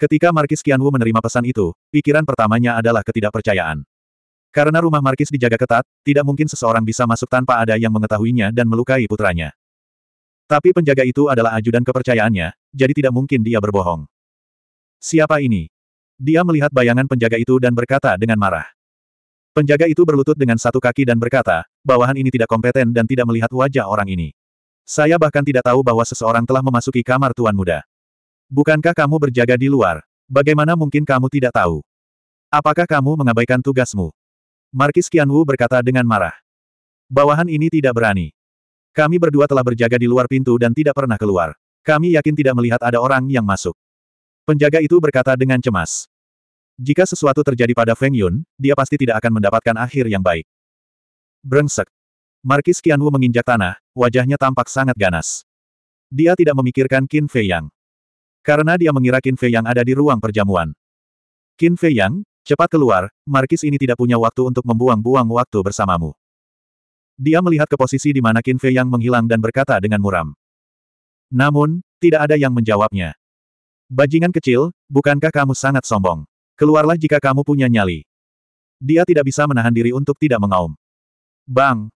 Ketika Markis Qianwu menerima pesan itu, pikiran pertamanya adalah ketidakpercayaan. Karena rumah Markis dijaga ketat, tidak mungkin seseorang bisa masuk tanpa ada yang mengetahuinya dan melukai putranya. Tapi penjaga itu adalah ajudan kepercayaannya, jadi tidak mungkin dia berbohong. Siapa ini? Dia melihat bayangan penjaga itu dan berkata dengan marah. Penjaga itu berlutut dengan satu kaki dan berkata, bawahan ini tidak kompeten dan tidak melihat wajah orang ini. Saya bahkan tidak tahu bahwa seseorang telah memasuki kamar tuan muda. Bukankah kamu berjaga di luar? Bagaimana mungkin kamu tidak tahu? Apakah kamu mengabaikan tugasmu? Markis Qianwu berkata dengan marah. Bawahan ini tidak berani. Kami berdua telah berjaga di luar pintu dan tidak pernah keluar. Kami yakin tidak melihat ada orang yang masuk. Penjaga itu berkata dengan cemas. Jika sesuatu terjadi pada Feng Yun, dia pasti tidak akan mendapatkan akhir yang baik. Brengsek. Markis Qianwu menginjak tanah, wajahnya tampak sangat ganas. Dia tidak memikirkan Qin Fei Yang. Karena dia mengira Qin Fei yang ada di ruang perjamuan. Qin Fei Yang, cepat keluar, Markis ini tidak punya waktu untuk membuang-buang waktu bersamamu. Dia melihat ke posisi di mana Qin Fei Yang menghilang dan berkata dengan muram. Namun, tidak ada yang menjawabnya. Bajingan kecil, bukankah kamu sangat sombong? Keluarlah jika kamu punya nyali. Dia tidak bisa menahan diri untuk tidak mengaum. Bang!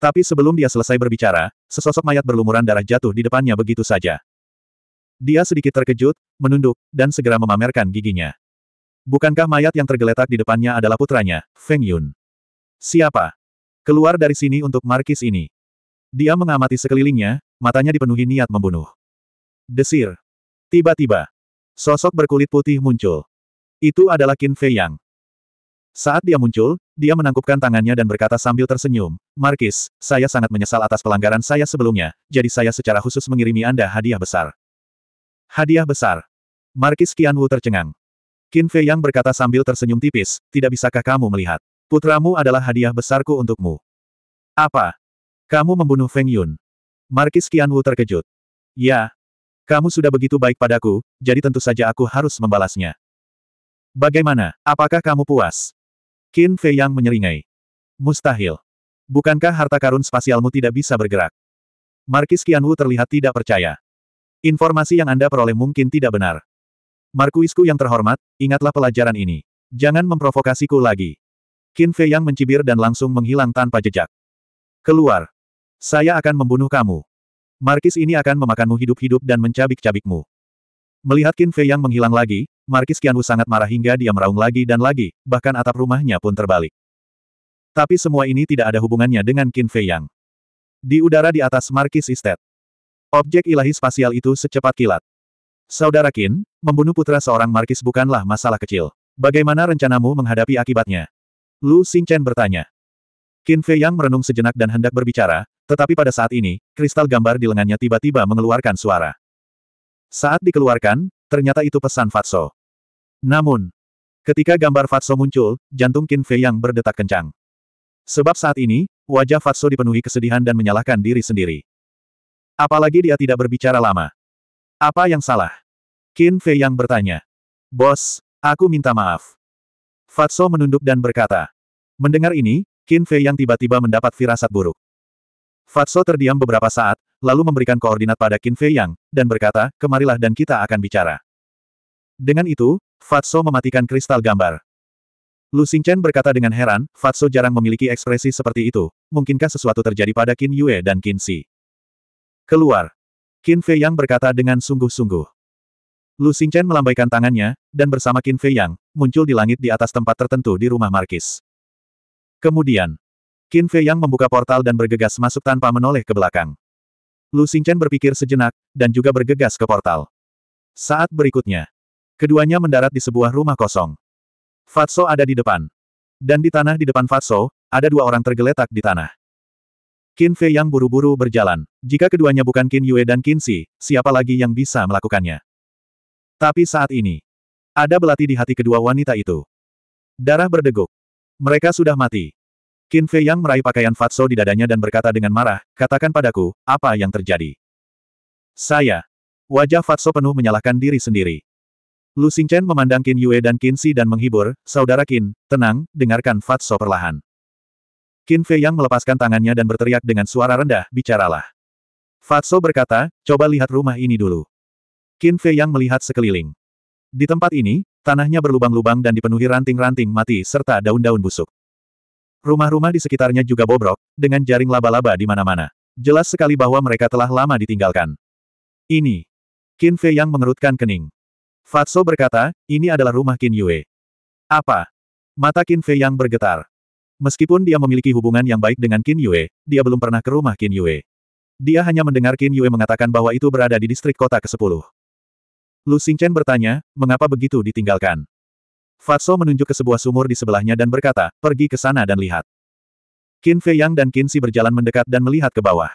Tapi sebelum dia selesai berbicara, sesosok mayat berlumuran darah jatuh di depannya begitu saja. Dia sedikit terkejut, menunduk, dan segera memamerkan giginya. Bukankah mayat yang tergeletak di depannya adalah putranya, Feng Yun? Siapa? Keluar dari sini untuk markis ini. Dia mengamati sekelilingnya, matanya dipenuhi niat membunuh. Desir. Tiba-tiba, sosok berkulit putih muncul. Itu adalah Qin Fei Yang. Saat dia muncul, dia menangkupkan tangannya dan berkata sambil tersenyum, Markis, saya sangat menyesal atas pelanggaran saya sebelumnya, jadi saya secara khusus mengirimi Anda hadiah besar. Hadiah besar. Markis Qianwu tercengang. Qin Fei Yang berkata sambil tersenyum tipis, tidak bisakah kamu melihat? Putramu adalah hadiah besarku untukmu. Apa? Kamu membunuh Feng Yun. Markis Qianwu terkejut. Ya. Kamu sudah begitu baik padaku, jadi tentu saja aku harus membalasnya. Bagaimana, apakah kamu puas? Qin Fei Yang menyeringai. Mustahil. Bukankah harta karun spasialmu tidak bisa bergerak? Markis Qianwu terlihat tidak percaya. Informasi yang Anda peroleh mungkin tidak benar. Markuisku yang terhormat, ingatlah pelajaran ini. Jangan memprovokasiku lagi. Qin Fei yang mencibir dan langsung menghilang tanpa jejak. Keluar. Saya akan membunuh kamu. Markis ini akan memakanmu hidup-hidup dan mencabik-cabikmu. Melihat Qin Fei yang menghilang lagi, Markis Qianwu sangat marah hingga dia meraung lagi dan lagi, bahkan atap rumahnya pun terbalik. Tapi semua ini tidak ada hubungannya dengan Qin Fei yang. Di udara di atas Markis Estate, Objek ilahi spasial itu secepat kilat. Saudara Kin, membunuh putra seorang markis bukanlah masalah kecil. Bagaimana rencanamu menghadapi akibatnya? Lu Xingchen bertanya. Qin Fei Yang merenung sejenak dan hendak berbicara, tetapi pada saat ini, kristal gambar di lengannya tiba-tiba mengeluarkan suara. Saat dikeluarkan, ternyata itu pesan Fatso. Namun, ketika gambar Fatso muncul, jantung Qin Fei Yang berdetak kencang. Sebab saat ini, wajah Fatso dipenuhi kesedihan dan menyalahkan diri sendiri. Apalagi dia tidak berbicara lama. Apa yang salah? Qin Fei yang bertanya. Bos, aku minta maaf. Fatso menunduk dan berkata. Mendengar ini, Qin Fei yang tiba-tiba mendapat firasat buruk. Fatso terdiam beberapa saat, lalu memberikan koordinat pada Qin Fei yang, dan berkata, kemarilah dan kita akan bicara. Dengan itu, Fatso mematikan kristal gambar. Lu Xingchen berkata dengan heran, Fatso jarang memiliki ekspresi seperti itu. Mungkinkah sesuatu terjadi pada Qin Yue dan Qin Si? Keluar. Qin Fei Yang berkata dengan sungguh-sungguh. Lu Xingchen melambaikan tangannya, dan bersama Qin Fei Yang, muncul di langit di atas tempat tertentu di rumah Markis. Kemudian, Qin Fei Yang membuka portal dan bergegas masuk tanpa menoleh ke belakang. Lu Xingchen berpikir sejenak, dan juga bergegas ke portal. Saat berikutnya, keduanya mendarat di sebuah rumah kosong. Fatso ada di depan. Dan di tanah di depan Fatso, ada dua orang tergeletak di tanah. Qin Fei yang buru-buru berjalan. Jika keduanya bukan Qin Yue dan Qin Si, siapa lagi yang bisa melakukannya? Tapi saat ini, ada belati di hati kedua wanita itu. Darah berdegup. Mereka sudah mati. Qin Fei yang meraih pakaian Fatso di dadanya dan berkata dengan marah, katakan padaku, apa yang terjadi? Saya. Wajah Fatso penuh menyalahkan diri sendiri. Lu Xingchen memandang Qin Yue dan Qin Si dan menghibur, Saudara Qin, tenang, dengarkan Fatso perlahan. Qin Fei Yang melepaskan tangannya dan berteriak dengan suara rendah, bicaralah. Fatso berkata, coba lihat rumah ini dulu. Qin Fei Yang melihat sekeliling. Di tempat ini, tanahnya berlubang-lubang dan dipenuhi ranting-ranting mati serta daun-daun busuk. Rumah-rumah di sekitarnya juga bobrok, dengan jaring laba-laba di mana-mana. Jelas sekali bahwa mereka telah lama ditinggalkan. Ini. Qin Fei Yang mengerutkan kening. Fatso berkata, ini adalah rumah Qin Yue. Apa? Mata Qin Fei Yang bergetar. Meskipun dia memiliki hubungan yang baik dengan Qin Yue, dia belum pernah ke rumah Qin Yue. Dia hanya mendengar Qin Yue mengatakan bahwa itu berada di distrik kota ke-10. Lu Xingchen bertanya, mengapa begitu ditinggalkan? Fatso menunjuk ke sebuah sumur di sebelahnya dan berkata, pergi ke sana dan lihat. Qin Fei Yang dan Qin Si berjalan mendekat dan melihat ke bawah.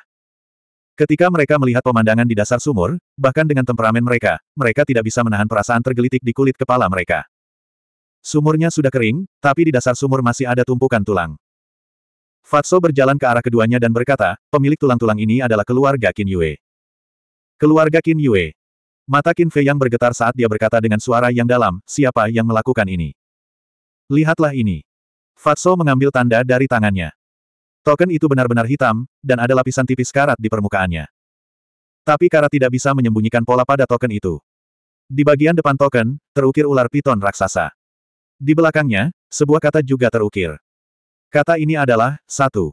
Ketika mereka melihat pemandangan di dasar sumur, bahkan dengan temperamen mereka, mereka tidak bisa menahan perasaan tergelitik di kulit kepala mereka. Sumurnya sudah kering, tapi di dasar sumur masih ada tumpukan tulang. Fatso berjalan ke arah keduanya dan berkata, pemilik tulang-tulang ini adalah keluarga Qin Yue. Keluarga Qin Yue. Mata Qin Fei yang bergetar saat dia berkata dengan suara yang dalam, siapa yang melakukan ini? Lihatlah ini. Fatso mengambil tanda dari tangannya. Token itu benar-benar hitam, dan ada lapisan tipis karat di permukaannya. Tapi karat tidak bisa menyembunyikan pola pada token itu. Di bagian depan token, terukir ular piton raksasa. Di belakangnya, sebuah kata juga terukir. Kata ini adalah, satu.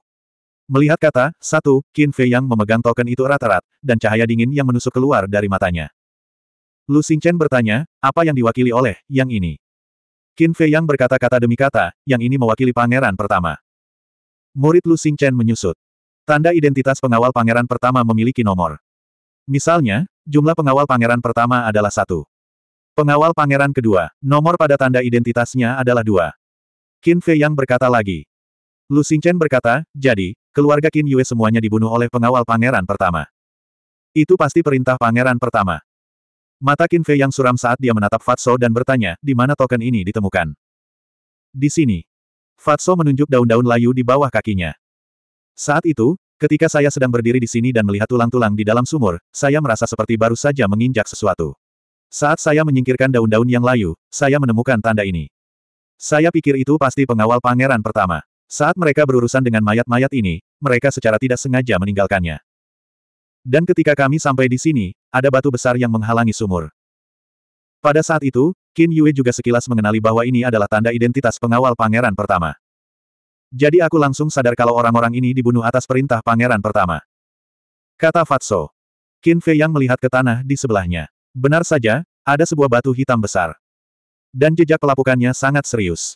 Melihat kata, satu, Qin Fei yang memegang token itu rata-rat, dan cahaya dingin yang menusuk keluar dari matanya. Lu Xingchen bertanya, apa yang diwakili oleh, yang ini? Qin Fei yang berkata-kata demi kata, yang ini mewakili pangeran pertama. Murid Lu Xingchen menyusut. Tanda identitas pengawal pangeran pertama memiliki nomor. Misalnya, jumlah pengawal pangeran pertama adalah satu. Pengawal pangeran kedua, nomor pada tanda identitasnya adalah dua. Qin Fei yang berkata lagi. Lu Xingchen berkata, jadi, keluarga Qin Yue semuanya dibunuh oleh pengawal pangeran pertama. Itu pasti perintah pangeran pertama. Mata Qin Fei yang suram saat dia menatap Fatso dan bertanya, di mana token ini ditemukan? Di sini. Fatso menunjuk daun-daun layu di bawah kakinya. Saat itu, Ketika saya sedang berdiri di sini dan melihat tulang-tulang di dalam sumur, saya merasa seperti baru saja menginjak sesuatu. Saat saya menyingkirkan daun-daun yang layu, saya menemukan tanda ini. Saya pikir itu pasti pengawal pangeran pertama. Saat mereka berurusan dengan mayat-mayat ini, mereka secara tidak sengaja meninggalkannya. Dan ketika kami sampai di sini, ada batu besar yang menghalangi sumur. Pada saat itu, Qin Yue juga sekilas mengenali bahwa ini adalah tanda identitas pengawal pangeran pertama. Jadi aku langsung sadar kalau orang-orang ini dibunuh atas perintah pangeran pertama. Kata Fatso. Qin Fei yang melihat ke tanah di sebelahnya. Benar saja, ada sebuah batu hitam besar. Dan jejak pelapukannya sangat serius.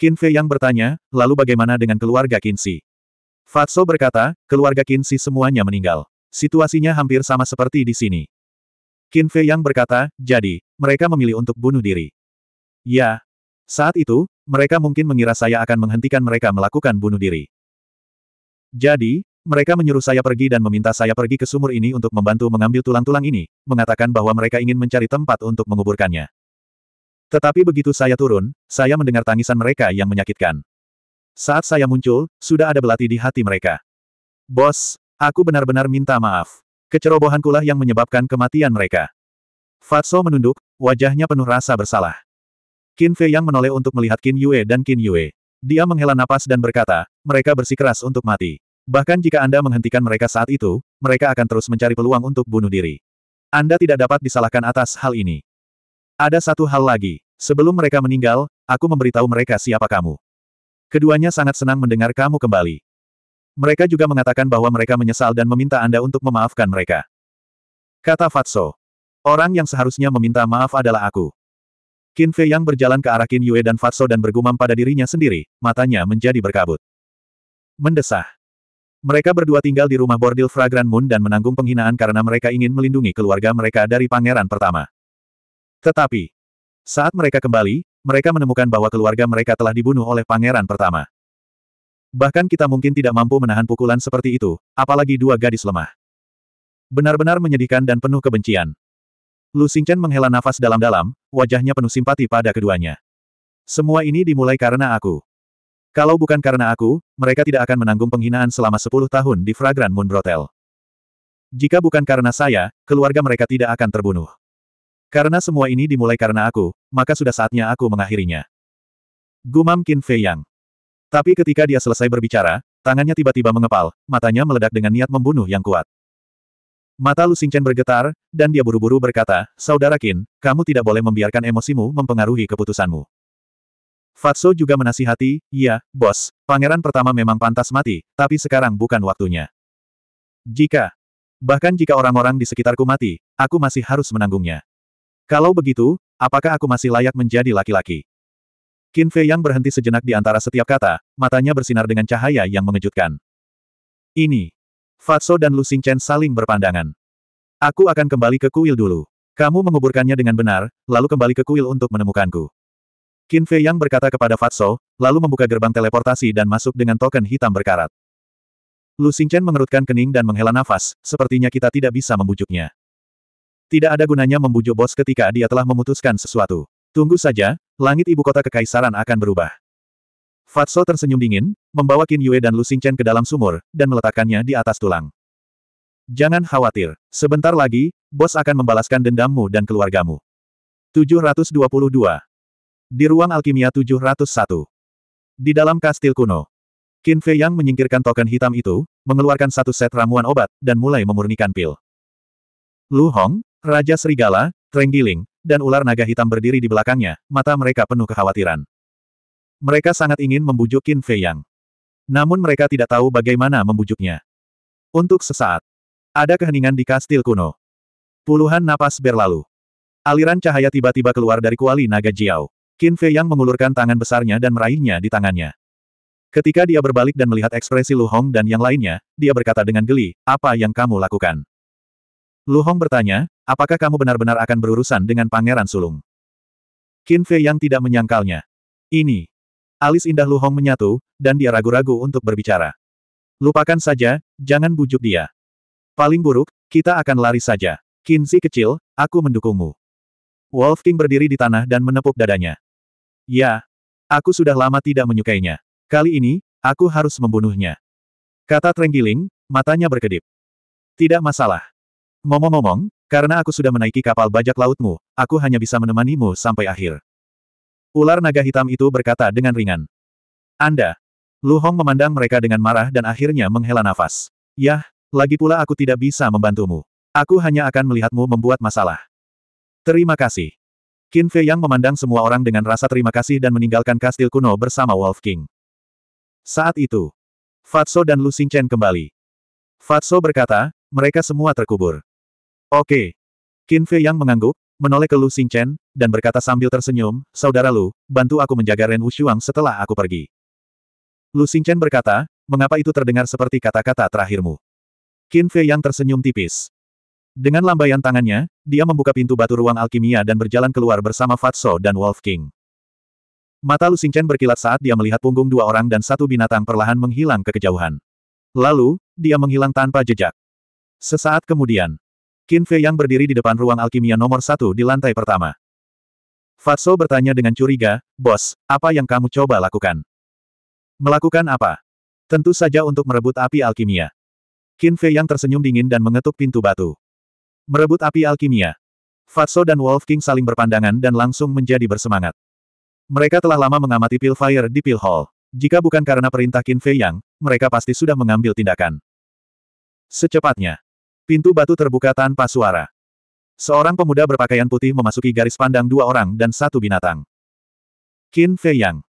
Qin Fei yang bertanya, lalu bagaimana dengan keluarga Shi? Fatso berkata, keluarga Shi semuanya meninggal. Situasinya hampir sama seperti di sini. Qin Fei yang berkata, jadi, mereka memilih untuk bunuh diri. Ya. Saat itu, mereka mungkin mengira saya akan menghentikan mereka melakukan bunuh diri. Jadi, mereka menyuruh saya pergi dan meminta saya pergi ke sumur ini untuk membantu mengambil tulang-tulang ini, mengatakan bahwa mereka ingin mencari tempat untuk menguburkannya. Tetapi begitu saya turun, saya mendengar tangisan mereka yang menyakitkan. Saat saya muncul, sudah ada belati di hati mereka. Bos, aku benar-benar minta maaf. Kecerobohankulah yang menyebabkan kematian mereka. Fatso menunduk, wajahnya penuh rasa bersalah. Qin Fei yang menoleh untuk melihat Qin Yue dan Qin Yue. Dia menghela napas dan berkata, mereka bersikeras untuk mati. Bahkan jika Anda menghentikan mereka saat itu, mereka akan terus mencari peluang untuk bunuh diri. Anda tidak dapat disalahkan atas hal ini. Ada satu hal lagi. Sebelum mereka meninggal, aku memberitahu mereka siapa kamu. Keduanya sangat senang mendengar kamu kembali. Mereka juga mengatakan bahwa mereka menyesal dan meminta Anda untuk memaafkan mereka. Kata Fatso. Orang yang seharusnya meminta maaf adalah aku. Qin Fei yang berjalan ke arah Qin Yue dan Fatso dan bergumam pada dirinya sendiri, matanya menjadi berkabut. Mendesah. Mereka berdua tinggal di rumah bordil Fragran Moon dan menanggung penghinaan karena mereka ingin melindungi keluarga mereka dari pangeran pertama. Tetapi, saat mereka kembali, mereka menemukan bahwa keluarga mereka telah dibunuh oleh pangeran pertama. Bahkan kita mungkin tidak mampu menahan pukulan seperti itu, apalagi dua gadis lemah. Benar-benar menyedihkan dan penuh kebencian. Lu Xingchen menghela nafas dalam-dalam, wajahnya penuh simpati pada keduanya. Semua ini dimulai karena aku. Kalau bukan karena aku, mereka tidak akan menanggung penghinaan selama 10 tahun di Fragrant Moon Brothel. Jika bukan karena saya, keluarga mereka tidak akan terbunuh. Karena semua ini dimulai karena aku, maka sudah saatnya aku mengakhirinya. Gumam Qin Fei Yang. Tapi ketika dia selesai berbicara, tangannya tiba-tiba mengepal, matanya meledak dengan niat membunuh yang kuat. Mata Lu Xingchen bergetar, dan dia buru-buru berkata, Saudara Qin, kamu tidak boleh membiarkan emosimu mempengaruhi keputusanmu. Fatso juga menasihati, "Ya, bos, pangeran pertama memang pantas mati, tapi sekarang bukan waktunya. Jika, bahkan jika orang-orang di sekitarku mati, aku masih harus menanggungnya. Kalau begitu, apakah aku masih layak menjadi laki-laki? Qin Fei yang berhenti sejenak di antara setiap kata, matanya bersinar dengan cahaya yang mengejutkan. Ini. Fatso dan Lu Xingchen saling berpandangan. Aku akan kembali ke kuil dulu. Kamu menguburkannya dengan benar, lalu kembali ke kuil untuk menemukanku. Qin Fei Yang berkata kepada Fatso, lalu membuka gerbang teleportasi dan masuk dengan token hitam berkarat. Lu Xingchen mengerutkan kening dan menghela nafas, sepertinya kita tidak bisa membujuknya. Tidak ada gunanya membujuk bos ketika dia telah memutuskan sesuatu. Tunggu saja, langit ibu kota kekaisaran akan berubah. Fatso tersenyum dingin, membawa Qin Yue dan Lu Xingchen ke dalam sumur, dan meletakkannya di atas tulang. Jangan khawatir, sebentar lagi, bos akan membalaskan dendammu dan keluargamu. 722 di ruang alkimia 701. Di dalam kastil kuno. Qin Fei Yang menyingkirkan token hitam itu, mengeluarkan satu set ramuan obat, dan mulai memurnikan pil. Lu Hong, Raja Serigala, Trenggiling, dan ular naga hitam berdiri di belakangnya, mata mereka penuh kekhawatiran. Mereka sangat ingin membujuk Qin Fei Yang. Namun mereka tidak tahu bagaimana membujuknya. Untuk sesaat, ada keheningan di kastil kuno. Puluhan napas berlalu. Aliran cahaya tiba-tiba keluar dari kuali naga Jiao. Qin Fei Yang mengulurkan tangan besarnya dan meraihnya di tangannya. Ketika dia berbalik dan melihat ekspresi Lu Hong dan yang lainnya, dia berkata dengan geli, apa yang kamu lakukan? Lu Hong bertanya, apakah kamu benar-benar akan berurusan dengan Pangeran Sulung? Qin Fei Yang tidak menyangkalnya. Ini. Alis indah Lu Hong menyatu, dan dia ragu-ragu untuk berbicara. Lupakan saja, jangan bujuk dia. Paling buruk, kita akan lari saja. Si kecil, aku mendukungmu. Wolf King berdiri di tanah dan menepuk dadanya. Ya. Aku sudah lama tidak menyukainya. Kali ini, aku harus membunuhnya. Kata Trenggiling, matanya berkedip. Tidak masalah. Ngomong-ngomong, karena aku sudah menaiki kapal bajak lautmu, aku hanya bisa menemanimu sampai akhir. Ular naga hitam itu berkata dengan ringan. Anda. Lu Hong memandang mereka dengan marah dan akhirnya menghela nafas. Yah, lagi pula aku tidak bisa membantumu. Aku hanya akan melihatmu membuat masalah. Terima kasih. Qin Fei Yang memandang semua orang dengan rasa terima kasih dan meninggalkan kastil kuno bersama Wolf King. Saat itu, Fatso dan Lu Xingchen kembali. Fatso berkata, mereka semua terkubur. Oke. Qin Fei Yang mengangguk, menoleh ke Lu Xingchen, dan berkata sambil tersenyum, Saudara Lu, bantu aku menjaga Ren Wushuang setelah aku pergi. Lu Xingchen berkata, mengapa itu terdengar seperti kata-kata terakhirmu? Qin Fei Yang tersenyum tipis. Dengan lambaian tangannya, dia membuka pintu batu ruang alkimia dan berjalan keluar bersama Fatso dan Wolf King. Mata Lu Xingchen berkilat saat dia melihat punggung dua orang dan satu binatang perlahan menghilang ke kejauhan. Lalu, dia menghilang tanpa jejak. Sesaat kemudian, Qin Fei yang berdiri di depan ruang alkimia nomor satu di lantai pertama. Fatso bertanya dengan curiga, Bos, apa yang kamu coba lakukan? Melakukan apa? Tentu saja untuk merebut api alkimia. Qin Fei yang tersenyum dingin dan mengetuk pintu batu. Merebut api alkimia. Fatso dan Wolf King saling berpandangan dan langsung menjadi bersemangat. Mereka telah lama mengamati Pil Fire di Pil Hall. Jika bukan karena perintah Qin Fei Yang, mereka pasti sudah mengambil tindakan. Secepatnya. Pintu batu terbuka tanpa suara. Seorang pemuda berpakaian putih memasuki garis pandang dua orang dan satu binatang. Qin Fei Yang.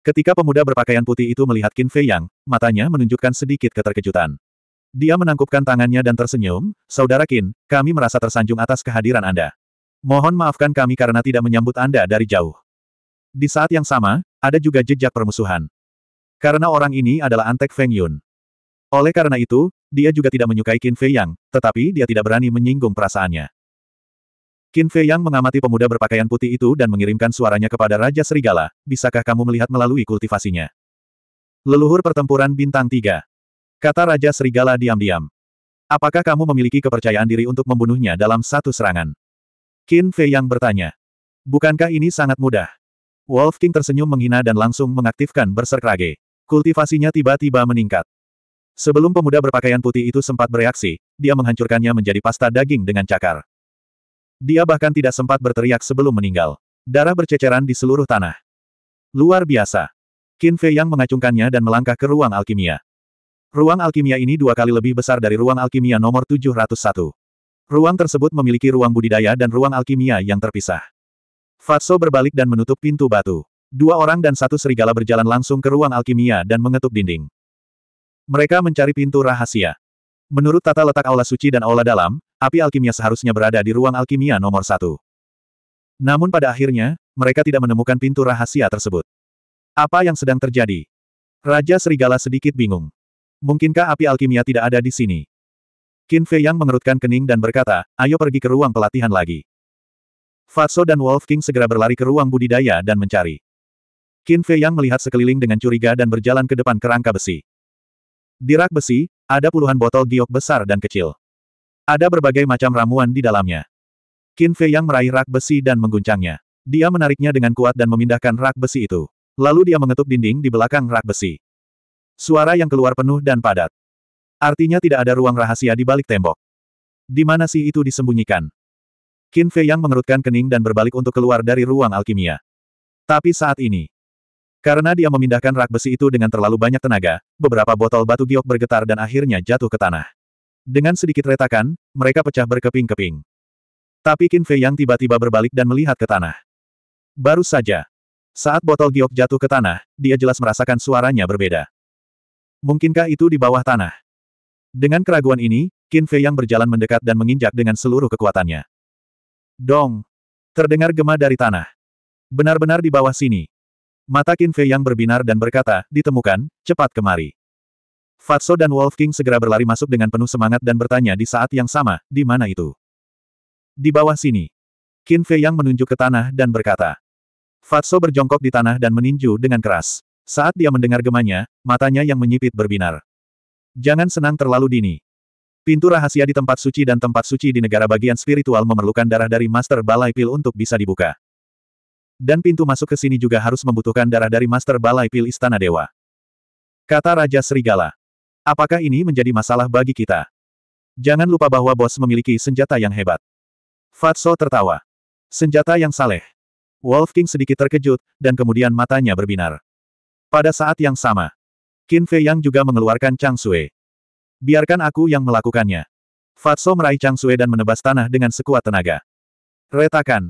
Ketika pemuda berpakaian putih itu melihat Qin Fei Yang, matanya menunjukkan sedikit keterkejutan. Dia menangkupkan tangannya dan tersenyum, Saudara Kin, kami merasa tersanjung atas kehadiran Anda. Mohon maafkan kami karena tidak menyambut Anda dari jauh. Di saat yang sama, ada juga jejak permusuhan. Karena orang ini adalah Antek Feng Yun. Oleh karena itu, dia juga tidak menyukai Qin Fei Yang, tetapi dia tidak berani menyinggung perasaannya. Qin Fei Yang mengamati pemuda berpakaian putih itu dan mengirimkan suaranya kepada Raja Serigala, bisakah kamu melihat melalui kultivasinya? Leluhur pertempuran bintang 3. Kata Raja Serigala diam-diam. Apakah kamu memiliki kepercayaan diri untuk membunuhnya dalam satu serangan? Qin Fei yang bertanya. Bukankah ini sangat mudah? Wolf King tersenyum menghina dan langsung mengaktifkan berserk rage. Kultivasinya tiba-tiba meningkat. Sebelum pemuda berpakaian putih itu sempat bereaksi, dia menghancurkannya menjadi pasta daging dengan cakar. Dia bahkan tidak sempat berteriak sebelum meninggal. Darah berceceran di seluruh tanah. Luar biasa. Qin Fei yang mengacungkannya dan melangkah ke ruang alkimia. Ruang alkimia ini dua kali lebih besar dari ruang alkimia nomor 701. Ruang tersebut memiliki ruang budidaya dan ruang alkimia yang terpisah. Fatso berbalik dan menutup pintu batu. Dua orang dan satu serigala berjalan langsung ke ruang alkimia dan mengetuk dinding. Mereka mencari pintu rahasia. Menurut tata letak aula suci dan aula dalam, api alkimia seharusnya berada di ruang alkimia nomor satu. Namun pada akhirnya, mereka tidak menemukan pintu rahasia tersebut. Apa yang sedang terjadi? Raja Serigala sedikit bingung. Mungkinkah api alkimia tidak ada di sini? Qin Fei Yang mengerutkan kening dan berkata, ayo pergi ke ruang pelatihan lagi. Fatso dan Wolf King segera berlari ke ruang budidaya dan mencari. Qin Fei Yang melihat sekeliling dengan curiga dan berjalan ke depan kerangka besi. Di rak besi, ada puluhan botol giok besar dan kecil. Ada berbagai macam ramuan di dalamnya. Qin Fei Yang meraih rak besi dan mengguncangnya. Dia menariknya dengan kuat dan memindahkan rak besi itu. Lalu dia mengetuk dinding di belakang rak besi. Suara yang keluar penuh dan padat. Artinya tidak ada ruang rahasia di balik tembok. Di mana sih itu disembunyikan? Qin Fei Yang mengerutkan kening dan berbalik untuk keluar dari ruang alkimia. Tapi saat ini, karena dia memindahkan rak besi itu dengan terlalu banyak tenaga, beberapa botol batu giok bergetar dan akhirnya jatuh ke tanah. Dengan sedikit retakan, mereka pecah berkeping-keping. Tapi Qin Fei Yang tiba-tiba berbalik dan melihat ke tanah. Baru saja, saat botol giok jatuh ke tanah, dia jelas merasakan suaranya berbeda. Mungkinkah itu di bawah tanah? Dengan keraguan ini, Qin Fei yang berjalan mendekat dan menginjak dengan seluruh kekuatannya. Dong! Terdengar gema dari tanah. Benar-benar di bawah sini. Mata Qin Fei yang berbinar dan berkata, ditemukan, cepat kemari. Fatso dan Wolf King segera berlari masuk dengan penuh semangat dan bertanya di saat yang sama, di mana itu? Di bawah sini. Qin Fei yang menunjuk ke tanah dan berkata. Fatso berjongkok di tanah dan meninju dengan keras. Saat dia mendengar gemanya, matanya yang menyipit berbinar. Jangan senang terlalu dini. Pintu rahasia di tempat suci dan tempat suci di negara bagian spiritual memerlukan darah dari Master Balai Pil untuk bisa dibuka. Dan pintu masuk ke sini juga harus membutuhkan darah dari Master Balai Pil Istana Dewa. Kata Raja Serigala. Apakah ini menjadi masalah bagi kita? Jangan lupa bahwa bos memiliki senjata yang hebat. Fatso tertawa. Senjata yang saleh. Wolf King sedikit terkejut, dan kemudian matanya berbinar. Pada saat yang sama, Qin Fei Yang juga mengeluarkan Chang Sui. Biarkan aku yang melakukannya. Fatso meraih Chang Sui dan menebas tanah dengan sekuat tenaga. Retakan.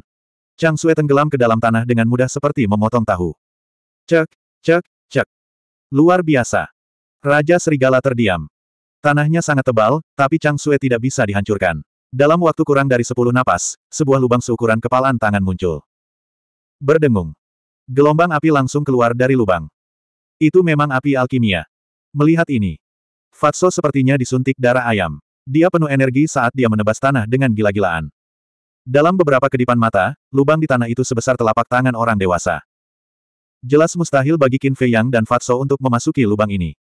Chang Sui tenggelam ke dalam tanah dengan mudah seperti memotong tahu. Cek, cek, cek. Luar biasa. Raja Serigala terdiam. Tanahnya sangat tebal, tapi Chang Sui tidak bisa dihancurkan. Dalam waktu kurang dari sepuluh napas, sebuah lubang seukuran kepalan tangan muncul. Berdengung. Gelombang api langsung keluar dari lubang. Itu memang api alkimia. Melihat ini, Fatso sepertinya disuntik darah ayam. Dia penuh energi saat dia menebas tanah dengan gila-gilaan. Dalam beberapa kedipan mata, lubang di tanah itu sebesar telapak tangan orang dewasa. Jelas mustahil bagi Qin Fei Yang dan Fatso untuk memasuki lubang ini.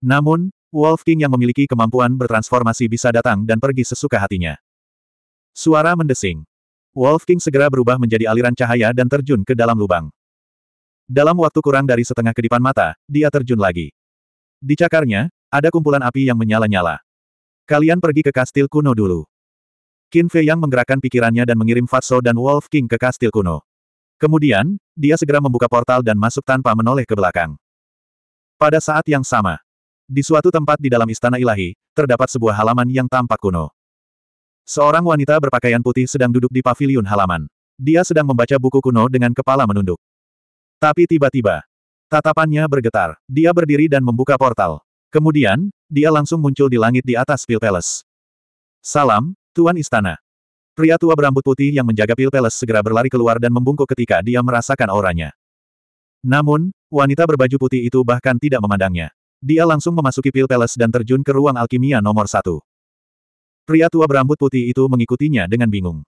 Namun, Wolf King yang memiliki kemampuan bertransformasi bisa datang dan pergi sesuka hatinya. Suara mendesing. Wolf King segera berubah menjadi aliran cahaya dan terjun ke dalam lubang. Dalam waktu kurang dari setengah kedipan mata, dia terjun lagi. Di cakarnya, ada kumpulan api yang menyala-nyala. Kalian pergi ke kastil kuno dulu. Qin Fei yang menggerakkan pikirannya dan mengirim Fatso dan Wolf King ke kastil kuno. Kemudian, dia segera membuka portal dan masuk tanpa menoleh ke belakang. Pada saat yang sama, di suatu tempat di dalam istana ilahi, terdapat sebuah halaman yang tampak kuno. Seorang wanita berpakaian putih sedang duduk di paviliun halaman. Dia sedang membaca buku kuno dengan kepala menunduk. Tapi tiba-tiba, tatapannya bergetar, dia berdiri dan membuka portal. Kemudian, dia langsung muncul di langit di atas Pil Palace. Salam, Tuan Istana. Pria tua berambut putih yang menjaga Pil Palace segera berlari keluar dan membungkuk ketika dia merasakan auranya. Namun, wanita berbaju putih itu bahkan tidak memandangnya. Dia langsung memasuki Pil Palace dan terjun ke ruang alkimia nomor satu. Pria tua berambut putih itu mengikutinya dengan bingung.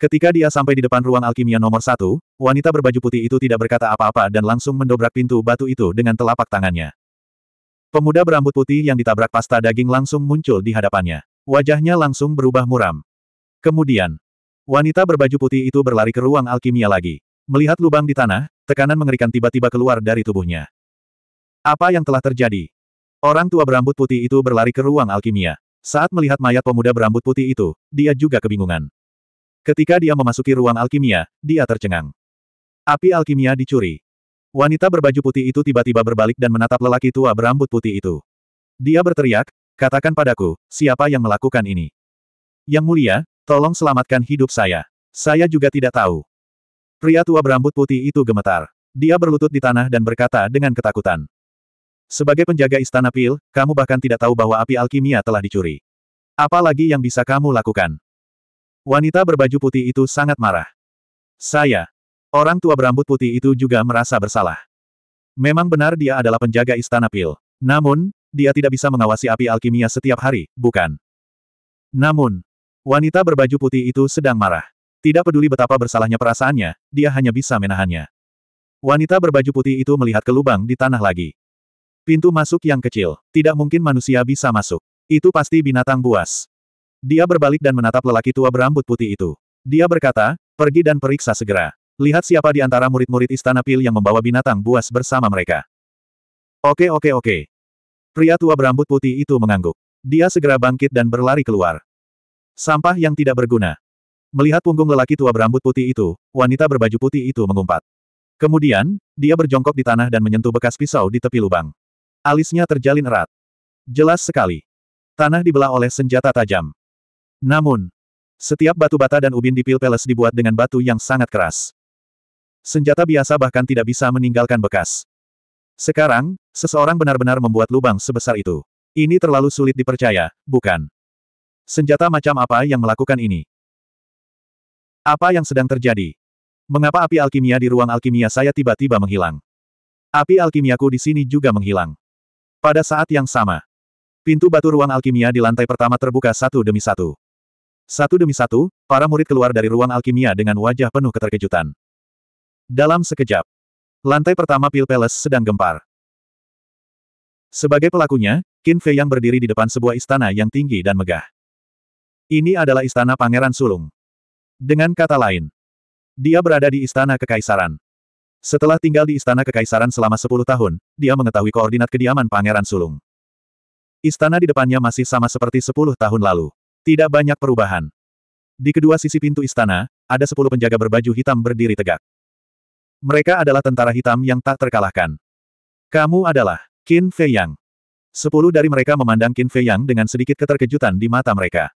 Ketika dia sampai di depan ruang alkimia nomor satu, wanita berbaju putih itu tidak berkata apa-apa dan langsung mendobrak pintu batu itu dengan telapak tangannya. Pemuda berambut putih yang ditabrak pasta daging langsung muncul di hadapannya. Wajahnya langsung berubah muram. Kemudian, wanita berbaju putih itu berlari ke ruang alkimia lagi. Melihat lubang di tanah, tekanan mengerikan tiba-tiba keluar dari tubuhnya. Apa yang telah terjadi? Orang tua berambut putih itu berlari ke ruang alkimia. Saat melihat mayat pemuda berambut putih itu, dia juga kebingungan. Ketika dia memasuki ruang alkimia, dia tercengang. Api alkimia dicuri. Wanita berbaju putih itu tiba-tiba berbalik dan menatap lelaki tua berambut putih itu. Dia berteriak, katakan padaku, siapa yang melakukan ini? Yang mulia, tolong selamatkan hidup saya. Saya juga tidak tahu. Pria tua berambut putih itu gemetar. Dia berlutut di tanah dan berkata dengan ketakutan. Sebagai penjaga istana pil, kamu bahkan tidak tahu bahwa api alkimia telah dicuri. Apalagi yang bisa kamu lakukan? Wanita berbaju putih itu sangat marah. Saya. Orang tua berambut putih itu juga merasa bersalah. Memang benar dia adalah penjaga istana pil. Namun, dia tidak bisa mengawasi api alkimia setiap hari, bukan? Namun, wanita berbaju putih itu sedang marah. Tidak peduli betapa bersalahnya perasaannya, dia hanya bisa menahannya. Wanita berbaju putih itu melihat ke lubang di tanah lagi. Pintu masuk yang kecil. Tidak mungkin manusia bisa masuk. Itu pasti binatang buas. Dia berbalik dan menatap lelaki tua berambut putih itu. Dia berkata, pergi dan periksa segera. Lihat siapa di antara murid-murid istana pil yang membawa binatang buas bersama mereka. Oke oke oke. Pria tua berambut putih itu mengangguk. Dia segera bangkit dan berlari keluar. Sampah yang tidak berguna. Melihat punggung lelaki tua berambut putih itu, wanita berbaju putih itu mengumpat. Kemudian, dia berjongkok di tanah dan menyentuh bekas pisau di tepi lubang. Alisnya terjalin erat. Jelas sekali. Tanah dibelah oleh senjata tajam. Namun, setiap batu bata dan ubin di Pil Palace dibuat dengan batu yang sangat keras. Senjata biasa bahkan tidak bisa meninggalkan bekas. Sekarang, seseorang benar-benar membuat lubang sebesar itu. Ini terlalu sulit dipercaya, bukan? Senjata macam apa yang melakukan ini? Apa yang sedang terjadi? Mengapa api alkimia di ruang alkimia saya tiba-tiba menghilang? Api alkimiaku di sini juga menghilang. Pada saat yang sama, pintu batu ruang alkimia di lantai pertama terbuka satu demi satu. Satu demi satu, para murid keluar dari ruang alkimia dengan wajah penuh keterkejutan. Dalam sekejap, lantai pertama Pil Palace sedang gempar. Sebagai pelakunya, Qin Fei yang berdiri di depan sebuah istana yang tinggi dan megah. Ini adalah istana Pangeran Sulung. Dengan kata lain, dia berada di istana kekaisaran. Setelah tinggal di istana kekaisaran selama 10 tahun, dia mengetahui koordinat kediaman Pangeran Sulung. Istana di depannya masih sama seperti 10 tahun lalu. Tidak banyak perubahan. Di kedua sisi pintu istana, ada sepuluh penjaga berbaju hitam berdiri tegak. Mereka adalah tentara hitam yang tak terkalahkan. Kamu adalah Qin Fei Yang. Sepuluh dari mereka memandang Qin Fei Yang dengan sedikit keterkejutan di mata mereka.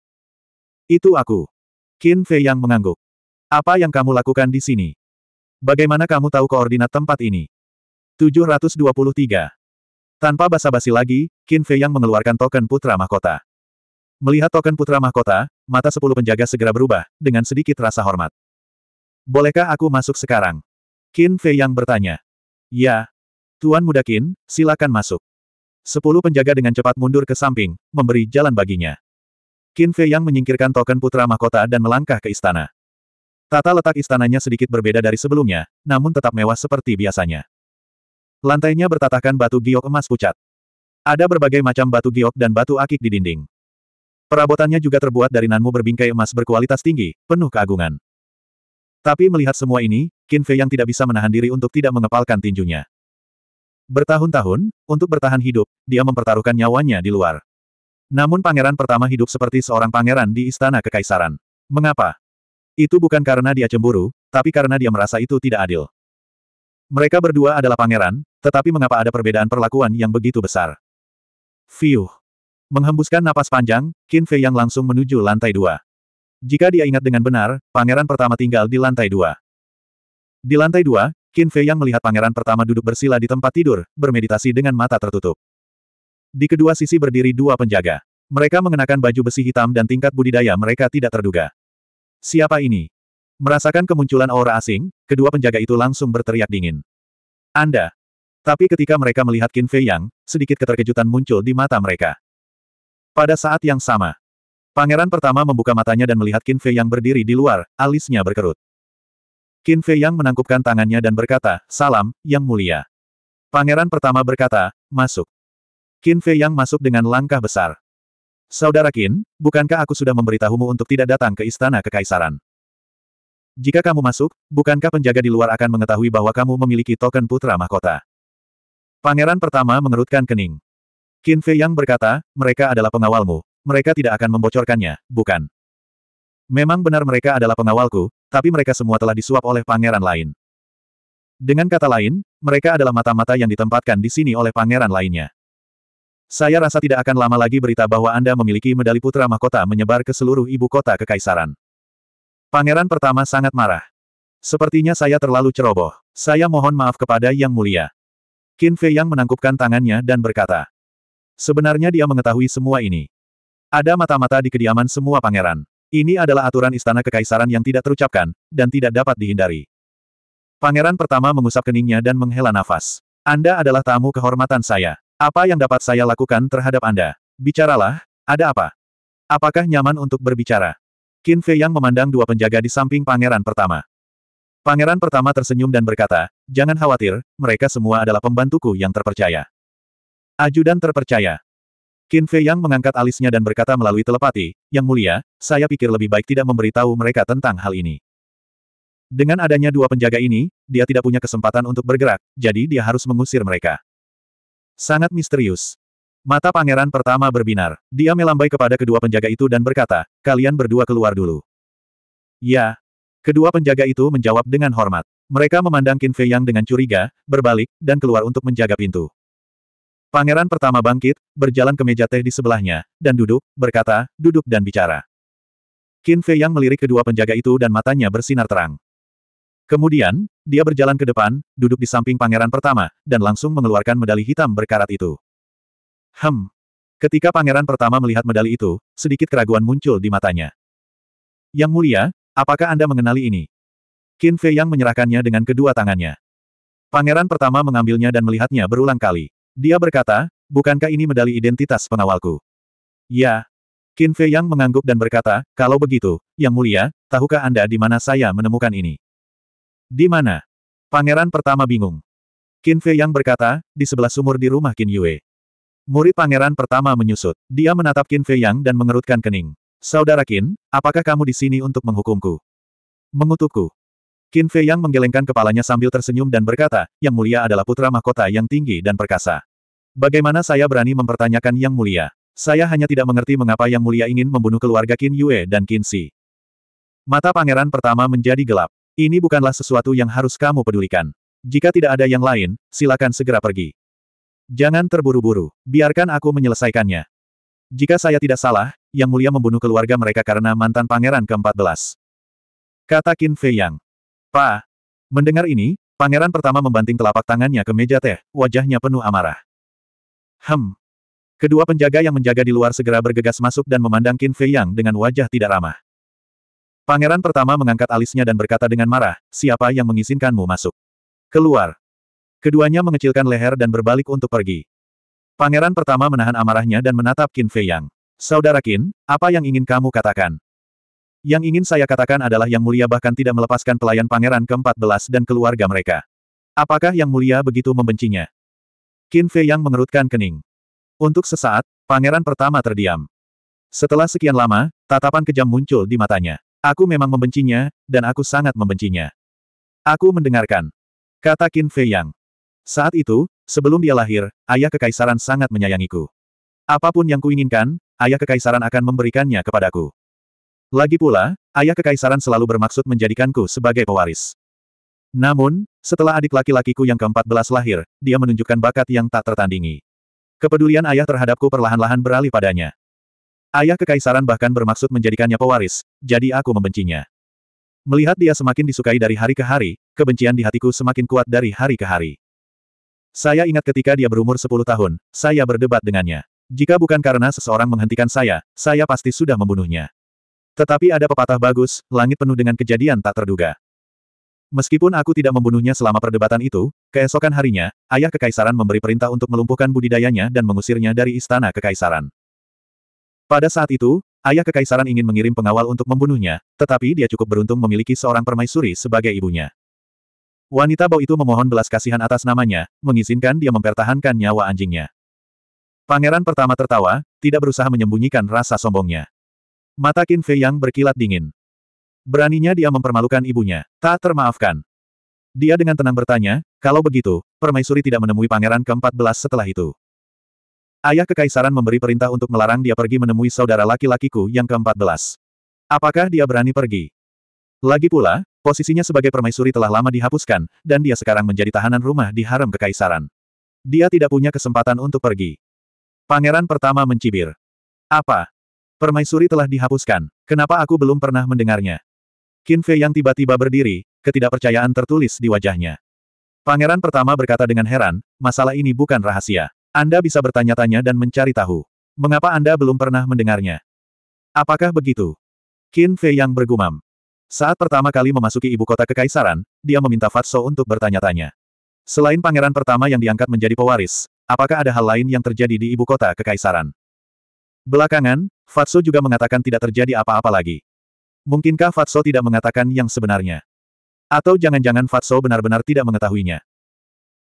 Itu aku. Qin Fei Yang mengangguk. Apa yang kamu lakukan di sini? Bagaimana kamu tahu koordinat tempat ini? 723. Tanpa basa-basi lagi, Qin Fei Yang mengeluarkan token putra mahkota. Melihat token putra mahkota, mata sepuluh penjaga segera berubah, dengan sedikit rasa hormat. Bolehkah aku masuk sekarang? Qin Fei yang bertanya. Ya. Tuan muda Qin, silakan masuk. Sepuluh penjaga dengan cepat mundur ke samping, memberi jalan baginya. Qin Fei yang menyingkirkan token putra mahkota dan melangkah ke istana. Tata letak istananya sedikit berbeda dari sebelumnya, namun tetap mewah seperti biasanya. Lantainya bertatahkan batu giok emas pucat. Ada berbagai macam batu giok dan batu akik di dinding. Perabotannya juga terbuat dari nanmu berbingkai emas berkualitas tinggi, penuh keagungan. Tapi melihat semua ini, Qin Fei yang tidak bisa menahan diri untuk tidak mengepalkan tinjunya. Bertahun-tahun, untuk bertahan hidup, dia mempertaruhkan nyawanya di luar. Namun pangeran pertama hidup seperti seorang pangeran di istana kekaisaran. Mengapa? Itu bukan karena dia cemburu, tapi karena dia merasa itu tidak adil. Mereka berdua adalah pangeran, tetapi mengapa ada perbedaan perlakuan yang begitu besar? Fiuh! Menghembuskan napas panjang, Qin Fei yang langsung menuju lantai dua. Jika dia ingat dengan benar, pangeran pertama tinggal di lantai dua. Di lantai dua, Qin Fei yang melihat pangeran pertama duduk bersila di tempat tidur, bermeditasi dengan mata tertutup. Di kedua sisi berdiri dua penjaga. Mereka mengenakan baju besi hitam dan tingkat budidaya mereka tidak terduga. Siapa ini? Merasakan kemunculan aura asing, kedua penjaga itu langsung berteriak dingin. Anda. Tapi ketika mereka melihat Qin Fei Yang, sedikit keterkejutan muncul di mata mereka. Pada saat yang sama, pangeran pertama membuka matanya dan melihat Qin Fei yang berdiri di luar, alisnya berkerut. Qin Fei yang menangkupkan tangannya dan berkata, Salam, Yang Mulia. Pangeran pertama berkata, Masuk. Qin Fei yang masuk dengan langkah besar. Saudara Qin, bukankah aku sudah memberitahumu untuk tidak datang ke istana kekaisaran? Jika kamu masuk, bukankah penjaga di luar akan mengetahui bahwa kamu memiliki token putra mahkota? Pangeran pertama mengerutkan kening. Qin Fei Yang berkata, mereka adalah pengawalmu. Mereka tidak akan membocorkannya, bukan? Memang benar mereka adalah pengawalku, tapi mereka semua telah disuap oleh pangeran lain. Dengan kata lain, mereka adalah mata-mata yang ditempatkan di sini oleh pangeran lainnya. Saya rasa tidak akan lama lagi berita bahwa Anda memiliki medali putra mahkota menyebar ke seluruh ibu kota kekaisaran. Pangeran pertama sangat marah. Sepertinya saya terlalu ceroboh. Saya mohon maaf kepada Yang Mulia. Qin Fei Yang menangkupkan tangannya dan berkata, Sebenarnya dia mengetahui semua ini. Ada mata-mata di kediaman semua pangeran. Ini adalah aturan istana kekaisaran yang tidak terucapkan, dan tidak dapat dihindari. Pangeran pertama mengusap keningnya dan menghela nafas. Anda adalah tamu kehormatan saya. Apa yang dapat saya lakukan terhadap Anda? Bicaralah, ada apa? Apakah nyaman untuk berbicara? Qin Fei yang memandang dua penjaga di samping pangeran pertama. Pangeran pertama tersenyum dan berkata, Jangan khawatir, mereka semua adalah pembantuku yang terpercaya. Ajudan terpercaya. Qin Fei Yang mengangkat alisnya dan berkata melalui telepati, Yang mulia, saya pikir lebih baik tidak memberitahu mereka tentang hal ini. Dengan adanya dua penjaga ini, dia tidak punya kesempatan untuk bergerak, jadi dia harus mengusir mereka. Sangat misterius. Mata pangeran pertama berbinar. Dia melambai kepada kedua penjaga itu dan berkata, kalian berdua keluar dulu. Ya. Kedua penjaga itu menjawab dengan hormat. Mereka memandang Qin Fei Yang dengan curiga, berbalik, dan keluar untuk menjaga pintu. Pangeran pertama bangkit, berjalan ke meja teh di sebelahnya, dan duduk, berkata, duduk dan bicara. Qin Fei yang melirik kedua penjaga itu dan matanya bersinar terang. Kemudian, dia berjalan ke depan, duduk di samping pangeran pertama, dan langsung mengeluarkan medali hitam berkarat itu. Hem. Ketika pangeran pertama melihat medali itu, sedikit keraguan muncul di matanya. Yang mulia, apakah Anda mengenali ini? Qin Fei Yang menyerahkannya dengan kedua tangannya. Pangeran pertama mengambilnya dan melihatnya berulang kali. Dia berkata, bukankah ini medali identitas pengawalku? Ya. Qin Fei Yang mengangguk dan berkata, kalau begitu, Yang Mulia, tahukah Anda di mana saya menemukan ini? Di mana? Pangeran pertama bingung. Qin Fei Yang berkata, di sebelah sumur di rumah Qin Yue. Murid pangeran pertama menyusut. Dia menatap Qin Fei Yang dan mengerutkan kening. Saudara Qin, apakah kamu di sini untuk menghukumku? Mengutukku. Qin Fei Yang menggelengkan kepalanya sambil tersenyum dan berkata, Yang Mulia adalah putra mahkota yang tinggi dan perkasa. Bagaimana saya berani mempertanyakan Yang Mulia? Saya hanya tidak mengerti mengapa Yang Mulia ingin membunuh keluarga Qin Yue dan Qin Si. Mata pangeran pertama menjadi gelap. Ini bukanlah sesuatu yang harus kamu pedulikan. Jika tidak ada yang lain, silakan segera pergi. Jangan terburu-buru, biarkan aku menyelesaikannya. Jika saya tidak salah, Yang Mulia membunuh keluarga mereka karena mantan pangeran ke-14. Kata Qin Fei Yang. Pa! Mendengar ini, pangeran pertama membanting telapak tangannya ke meja teh, wajahnya penuh amarah. Hem! Kedua penjaga yang menjaga di luar segera bergegas masuk dan memandang Qin Fei Yang dengan wajah tidak ramah. Pangeran pertama mengangkat alisnya dan berkata dengan marah, siapa yang mengizinkanmu masuk? Keluar! Keduanya mengecilkan leher dan berbalik untuk pergi. Pangeran pertama menahan amarahnya dan menatap Qin Fei Yang. Saudara Qin, apa yang ingin kamu katakan? Yang ingin saya katakan adalah Yang Mulia bahkan tidak melepaskan pelayan pangeran ke-14 dan keluarga mereka. Apakah Yang Mulia begitu membencinya? Qin Fei Yang mengerutkan kening. Untuk sesaat, pangeran pertama terdiam. Setelah sekian lama, tatapan kejam muncul di matanya. Aku memang membencinya, dan aku sangat membencinya. Aku mendengarkan. Kata Qin Fei Yang. Saat itu, sebelum dia lahir, ayah kekaisaran sangat menyayangiku. Apapun yang kuinginkan, ayah kekaisaran akan memberikannya kepadaku. Lagi pula, ayah kekaisaran selalu bermaksud menjadikanku sebagai pewaris. Namun, setelah adik laki-lakiku yang ke-14 lahir, dia menunjukkan bakat yang tak tertandingi. Kepedulian ayah terhadapku perlahan-lahan beralih padanya. Ayah kekaisaran bahkan bermaksud menjadikannya pewaris, jadi aku membencinya. Melihat dia semakin disukai dari hari ke hari, kebencian di hatiku semakin kuat dari hari ke hari. Saya ingat ketika dia berumur 10 tahun, saya berdebat dengannya. Jika bukan karena seseorang menghentikan saya, saya pasti sudah membunuhnya. Tetapi ada pepatah bagus, langit penuh dengan kejadian tak terduga. Meskipun aku tidak membunuhnya selama perdebatan itu, keesokan harinya, ayah kekaisaran memberi perintah untuk melumpuhkan budidayanya dan mengusirnya dari istana kekaisaran. Pada saat itu, ayah kekaisaran ingin mengirim pengawal untuk membunuhnya, tetapi dia cukup beruntung memiliki seorang permaisuri sebagai ibunya. Wanita bau itu memohon belas kasihan atas namanya, mengizinkan dia mempertahankan nyawa anjingnya. Pangeran pertama tertawa, tidak berusaha menyembunyikan rasa sombongnya. Mata Qin Fei yang berkilat dingin. Beraninya dia mempermalukan ibunya. Tak termaafkan. Dia dengan tenang bertanya, kalau begitu, permaisuri tidak menemui pangeran ke-14 setelah itu. Ayah kekaisaran memberi perintah untuk melarang dia pergi menemui saudara laki-lakiku yang ke-14. Apakah dia berani pergi? Lagi pula, posisinya sebagai permaisuri telah lama dihapuskan, dan dia sekarang menjadi tahanan rumah di harem kekaisaran. Dia tidak punya kesempatan untuk pergi. Pangeran pertama mencibir. Apa? Permaisuri telah dihapuskan. Kenapa aku belum pernah mendengarnya? Qin Fei yang tiba-tiba berdiri, ketidakpercayaan tertulis di wajahnya. Pangeran pertama berkata dengan heran, masalah ini bukan rahasia. Anda bisa bertanya-tanya dan mencari tahu. Mengapa Anda belum pernah mendengarnya? Apakah begitu? Qin Fei yang bergumam. Saat pertama kali memasuki ibu kota kekaisaran, dia meminta Fatso untuk bertanya-tanya. Selain pangeran pertama yang diangkat menjadi pewaris, apakah ada hal lain yang terjadi di ibu kota kekaisaran? Belakangan, Fatso juga mengatakan tidak terjadi apa-apa lagi. Mungkinkah Fatso tidak mengatakan yang sebenarnya? Atau jangan-jangan Fatso benar-benar tidak mengetahuinya?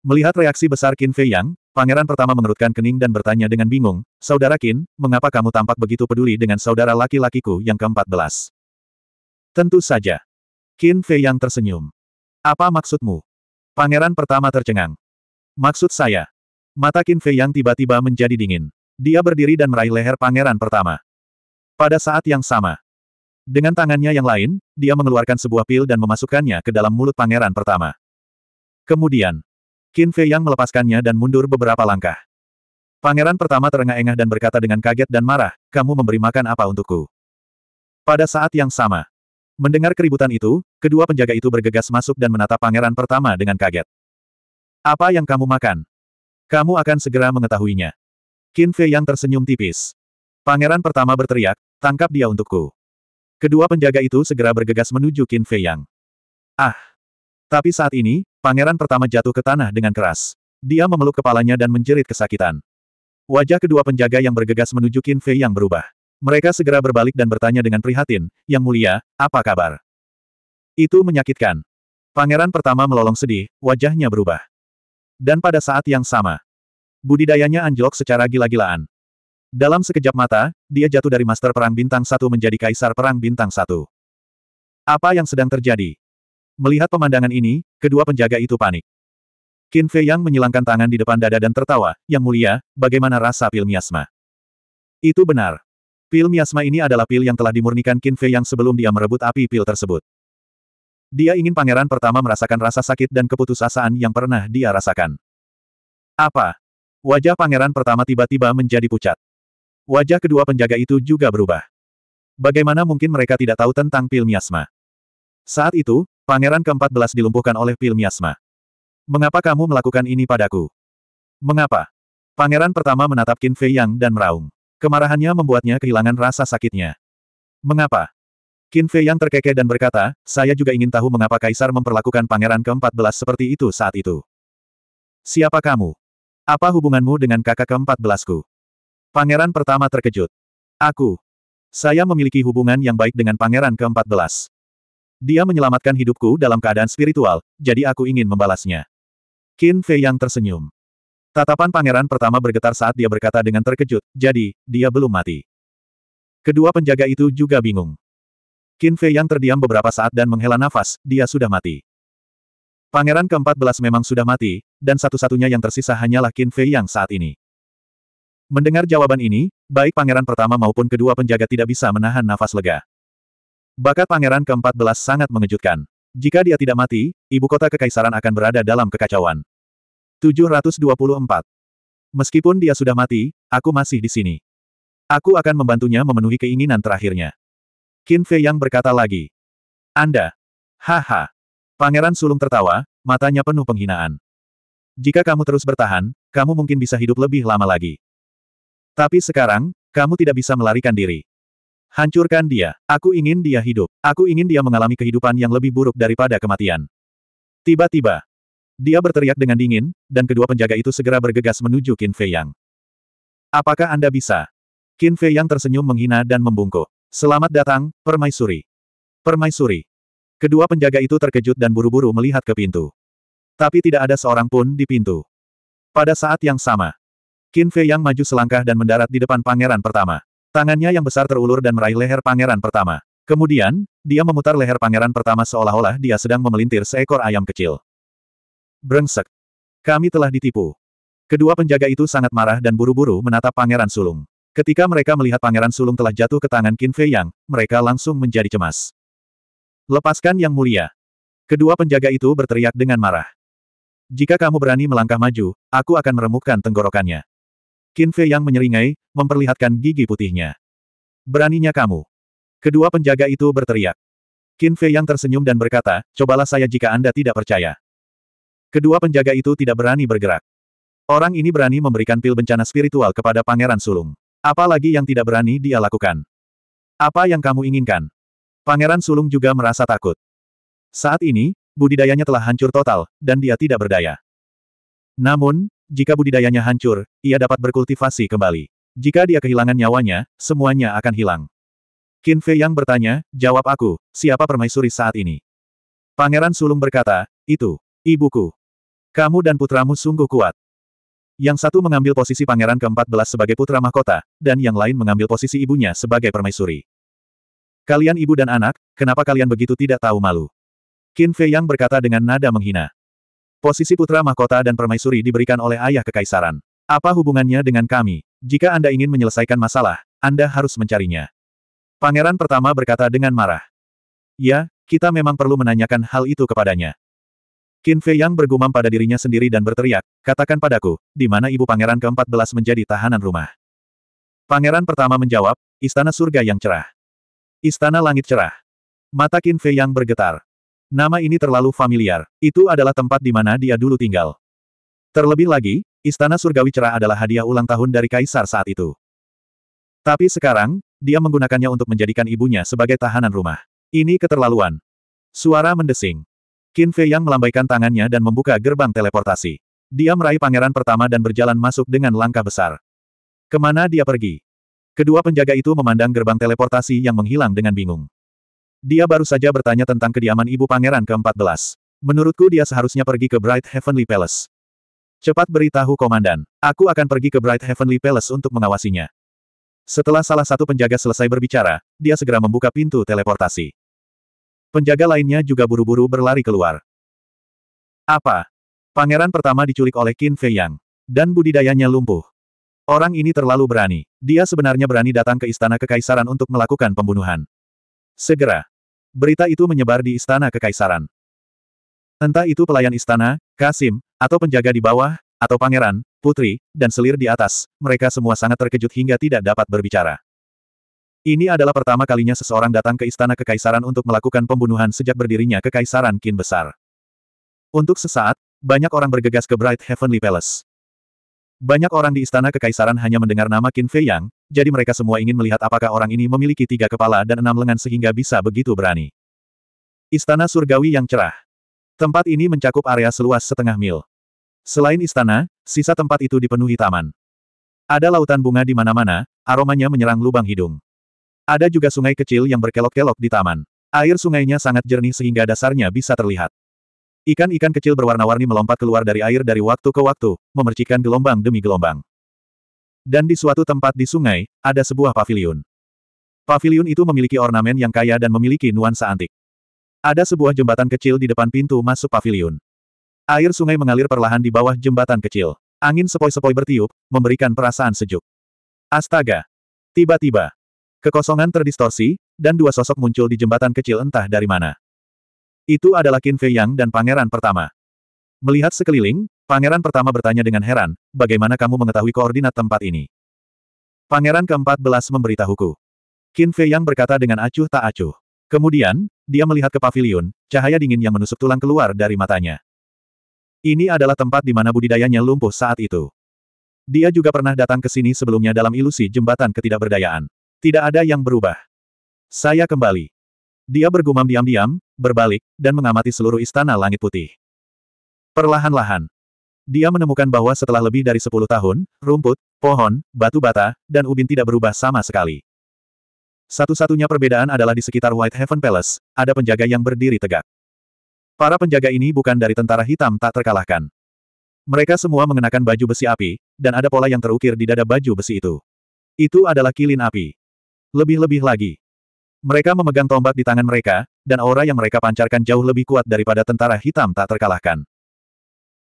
Melihat reaksi besar Qin Fei Yang, pangeran pertama mengerutkan kening dan bertanya dengan bingung, Saudara Qin, mengapa kamu tampak begitu peduli dengan saudara laki-lakiku yang ke-14? Tentu saja. Qin Fei Yang tersenyum. Apa maksudmu? Pangeran pertama tercengang. Maksud saya. Mata Qin Fei Yang tiba-tiba menjadi dingin. Dia berdiri dan meraih leher pangeran pertama. Pada saat yang sama, dengan tangannya yang lain, dia mengeluarkan sebuah pil dan memasukkannya ke dalam mulut pangeran pertama. Kemudian, Qin Fei yang melepaskannya dan mundur beberapa langkah. Pangeran pertama terengah-engah dan berkata dengan kaget dan marah, kamu memberi makan apa untukku? Pada saat yang sama, mendengar keributan itu, kedua penjaga itu bergegas masuk dan menatap pangeran pertama dengan kaget. Apa yang kamu makan? Kamu akan segera mengetahuinya. Qin Fei yang tersenyum tipis. Pangeran pertama berteriak, tangkap dia untukku. Kedua penjaga itu segera bergegas menuju Qin Fei yang. Ah! Tapi saat ini, pangeran pertama jatuh ke tanah dengan keras. Dia memeluk kepalanya dan menjerit kesakitan. Wajah kedua penjaga yang bergegas menuju Qin Fei yang berubah. Mereka segera berbalik dan bertanya dengan prihatin, Yang mulia, apa kabar? Itu menyakitkan. Pangeran pertama melolong sedih, wajahnya berubah. Dan pada saat yang sama, Budidayanya anjlok secara gila-gilaan. Dalam sekejap mata, dia jatuh dari Master Perang Bintang satu menjadi Kaisar Perang Bintang satu. Apa yang sedang terjadi? Melihat pemandangan ini, kedua penjaga itu panik. Qin Fei Yang menyilangkan tangan di depan dada dan tertawa, Yang mulia, bagaimana rasa pil miasma? Itu benar. Pil miasma ini adalah pil yang telah dimurnikan Qin Fei Yang sebelum dia merebut api pil tersebut. Dia ingin pangeran pertama merasakan rasa sakit dan keputusasaan yang pernah dia rasakan. Apa? Wajah pangeran pertama tiba-tiba menjadi pucat. Wajah kedua penjaga itu juga berubah. Bagaimana mungkin mereka tidak tahu tentang pil miasma? Saat itu, pangeran keempat belas dilumpuhkan oleh pil miasma. Mengapa kamu melakukan ini padaku? Mengapa? Pangeran pertama menatap Qin Fei Yang dan meraung. Kemarahannya membuatnya kehilangan rasa sakitnya. Mengapa? Qin Fei Yang terkekeh dan berkata, saya juga ingin tahu mengapa Kaisar memperlakukan pangeran keempat belas seperti itu saat itu. Siapa kamu? Apa hubunganmu dengan kakak keempat belasku, Pangeran pertama terkejut. Aku. Saya memiliki hubungan yang baik dengan pangeran keempat belas. Dia menyelamatkan hidupku dalam keadaan spiritual, jadi aku ingin membalasnya. Qin Fei yang tersenyum. Tatapan pangeran pertama bergetar saat dia berkata dengan terkejut, jadi, dia belum mati. Kedua penjaga itu juga bingung. Qin Fei yang terdiam beberapa saat dan menghela nafas, dia sudah mati. Pangeran ke-14 memang sudah mati, dan satu-satunya yang tersisa hanyalah Qin Fei yang saat ini. Mendengar jawaban ini, baik pangeran pertama maupun kedua penjaga tidak bisa menahan nafas lega. Bakat pangeran ke-14 sangat mengejutkan. Jika dia tidak mati, ibu kota kekaisaran akan berada dalam kekacauan. 724. Meskipun dia sudah mati, aku masih di sini. Aku akan membantunya memenuhi keinginan terakhirnya. Qin Fei yang berkata lagi. Anda. Haha. Pangeran Sulung tertawa, matanya penuh penghinaan. Jika kamu terus bertahan, kamu mungkin bisa hidup lebih lama lagi. Tapi sekarang, kamu tidak bisa melarikan diri. Hancurkan dia. Aku ingin dia hidup. Aku ingin dia mengalami kehidupan yang lebih buruk daripada kematian. Tiba-tiba, dia berteriak dengan dingin, dan kedua penjaga itu segera bergegas menuju Qin Fei Yang. Apakah Anda bisa? Qin Fei Yang tersenyum menghina dan membungkuk. Selamat datang, Permaisuri. Permaisuri. Kedua penjaga itu terkejut dan buru-buru melihat ke pintu. Tapi tidak ada seorang pun di pintu. Pada saat yang sama, Qin Fei yang maju selangkah dan mendarat di depan pangeran pertama. Tangannya yang besar terulur dan meraih leher pangeran pertama. Kemudian, dia memutar leher pangeran pertama seolah-olah dia sedang memelintir seekor ayam kecil. Brengsek. Kami telah ditipu. Kedua penjaga itu sangat marah dan buru-buru menatap pangeran sulung. Ketika mereka melihat pangeran sulung telah jatuh ke tangan Qin Fei Yang, mereka langsung menjadi cemas. Lepaskan yang mulia. Kedua penjaga itu berteriak dengan marah. Jika kamu berani melangkah maju, aku akan meremukkan tenggorokannya. Qin Fei yang menyeringai, memperlihatkan gigi putihnya. Beraninya kamu. Kedua penjaga itu berteriak. Qin Fei yang tersenyum dan berkata, cobalah saya jika Anda tidak percaya. Kedua penjaga itu tidak berani bergerak. Orang ini berani memberikan pil bencana spiritual kepada Pangeran Sulung. Apalagi yang tidak berani dia lakukan. Apa yang kamu inginkan? Pangeran Sulung juga merasa takut. Saat ini, budidayanya telah hancur total, dan dia tidak berdaya. Namun, jika budidayanya hancur, ia dapat berkultivasi kembali. Jika dia kehilangan nyawanya, semuanya akan hilang. Qin Fei yang bertanya, jawab aku, siapa permaisuri saat ini? Pangeran Sulung berkata, itu, ibuku. Kamu dan putramu sungguh kuat. Yang satu mengambil posisi pangeran ke-14 sebagai putra mahkota, dan yang lain mengambil posisi ibunya sebagai permaisuri. Kalian ibu dan anak, kenapa kalian begitu tidak tahu malu? Qin Fei Yang berkata dengan nada menghina. Posisi putra mahkota dan permaisuri diberikan oleh ayah kekaisaran. Apa hubungannya dengan kami? Jika Anda ingin menyelesaikan masalah, Anda harus mencarinya. Pangeran pertama berkata dengan marah. Ya, kita memang perlu menanyakan hal itu kepadanya. Qin Fei Yang bergumam pada dirinya sendiri dan berteriak, katakan padaku, di mana ibu pangeran ke-14 menjadi tahanan rumah. Pangeran pertama menjawab, istana surga yang cerah. Istana Langit Cerah. Mata Qin Fei yang bergetar. Nama ini terlalu familiar, itu adalah tempat di mana dia dulu tinggal. Terlebih lagi, Istana Surgawi Cerah adalah hadiah ulang tahun dari Kaisar saat itu. Tapi sekarang, dia menggunakannya untuk menjadikan ibunya sebagai tahanan rumah. Ini keterlaluan. Suara mendesing. Qin Fei yang melambaikan tangannya dan membuka gerbang teleportasi. Dia meraih pangeran pertama dan berjalan masuk dengan langkah besar. Kemana dia pergi? Kedua penjaga itu memandang gerbang teleportasi yang menghilang dengan bingung. Dia baru saja bertanya tentang kediaman ibu pangeran ke-14. Menurutku dia seharusnya pergi ke Bright Heavenly Palace. Cepat beritahu komandan. Aku akan pergi ke Bright Heavenly Palace untuk mengawasinya. Setelah salah satu penjaga selesai berbicara, dia segera membuka pintu teleportasi. Penjaga lainnya juga buru-buru berlari keluar. Apa? Pangeran pertama diculik oleh Qin Fei Yang. Dan budidayanya lumpuh. Orang ini terlalu berani. Dia sebenarnya berani datang ke istana kekaisaran untuk melakukan pembunuhan. Segera. Berita itu menyebar di istana kekaisaran. Entah itu pelayan istana, Kasim, atau penjaga di bawah, atau pangeran, putri, dan selir di atas, mereka semua sangat terkejut hingga tidak dapat berbicara. Ini adalah pertama kalinya seseorang datang ke istana kekaisaran untuk melakukan pembunuhan sejak berdirinya kekaisaran Kin besar. Untuk sesaat, banyak orang bergegas ke Bright Heavenly Palace. Banyak orang di istana kekaisaran hanya mendengar nama Qin Fei Yang, jadi mereka semua ingin melihat apakah orang ini memiliki tiga kepala dan enam lengan sehingga bisa begitu berani. Istana Surgawi yang cerah. Tempat ini mencakup area seluas setengah mil. Selain istana, sisa tempat itu dipenuhi taman. Ada lautan bunga di mana-mana, aromanya menyerang lubang hidung. Ada juga sungai kecil yang berkelok-kelok di taman. Air sungainya sangat jernih sehingga dasarnya bisa terlihat. Ikan-ikan kecil berwarna-warni melompat keluar dari air dari waktu ke waktu, memercikan gelombang demi gelombang. Dan di suatu tempat di sungai, ada sebuah pavilion. Pavilion itu memiliki ornamen yang kaya dan memiliki nuansa antik. Ada sebuah jembatan kecil di depan pintu masuk pavilion. Air sungai mengalir perlahan di bawah jembatan kecil. Angin sepoi-sepoi bertiup, memberikan perasaan sejuk. Astaga! Tiba-tiba, kekosongan terdistorsi, dan dua sosok muncul di jembatan kecil entah dari mana. Itu adalah Qin Fei Yang dan pangeran pertama. Melihat sekeliling, pangeran pertama bertanya dengan heran, bagaimana kamu mengetahui koordinat tempat ini? Pangeran keempat belas memberitahuku. Qin Fei Yang berkata dengan acuh tak acuh. Kemudian, dia melihat ke pavilion, cahaya dingin yang menusuk tulang keluar dari matanya. Ini adalah tempat di mana budidayanya lumpuh saat itu. Dia juga pernah datang ke sini sebelumnya dalam ilusi jembatan ketidakberdayaan. Tidak ada yang berubah. Saya kembali. Dia bergumam diam-diam, berbalik, dan mengamati seluruh istana langit putih. Perlahan-lahan, dia menemukan bahwa setelah lebih dari sepuluh tahun, rumput, pohon, batu bata, dan ubin tidak berubah sama sekali. Satu-satunya perbedaan adalah di sekitar White Heaven Palace, ada penjaga yang berdiri tegak. Para penjaga ini bukan dari tentara hitam tak terkalahkan. Mereka semua mengenakan baju besi api, dan ada pola yang terukir di dada baju besi itu. Itu adalah kilin api. Lebih-lebih lagi. Mereka memegang tombak di tangan mereka, dan aura yang mereka pancarkan jauh lebih kuat daripada tentara hitam tak terkalahkan.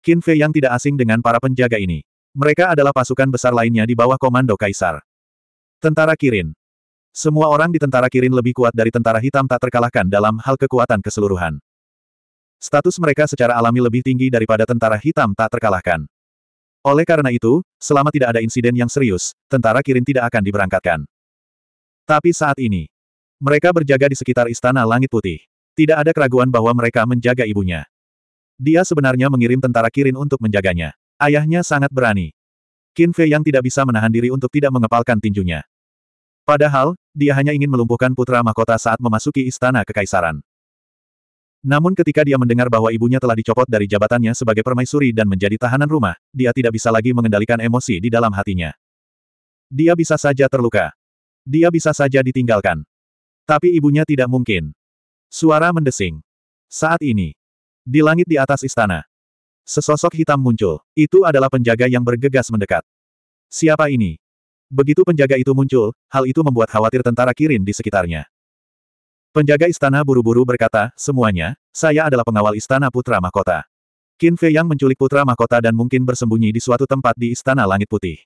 Qin Fei yang tidak asing dengan para penjaga ini. Mereka adalah pasukan besar lainnya di bawah komando Kaisar. Tentara Kirin. Semua orang di tentara Kirin lebih kuat dari tentara hitam tak terkalahkan dalam hal kekuatan keseluruhan. Status mereka secara alami lebih tinggi daripada tentara hitam tak terkalahkan. Oleh karena itu, selama tidak ada insiden yang serius, tentara Kirin tidak akan diberangkatkan. Tapi saat ini, mereka berjaga di sekitar Istana Langit Putih. Tidak ada keraguan bahwa mereka menjaga ibunya. Dia sebenarnya mengirim tentara Kirin untuk menjaganya. Ayahnya sangat berani. Qin Fei yang tidak bisa menahan diri untuk tidak mengepalkan tinjunya. Padahal, dia hanya ingin melumpuhkan putra mahkota saat memasuki istana kekaisaran. Namun ketika dia mendengar bahwa ibunya telah dicopot dari jabatannya sebagai permaisuri dan menjadi tahanan rumah, dia tidak bisa lagi mengendalikan emosi di dalam hatinya. Dia bisa saja terluka. Dia bisa saja ditinggalkan. Tapi ibunya tidak mungkin. Suara mendesing. Saat ini. Di langit di atas istana. Sesosok hitam muncul. Itu adalah penjaga yang bergegas mendekat. Siapa ini? Begitu penjaga itu muncul, hal itu membuat khawatir tentara Kirin di sekitarnya. Penjaga istana buru-buru berkata, semuanya, saya adalah pengawal istana Putra Mahkota. Qin Fei Yang menculik Putra Mahkota dan mungkin bersembunyi di suatu tempat di Istana Langit Putih.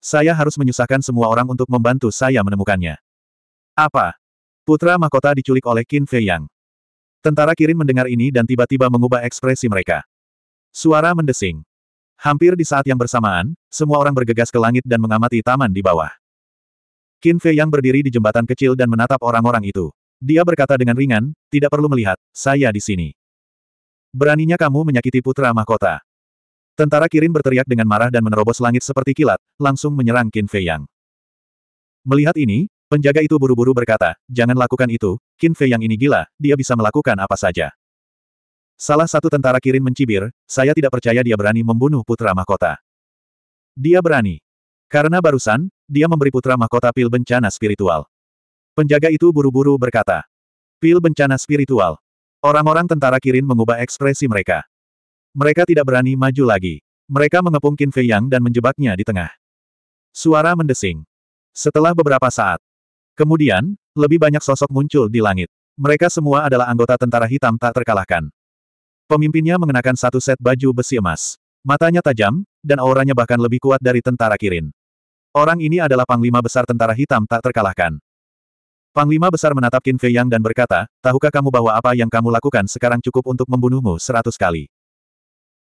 Saya harus menyusahkan semua orang untuk membantu saya menemukannya. Apa? Putra mahkota diculik oleh Qin Fei Yang. Tentara Kirin mendengar ini dan tiba-tiba mengubah ekspresi mereka. Suara mendesing. Hampir di saat yang bersamaan, semua orang bergegas ke langit dan mengamati taman di bawah. Qin Fei Yang berdiri di jembatan kecil dan menatap orang-orang itu. Dia berkata dengan ringan, tidak perlu melihat, saya di sini. Beraninya kamu menyakiti putra mahkota. Tentara Kirin berteriak dengan marah dan menerobos langit seperti kilat, langsung menyerang Qin Fei Yang. Melihat ini, Penjaga itu buru-buru berkata, jangan lakukan itu, Qin Fei yang ini gila, dia bisa melakukan apa saja. Salah satu tentara Kirin mencibir, saya tidak percaya dia berani membunuh putra mahkota. Dia berani. Karena barusan, dia memberi putra mahkota pil bencana spiritual. Penjaga itu buru-buru berkata, pil bencana spiritual. Orang-orang tentara Kirin mengubah ekspresi mereka. Mereka tidak berani maju lagi. Mereka mengepung Qin Fei Yang dan menjebaknya di tengah. Suara mendesing. Setelah beberapa saat, Kemudian, lebih banyak sosok muncul di langit. Mereka semua adalah anggota tentara hitam tak terkalahkan. Pemimpinnya mengenakan satu set baju besi emas. Matanya tajam, dan auranya bahkan lebih kuat dari tentara Kirin. Orang ini adalah Panglima Besar Tentara Hitam tak terkalahkan. Panglima Besar menatap Qin Fei Yang dan berkata, Tahukah kamu bahwa apa yang kamu lakukan sekarang cukup untuk membunuhmu seratus kali?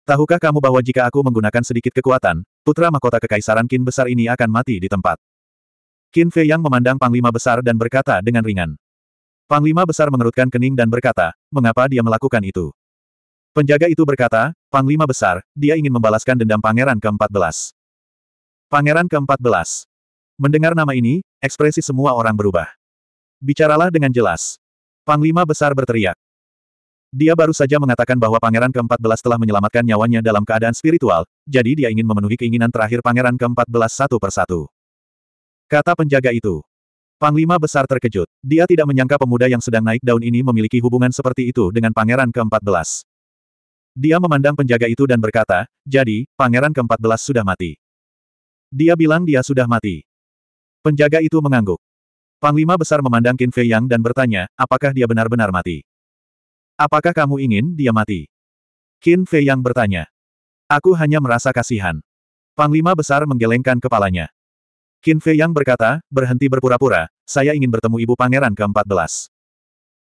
Tahukah kamu bahwa jika aku menggunakan sedikit kekuatan, putra mahkota kekaisaran Qin Besar ini akan mati di tempat? Qin Fei Yang memandang Panglima Besar dan berkata dengan ringan. Panglima Besar mengerutkan kening dan berkata, mengapa dia melakukan itu? Penjaga itu berkata, Panglima Besar, dia ingin membalaskan dendam Pangeran ke-14. Pangeran ke-14. Mendengar nama ini, ekspresi semua orang berubah. Bicaralah dengan jelas. Panglima Besar berteriak. Dia baru saja mengatakan bahwa Pangeran ke-14 telah menyelamatkan nyawanya dalam keadaan spiritual, jadi dia ingin memenuhi keinginan terakhir Pangeran ke-14 satu persatu. Kata penjaga itu. Panglima besar terkejut. Dia tidak menyangka pemuda yang sedang naik daun ini memiliki hubungan seperti itu dengan pangeran ke-14. Dia memandang penjaga itu dan berkata, jadi, pangeran ke-14 sudah mati. Dia bilang dia sudah mati. Penjaga itu mengangguk. Panglima besar memandang Qin Fei Yang dan bertanya, apakah dia benar-benar mati? Apakah kamu ingin dia mati? Qin Fei Yang bertanya. Aku hanya merasa kasihan. Panglima besar menggelengkan kepalanya. Qin Fei Yang berkata, berhenti berpura-pura, saya ingin bertemu ibu pangeran ke-14.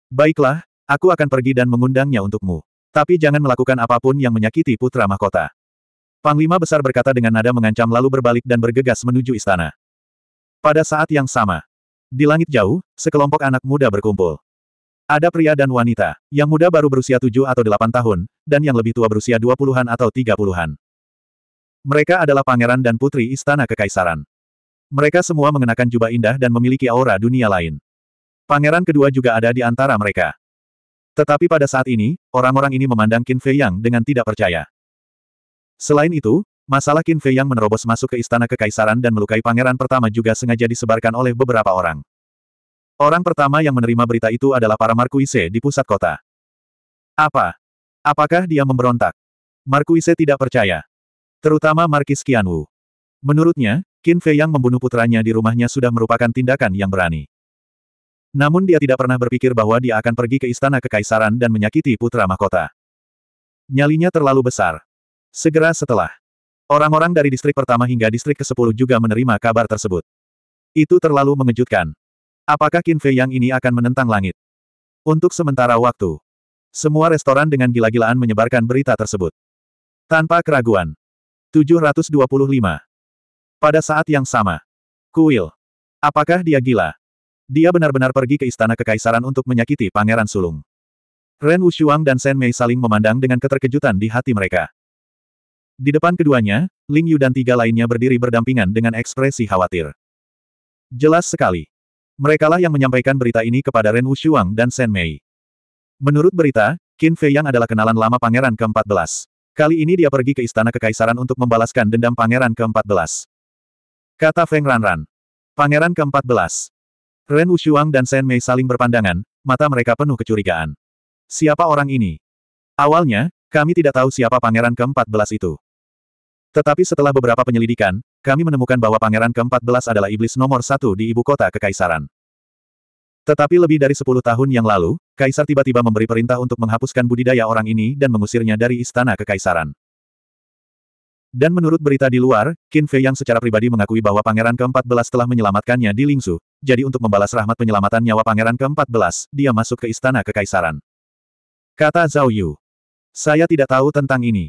Baiklah, aku akan pergi dan mengundangnya untukmu. Tapi jangan melakukan apapun yang menyakiti putra mahkota. Panglima besar berkata dengan nada mengancam lalu berbalik dan bergegas menuju istana. Pada saat yang sama, di langit jauh, sekelompok anak muda berkumpul. Ada pria dan wanita, yang muda baru berusia tujuh atau delapan tahun, dan yang lebih tua berusia dua puluhan atau tiga puluhan. Mereka adalah pangeran dan putri istana kekaisaran. Mereka semua mengenakan jubah indah dan memiliki aura dunia lain. Pangeran kedua juga ada di antara mereka. Tetapi pada saat ini, orang-orang ini memandang Qin Fei Yang dengan tidak percaya. Selain itu, masalah Qin Fei Yang menerobos masuk ke istana kekaisaran dan melukai pangeran pertama juga sengaja disebarkan oleh beberapa orang. Orang pertama yang menerima berita itu adalah para Markuise di pusat kota. Apa? Apakah dia memberontak? Markuise tidak percaya. Terutama Markis Qianwu. Menurutnya, Qin Fei yang membunuh putranya di rumahnya sudah merupakan tindakan yang berani. Namun dia tidak pernah berpikir bahwa dia akan pergi ke istana kekaisaran dan menyakiti putra mahkota. Nyalinya terlalu besar. Segera setelah, orang-orang dari distrik pertama hingga distrik ke-10 juga menerima kabar tersebut. Itu terlalu mengejutkan. Apakah Qin Fei yang ini akan menentang langit? Untuk sementara waktu, semua restoran dengan gila-gilaan menyebarkan berita tersebut. Tanpa keraguan. 725. Pada saat yang sama. Kuil. Apakah dia gila? Dia benar-benar pergi ke istana kekaisaran untuk menyakiti Pangeran Sulung. Ren Wushuang dan Shen Mei saling memandang dengan keterkejutan di hati mereka. Di depan keduanya, Ling Yu dan tiga lainnya berdiri berdampingan dengan ekspresi khawatir. Jelas sekali. Merekalah yang menyampaikan berita ini kepada Ren Wushuang dan Shen Mei. Menurut berita, Qin Fei Yang adalah kenalan lama Pangeran ke-14. Kali ini dia pergi ke istana kekaisaran untuk membalaskan dendam Pangeran ke-14. Kata Feng Ranran. Pangeran ke-14. Ren Wushuang dan Shen Mei saling berpandangan, mata mereka penuh kecurigaan. Siapa orang ini? Awalnya, kami tidak tahu siapa pangeran ke-14 itu. Tetapi setelah beberapa penyelidikan, kami menemukan bahwa pangeran ke-14 adalah iblis nomor satu di ibu kota kekaisaran. Tetapi lebih dari sepuluh tahun yang lalu, kaisar tiba-tiba memberi perintah untuk menghapuskan budidaya orang ini dan mengusirnya dari istana kekaisaran. Dan menurut berita di luar, Qin Fei yang secara pribadi mengakui bahwa pangeran ke-14 telah menyelamatkannya di Lingsu, jadi untuk membalas rahmat penyelamatan nyawa pangeran ke-14, dia masuk ke istana kekaisaran. Kata Zhao Yu. Saya tidak tahu tentang ini.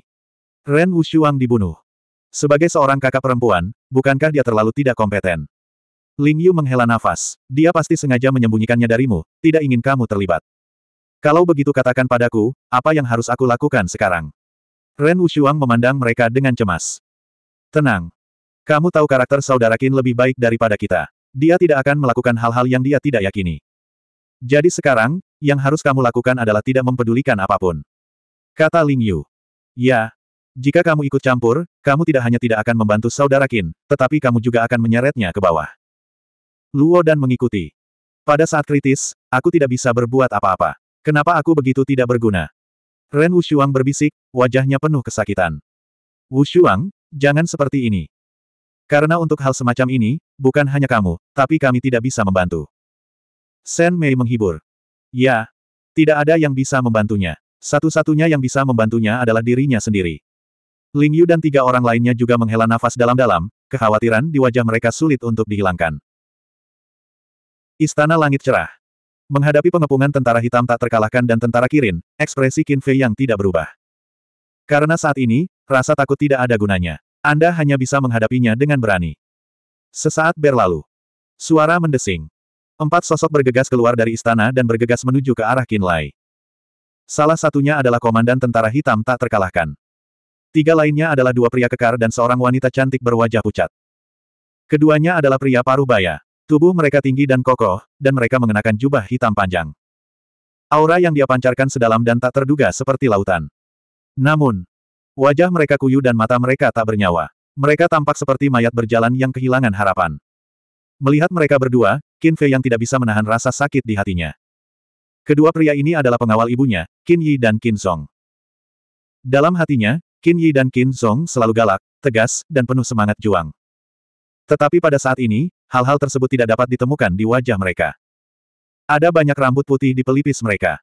Ren Wushuang dibunuh. Sebagai seorang kakak perempuan, bukankah dia terlalu tidak kompeten? Ling Yu menghela nafas. Dia pasti sengaja menyembunyikannya darimu, tidak ingin kamu terlibat. Kalau begitu katakan padaku, apa yang harus aku lakukan sekarang? Ren Wushuang memandang mereka dengan cemas. Tenang. Kamu tahu karakter saudara Qin lebih baik daripada kita. Dia tidak akan melakukan hal-hal yang dia tidak yakini. Jadi sekarang, yang harus kamu lakukan adalah tidak mempedulikan apapun. Kata Ling Yu. Ya. Jika kamu ikut campur, kamu tidak hanya tidak akan membantu saudara Qin, tetapi kamu juga akan menyeretnya ke bawah. Luo dan mengikuti. Pada saat kritis, aku tidak bisa berbuat apa-apa. Kenapa aku begitu tidak berguna? Ren Wushuang berbisik, wajahnya penuh kesakitan. Wushuang, jangan seperti ini. Karena untuk hal semacam ini, bukan hanya kamu, tapi kami tidak bisa membantu. Sen Mei menghibur. Ya, tidak ada yang bisa membantunya. Satu-satunya yang bisa membantunya adalah dirinya sendiri. Ling Yu dan tiga orang lainnya juga menghela nafas dalam-dalam, kekhawatiran di wajah mereka sulit untuk dihilangkan. Istana Langit Cerah Menghadapi pengepungan tentara hitam tak terkalahkan dan tentara kirin, ekspresi Qin Fei yang tidak berubah. Karena saat ini, rasa takut tidak ada gunanya. Anda hanya bisa menghadapinya dengan berani. Sesaat berlalu. Suara mendesing. Empat sosok bergegas keluar dari istana dan bergegas menuju ke arah Qin Lai. Salah satunya adalah komandan tentara hitam tak terkalahkan. Tiga lainnya adalah dua pria kekar dan seorang wanita cantik berwajah pucat. Keduanya adalah pria paruh parubaya. Tubuh mereka tinggi dan kokoh, dan mereka mengenakan jubah hitam panjang. Aura yang dia pancarkan sedalam dan tak terduga seperti lautan. Namun, wajah mereka kuyu dan mata mereka tak bernyawa. Mereka tampak seperti mayat berjalan yang kehilangan harapan. Melihat mereka berdua, Qin Fei yang tidak bisa menahan rasa sakit di hatinya. Kedua pria ini adalah pengawal ibunya, Qin Yi dan Qin Song. Dalam hatinya, Qin Yi dan Qin Song selalu galak, tegas, dan penuh semangat juang. Tetapi pada saat ini, hal-hal tersebut tidak dapat ditemukan di wajah mereka. Ada banyak rambut putih di pelipis mereka.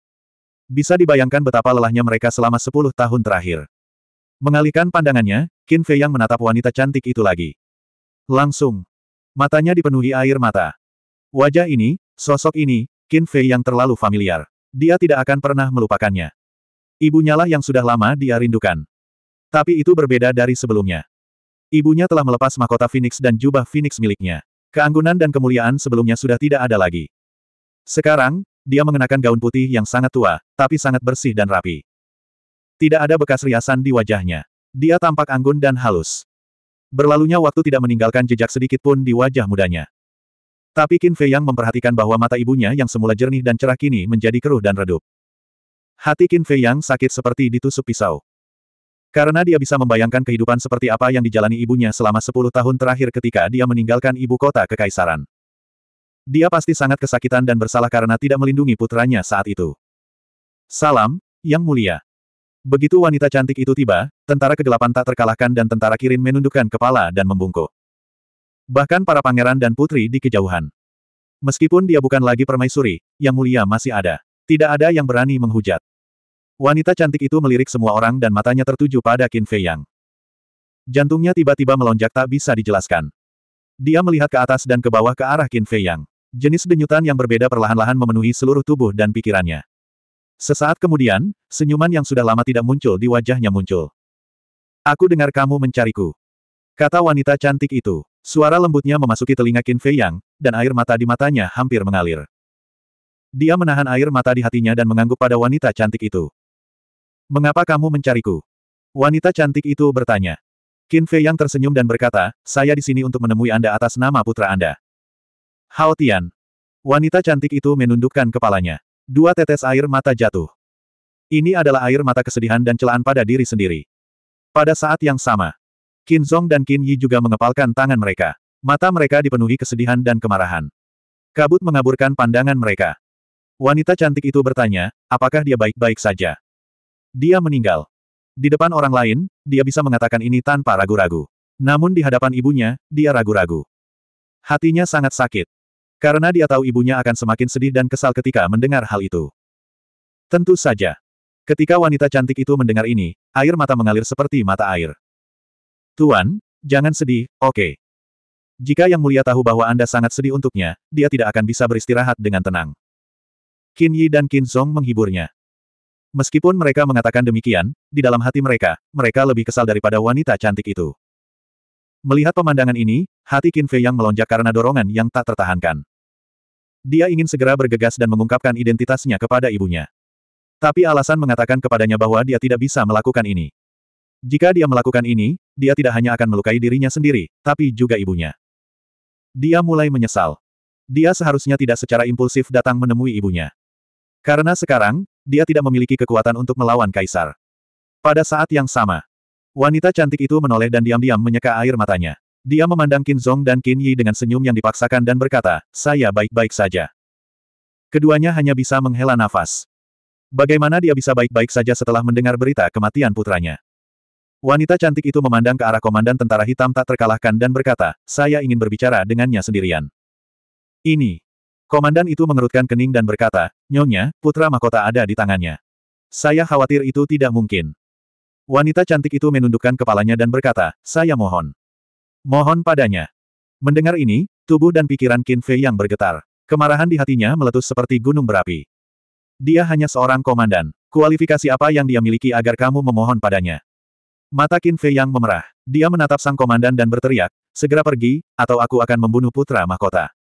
Bisa dibayangkan betapa lelahnya mereka selama sepuluh tahun terakhir. Mengalihkan pandangannya, Qin Fei yang menatap wanita cantik itu lagi. Langsung. Matanya dipenuhi air mata. Wajah ini, sosok ini, Qin Fei yang terlalu familiar. Dia tidak akan pernah melupakannya. Ibunya lah yang sudah lama dia rindukan. Tapi itu berbeda dari sebelumnya. Ibunya telah melepas mahkota Phoenix dan jubah Phoenix miliknya. Keanggunan dan kemuliaan sebelumnya sudah tidak ada lagi. Sekarang, dia mengenakan gaun putih yang sangat tua, tapi sangat bersih dan rapi. Tidak ada bekas riasan di wajahnya. Dia tampak anggun dan halus. Berlalunya waktu tidak meninggalkan jejak sedikit pun di wajah mudanya. Tapi Qin Fei yang memperhatikan bahwa mata ibunya yang semula jernih dan cerah kini menjadi keruh dan redup. Hati Qin Fei yang sakit seperti ditusuk pisau. Karena dia bisa membayangkan kehidupan seperti apa yang dijalani ibunya selama sepuluh tahun terakhir ketika dia meninggalkan ibu kota kekaisaran. Dia pasti sangat kesakitan dan bersalah karena tidak melindungi putranya saat itu. Salam, Yang Mulia. Begitu wanita cantik itu tiba, tentara kegelapan tak terkalahkan dan tentara Kirin menundukkan kepala dan membungkuk. Bahkan para pangeran dan putri di kejauhan. Meskipun dia bukan lagi permaisuri, Yang Mulia masih ada. Tidak ada yang berani menghujat. Wanita cantik itu melirik semua orang dan matanya tertuju pada Qin Fei Yang. Jantungnya tiba-tiba melonjak tak bisa dijelaskan. Dia melihat ke atas dan ke bawah ke arah Qin Fei Yang. Jenis denyutan yang berbeda perlahan-lahan memenuhi seluruh tubuh dan pikirannya. Sesaat kemudian, senyuman yang sudah lama tidak muncul di wajahnya muncul. Aku dengar kamu mencariku. Kata wanita cantik itu. Suara lembutnya memasuki telinga Qin Fei Yang, dan air mata di matanya hampir mengalir. Dia menahan air mata di hatinya dan mengangguk pada wanita cantik itu. Mengapa kamu mencariku? Wanita cantik itu bertanya. Qin Fei yang tersenyum dan berkata, saya di sini untuk menemui Anda atas nama putra Anda. Hao Tian. Wanita cantik itu menundukkan kepalanya. Dua tetes air mata jatuh. Ini adalah air mata kesedihan dan celaan pada diri sendiri. Pada saat yang sama, Qin Zong dan Qin Yi juga mengepalkan tangan mereka. Mata mereka dipenuhi kesedihan dan kemarahan. Kabut mengaburkan pandangan mereka. Wanita cantik itu bertanya, apakah dia baik-baik saja? Dia meninggal. Di depan orang lain, dia bisa mengatakan ini tanpa ragu-ragu. Namun di hadapan ibunya, dia ragu-ragu. Hatinya sangat sakit. Karena dia tahu ibunya akan semakin sedih dan kesal ketika mendengar hal itu. Tentu saja. Ketika wanita cantik itu mendengar ini, air mata mengalir seperti mata air. Tuan, jangan sedih, oke. Okay. Jika Yang Mulia tahu bahwa Anda sangat sedih untuknya, dia tidak akan bisa beristirahat dengan tenang. Qin Yi dan Qin Song menghiburnya. Meskipun mereka mengatakan demikian, di dalam hati mereka, mereka lebih kesal daripada wanita cantik itu. Melihat pemandangan ini, hati Qin Fei yang melonjak karena dorongan yang tak tertahankan. Dia ingin segera bergegas dan mengungkapkan identitasnya kepada ibunya. Tapi alasan mengatakan kepadanya bahwa dia tidak bisa melakukan ini. Jika dia melakukan ini, dia tidak hanya akan melukai dirinya sendiri, tapi juga ibunya. Dia mulai menyesal. Dia seharusnya tidak secara impulsif datang menemui ibunya. Karena sekarang, dia tidak memiliki kekuatan untuk melawan Kaisar. Pada saat yang sama, wanita cantik itu menoleh dan diam-diam menyeka air matanya. Dia memandang Qin Zong dan Qin Yi dengan senyum yang dipaksakan dan berkata, saya baik-baik saja. Keduanya hanya bisa menghela nafas. Bagaimana dia bisa baik-baik saja setelah mendengar berita kematian putranya? Wanita cantik itu memandang ke arah komandan tentara hitam tak terkalahkan dan berkata, saya ingin berbicara dengannya sendirian. Ini. Komandan itu mengerutkan kening dan berkata, Nyonya, putra mahkota ada di tangannya. Saya khawatir itu tidak mungkin. Wanita cantik itu menundukkan kepalanya dan berkata, saya mohon. Mohon padanya. Mendengar ini, tubuh dan pikiran Qin Fei yang bergetar. Kemarahan di hatinya meletus seperti gunung berapi. Dia hanya seorang komandan. Kualifikasi apa yang dia miliki agar kamu memohon padanya? Mata Qin Fei yang memerah. Dia menatap sang komandan dan berteriak, segera pergi, atau aku akan membunuh putra mahkota.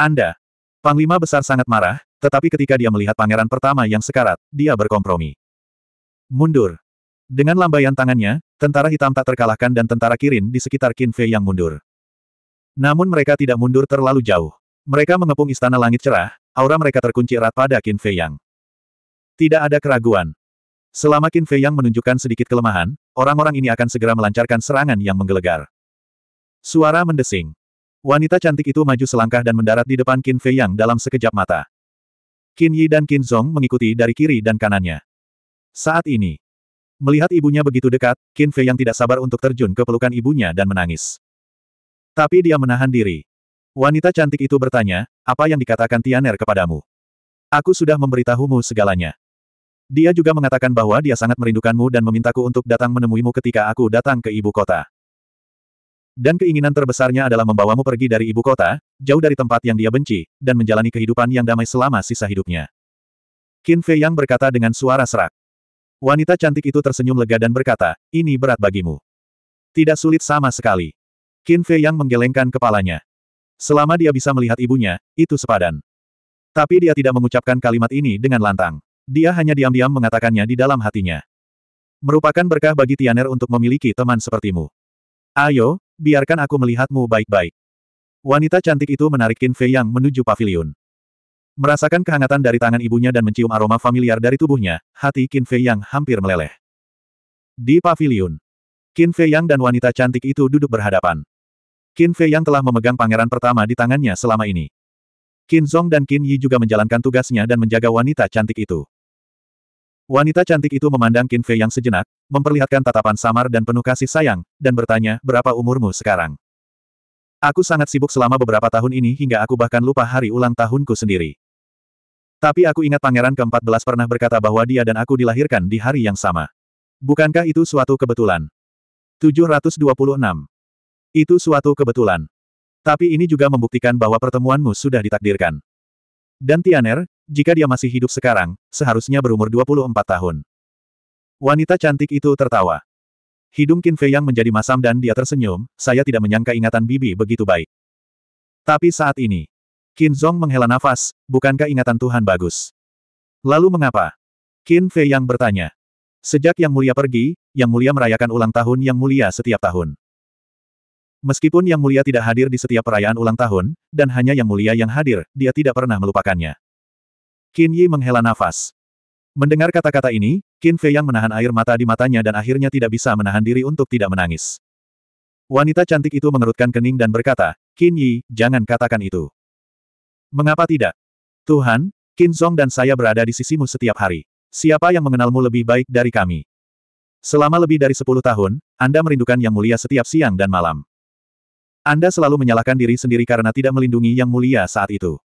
Anda, Panglima besar sangat marah, tetapi ketika dia melihat pangeran pertama yang sekarat, dia berkompromi. Mundur. Dengan lambaian tangannya, tentara hitam tak terkalahkan dan tentara kirin di sekitar Qin Fei yang mundur. Namun mereka tidak mundur terlalu jauh. Mereka mengepung istana langit cerah, aura mereka terkunci erat pada Qin Fei Yang. Tidak ada keraguan. Selama Qin Fei Yang menunjukkan sedikit kelemahan, orang-orang ini akan segera melancarkan serangan yang menggelegar. Suara mendesing. Wanita cantik itu maju selangkah dan mendarat di depan Qin Fei Yang dalam sekejap mata. Qin Yi dan Qin Zong mengikuti dari kiri dan kanannya. Saat ini, melihat ibunya begitu dekat, Qin Fei Yang tidak sabar untuk terjun ke pelukan ibunya dan menangis. Tapi dia menahan diri. Wanita cantik itu bertanya, apa yang dikatakan Tianer kepadamu? Aku sudah memberitahumu segalanya. Dia juga mengatakan bahwa dia sangat merindukanmu dan memintaku untuk datang menemuimu ketika aku datang ke ibu kota. Dan keinginan terbesarnya adalah membawamu pergi dari ibu kota, jauh dari tempat yang dia benci, dan menjalani kehidupan yang damai selama sisa hidupnya. Qin Fei Yang berkata dengan suara serak. Wanita cantik itu tersenyum lega dan berkata, ini berat bagimu. Tidak sulit sama sekali. Qin Fei Yang menggelengkan kepalanya. Selama dia bisa melihat ibunya, itu sepadan. Tapi dia tidak mengucapkan kalimat ini dengan lantang. Dia hanya diam-diam mengatakannya di dalam hatinya. Merupakan berkah bagi Tianer untuk memiliki teman sepertimu. Ayo, Biarkan aku melihatmu baik-baik. Wanita cantik itu menarik Qin Fei Yang menuju pavilion. Merasakan kehangatan dari tangan ibunya dan mencium aroma familiar dari tubuhnya, hati Qin Fei Yang hampir meleleh. Di pavilion, Qin Fei Yang dan wanita cantik itu duduk berhadapan. Qin Fei Yang telah memegang pangeran pertama di tangannya selama ini. Qin Zong dan Qin Yi juga menjalankan tugasnya dan menjaga wanita cantik itu. Wanita cantik itu memandang Qin Fei yang sejenak, memperlihatkan tatapan samar dan penuh kasih sayang, dan bertanya, berapa umurmu sekarang? Aku sangat sibuk selama beberapa tahun ini hingga aku bahkan lupa hari ulang tahunku sendiri. Tapi aku ingat pangeran ke-14 pernah berkata bahwa dia dan aku dilahirkan di hari yang sama. Bukankah itu suatu kebetulan? 726. Itu suatu kebetulan. Tapi ini juga membuktikan bahwa pertemuanmu sudah ditakdirkan. Dan Tianer, jika dia masih hidup sekarang, seharusnya berumur 24 tahun. Wanita cantik itu tertawa. Hidung Qin Fei yang menjadi masam dan dia tersenyum, saya tidak menyangka ingatan Bibi begitu baik. Tapi saat ini, Qin Zong menghela nafas, bukankah ingatan Tuhan bagus? Lalu mengapa? Qin Fei yang bertanya. Sejak Yang Mulia pergi, Yang Mulia merayakan ulang tahun Yang Mulia setiap tahun. Meskipun Yang Mulia tidak hadir di setiap perayaan ulang tahun, dan hanya Yang Mulia yang hadir, dia tidak pernah melupakannya. Qin Yi menghela nafas. Mendengar kata-kata ini, Qin Fei yang menahan air mata di matanya dan akhirnya tidak bisa menahan diri untuk tidak menangis. Wanita cantik itu mengerutkan kening dan berkata, Qin Yi, jangan katakan itu. Mengapa tidak? Tuhan, Qin Zong dan saya berada di sisimu setiap hari. Siapa yang mengenalmu lebih baik dari kami? Selama lebih dari sepuluh tahun, Anda merindukan Yang Mulia setiap siang dan malam. Anda selalu menyalahkan diri sendiri karena tidak melindungi Yang Mulia saat itu.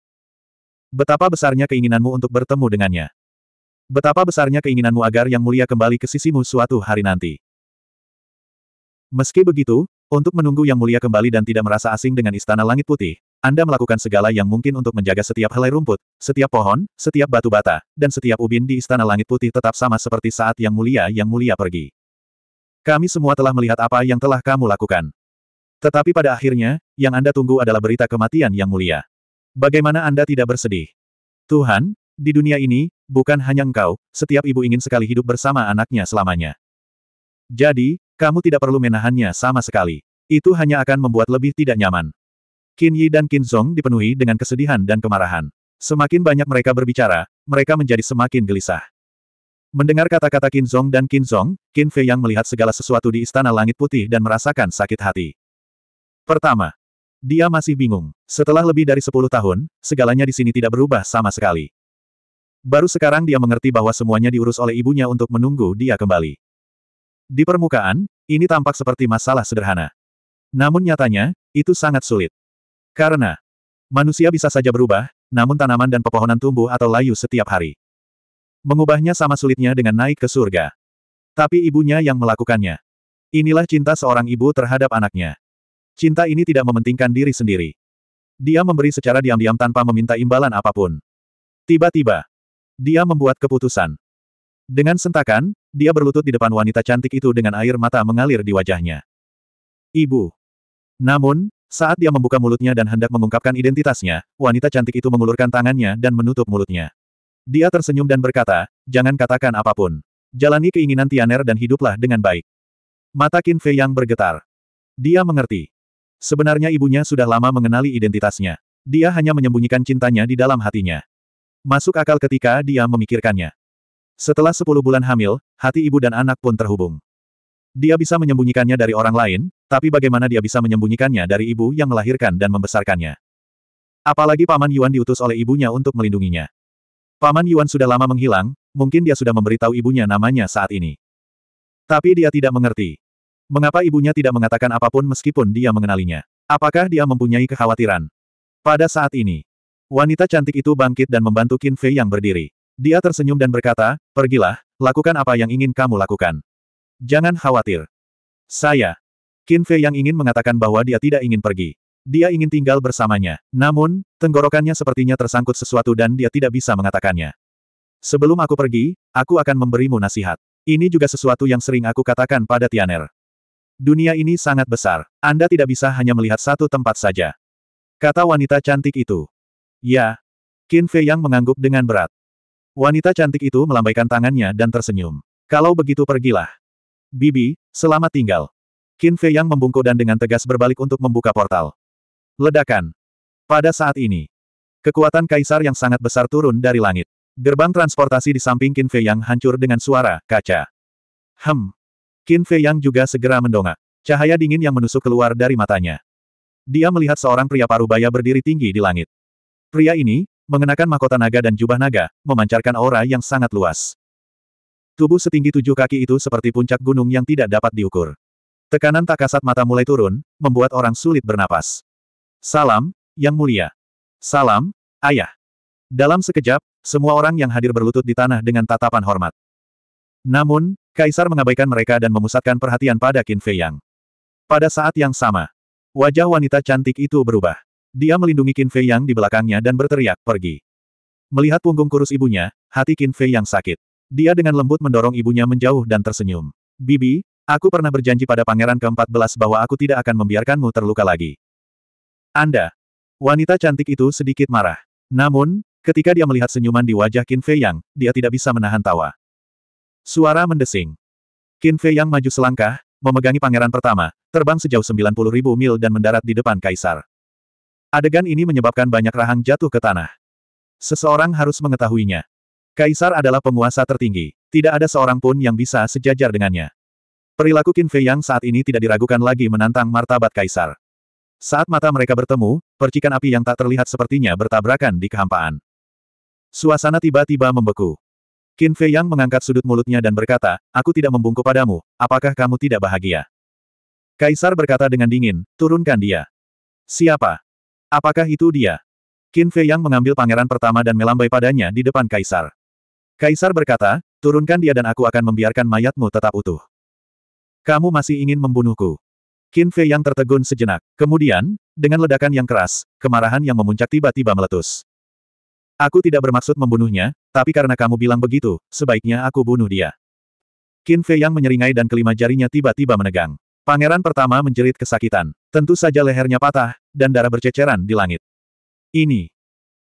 Betapa besarnya keinginanmu untuk bertemu dengannya. Betapa besarnya keinginanmu agar Yang Mulia kembali ke sisimu suatu hari nanti. Meski begitu, untuk menunggu Yang Mulia kembali dan tidak merasa asing dengan Istana Langit Putih, Anda melakukan segala yang mungkin untuk menjaga setiap helai rumput, setiap pohon, setiap batu bata, dan setiap ubin di Istana Langit Putih tetap sama seperti saat Yang Mulia Yang Mulia pergi. Kami semua telah melihat apa yang telah kamu lakukan. Tetapi pada akhirnya, yang Anda tunggu adalah berita kematian Yang Mulia. Bagaimana Anda tidak bersedih? Tuhan, di dunia ini, bukan hanya engkau, setiap ibu ingin sekali hidup bersama anaknya selamanya. Jadi, kamu tidak perlu menahannya sama sekali. Itu hanya akan membuat lebih tidak nyaman. Qin Yi dan Qin Zong dipenuhi dengan kesedihan dan kemarahan. Semakin banyak mereka berbicara, mereka menjadi semakin gelisah. Mendengar kata-kata Qin Zong dan Qin Zong, Qin Fei yang melihat segala sesuatu di Istana Langit Putih dan merasakan sakit hati. Pertama, dia masih bingung. Setelah lebih dari sepuluh tahun, segalanya di sini tidak berubah sama sekali. Baru sekarang dia mengerti bahwa semuanya diurus oleh ibunya untuk menunggu dia kembali. Di permukaan, ini tampak seperti masalah sederhana. Namun nyatanya, itu sangat sulit. Karena, manusia bisa saja berubah, namun tanaman dan pepohonan tumbuh atau layu setiap hari. Mengubahnya sama sulitnya dengan naik ke surga. Tapi ibunya yang melakukannya. Inilah cinta seorang ibu terhadap anaknya. Cinta ini tidak mementingkan diri sendiri. Dia memberi secara diam-diam tanpa meminta imbalan apapun. Tiba-tiba, dia membuat keputusan. Dengan sentakan, dia berlutut di depan wanita cantik itu dengan air mata mengalir di wajahnya. Ibu. Namun, saat dia membuka mulutnya dan hendak mengungkapkan identitasnya, wanita cantik itu mengulurkan tangannya dan menutup mulutnya. Dia tersenyum dan berkata, jangan katakan apapun. Jalani keinginan Tianer dan hiduplah dengan baik. Mata Qin Fei yang bergetar. Dia mengerti. Sebenarnya ibunya sudah lama mengenali identitasnya. Dia hanya menyembunyikan cintanya di dalam hatinya. Masuk akal ketika dia memikirkannya. Setelah 10 bulan hamil, hati ibu dan anak pun terhubung. Dia bisa menyembunyikannya dari orang lain, tapi bagaimana dia bisa menyembunyikannya dari ibu yang melahirkan dan membesarkannya? Apalagi Paman Yuan diutus oleh ibunya untuk melindunginya. Paman Yuan sudah lama menghilang, mungkin dia sudah memberitahu ibunya namanya saat ini. Tapi dia tidak mengerti. Mengapa ibunya tidak mengatakan apapun meskipun dia mengenalinya? Apakah dia mempunyai kekhawatiran? Pada saat ini, wanita cantik itu bangkit dan membantu Qin Fei yang berdiri. Dia tersenyum dan berkata, pergilah, lakukan apa yang ingin kamu lakukan. Jangan khawatir. Saya. Qin Fei yang ingin mengatakan bahwa dia tidak ingin pergi. Dia ingin tinggal bersamanya. Namun, tenggorokannya sepertinya tersangkut sesuatu dan dia tidak bisa mengatakannya. Sebelum aku pergi, aku akan memberimu nasihat. Ini juga sesuatu yang sering aku katakan pada Tianer. Dunia ini sangat besar. Anda tidak bisa hanya melihat satu tempat saja. Kata wanita cantik itu. Ya. Qin Fei yang mengangguk dengan berat. Wanita cantik itu melambaikan tangannya dan tersenyum. Kalau begitu pergilah. Bibi, selamat tinggal. Qin Fei yang membungkuk dan dengan tegas berbalik untuk membuka portal. Ledakan. Pada saat ini, kekuatan kaisar yang sangat besar turun dari langit. Gerbang transportasi di samping Qin Fei yang hancur dengan suara kaca. Hem, Qin Fei Yang juga segera mendongak. Cahaya dingin yang menusuk keluar dari matanya. Dia melihat seorang pria parubaya berdiri tinggi di langit. Pria ini, mengenakan mahkota naga dan jubah naga, memancarkan aura yang sangat luas. Tubuh setinggi tujuh kaki itu seperti puncak gunung yang tidak dapat diukur. Tekanan tak kasat mata mulai turun, membuat orang sulit bernapas. Salam, Yang Mulia. Salam, Ayah. Dalam sekejap, semua orang yang hadir berlutut di tanah dengan tatapan hormat. Namun, Kaisar mengabaikan mereka dan memusatkan perhatian pada Qin Fei Yang. Pada saat yang sama, wajah wanita cantik itu berubah. Dia melindungi Qin Fei Yang di belakangnya dan berteriak, pergi. Melihat punggung kurus ibunya, hati Qin Fei Yang sakit. Dia dengan lembut mendorong ibunya menjauh dan tersenyum. Bibi, aku pernah berjanji pada pangeran ke-14 bahwa aku tidak akan membiarkanmu terluka lagi. Anda. Wanita cantik itu sedikit marah. Namun, ketika dia melihat senyuman di wajah Qin Fei Yang, dia tidak bisa menahan tawa. Suara mendesing. Qin Fei yang maju selangkah, memegangi pangeran pertama, terbang sejauh 90 ribu mil dan mendarat di depan kaisar. Adegan ini menyebabkan banyak rahang jatuh ke tanah. Seseorang harus mengetahuinya. Kaisar adalah penguasa tertinggi. Tidak ada seorang pun yang bisa sejajar dengannya. Perilaku Qin Fei Yang saat ini tidak diragukan lagi menantang martabat kaisar. Saat mata mereka bertemu, percikan api yang tak terlihat sepertinya bertabrakan di kehampaan. Suasana tiba-tiba membeku. Qin Fei Yang mengangkat sudut mulutnya dan berkata, aku tidak membungkuk padamu, apakah kamu tidak bahagia? Kaisar berkata dengan dingin, turunkan dia. Siapa? Apakah itu dia? Qin Fei Yang mengambil pangeran pertama dan melambai padanya di depan Kaisar. Kaisar berkata, turunkan dia dan aku akan membiarkan mayatmu tetap utuh. Kamu masih ingin membunuhku. Qin Fei Yang tertegun sejenak. Kemudian, dengan ledakan yang keras, kemarahan yang memuncak tiba-tiba meletus. Aku tidak bermaksud membunuhnya, tapi karena kamu bilang begitu, sebaiknya aku bunuh dia. Qin Fei yang menyeringai dan kelima jarinya tiba-tiba menegang. Pangeran pertama menjerit kesakitan. Tentu saja lehernya patah, dan darah berceceran di langit. Ini.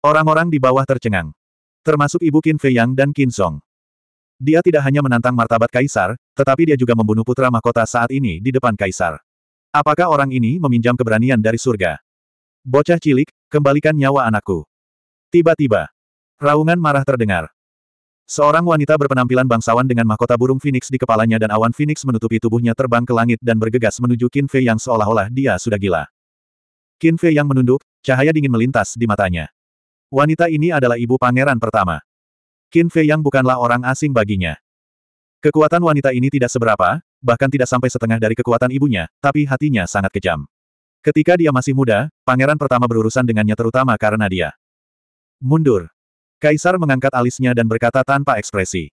Orang-orang di bawah tercengang. Termasuk ibu Qin Fei Yang dan Qin Song. Dia tidak hanya menantang martabat kaisar, tetapi dia juga membunuh putra mahkota saat ini di depan kaisar. Apakah orang ini meminjam keberanian dari surga? Bocah cilik, kembalikan nyawa anakku. Tiba-tiba, Raungan marah terdengar. Seorang wanita berpenampilan bangsawan dengan mahkota burung phoenix di kepalanya dan awan phoenix menutupi tubuhnya terbang ke langit dan bergegas menuju Qin Fei yang seolah-olah dia sudah gila. Qin Fei yang menunduk, cahaya dingin melintas di matanya. Wanita ini adalah ibu pangeran pertama. Qin Fei yang bukanlah orang asing baginya. Kekuatan wanita ini tidak seberapa, bahkan tidak sampai setengah dari kekuatan ibunya, tapi hatinya sangat kejam. Ketika dia masih muda, pangeran pertama berurusan dengannya terutama karena dia mundur. Kaisar mengangkat alisnya dan berkata tanpa ekspresi.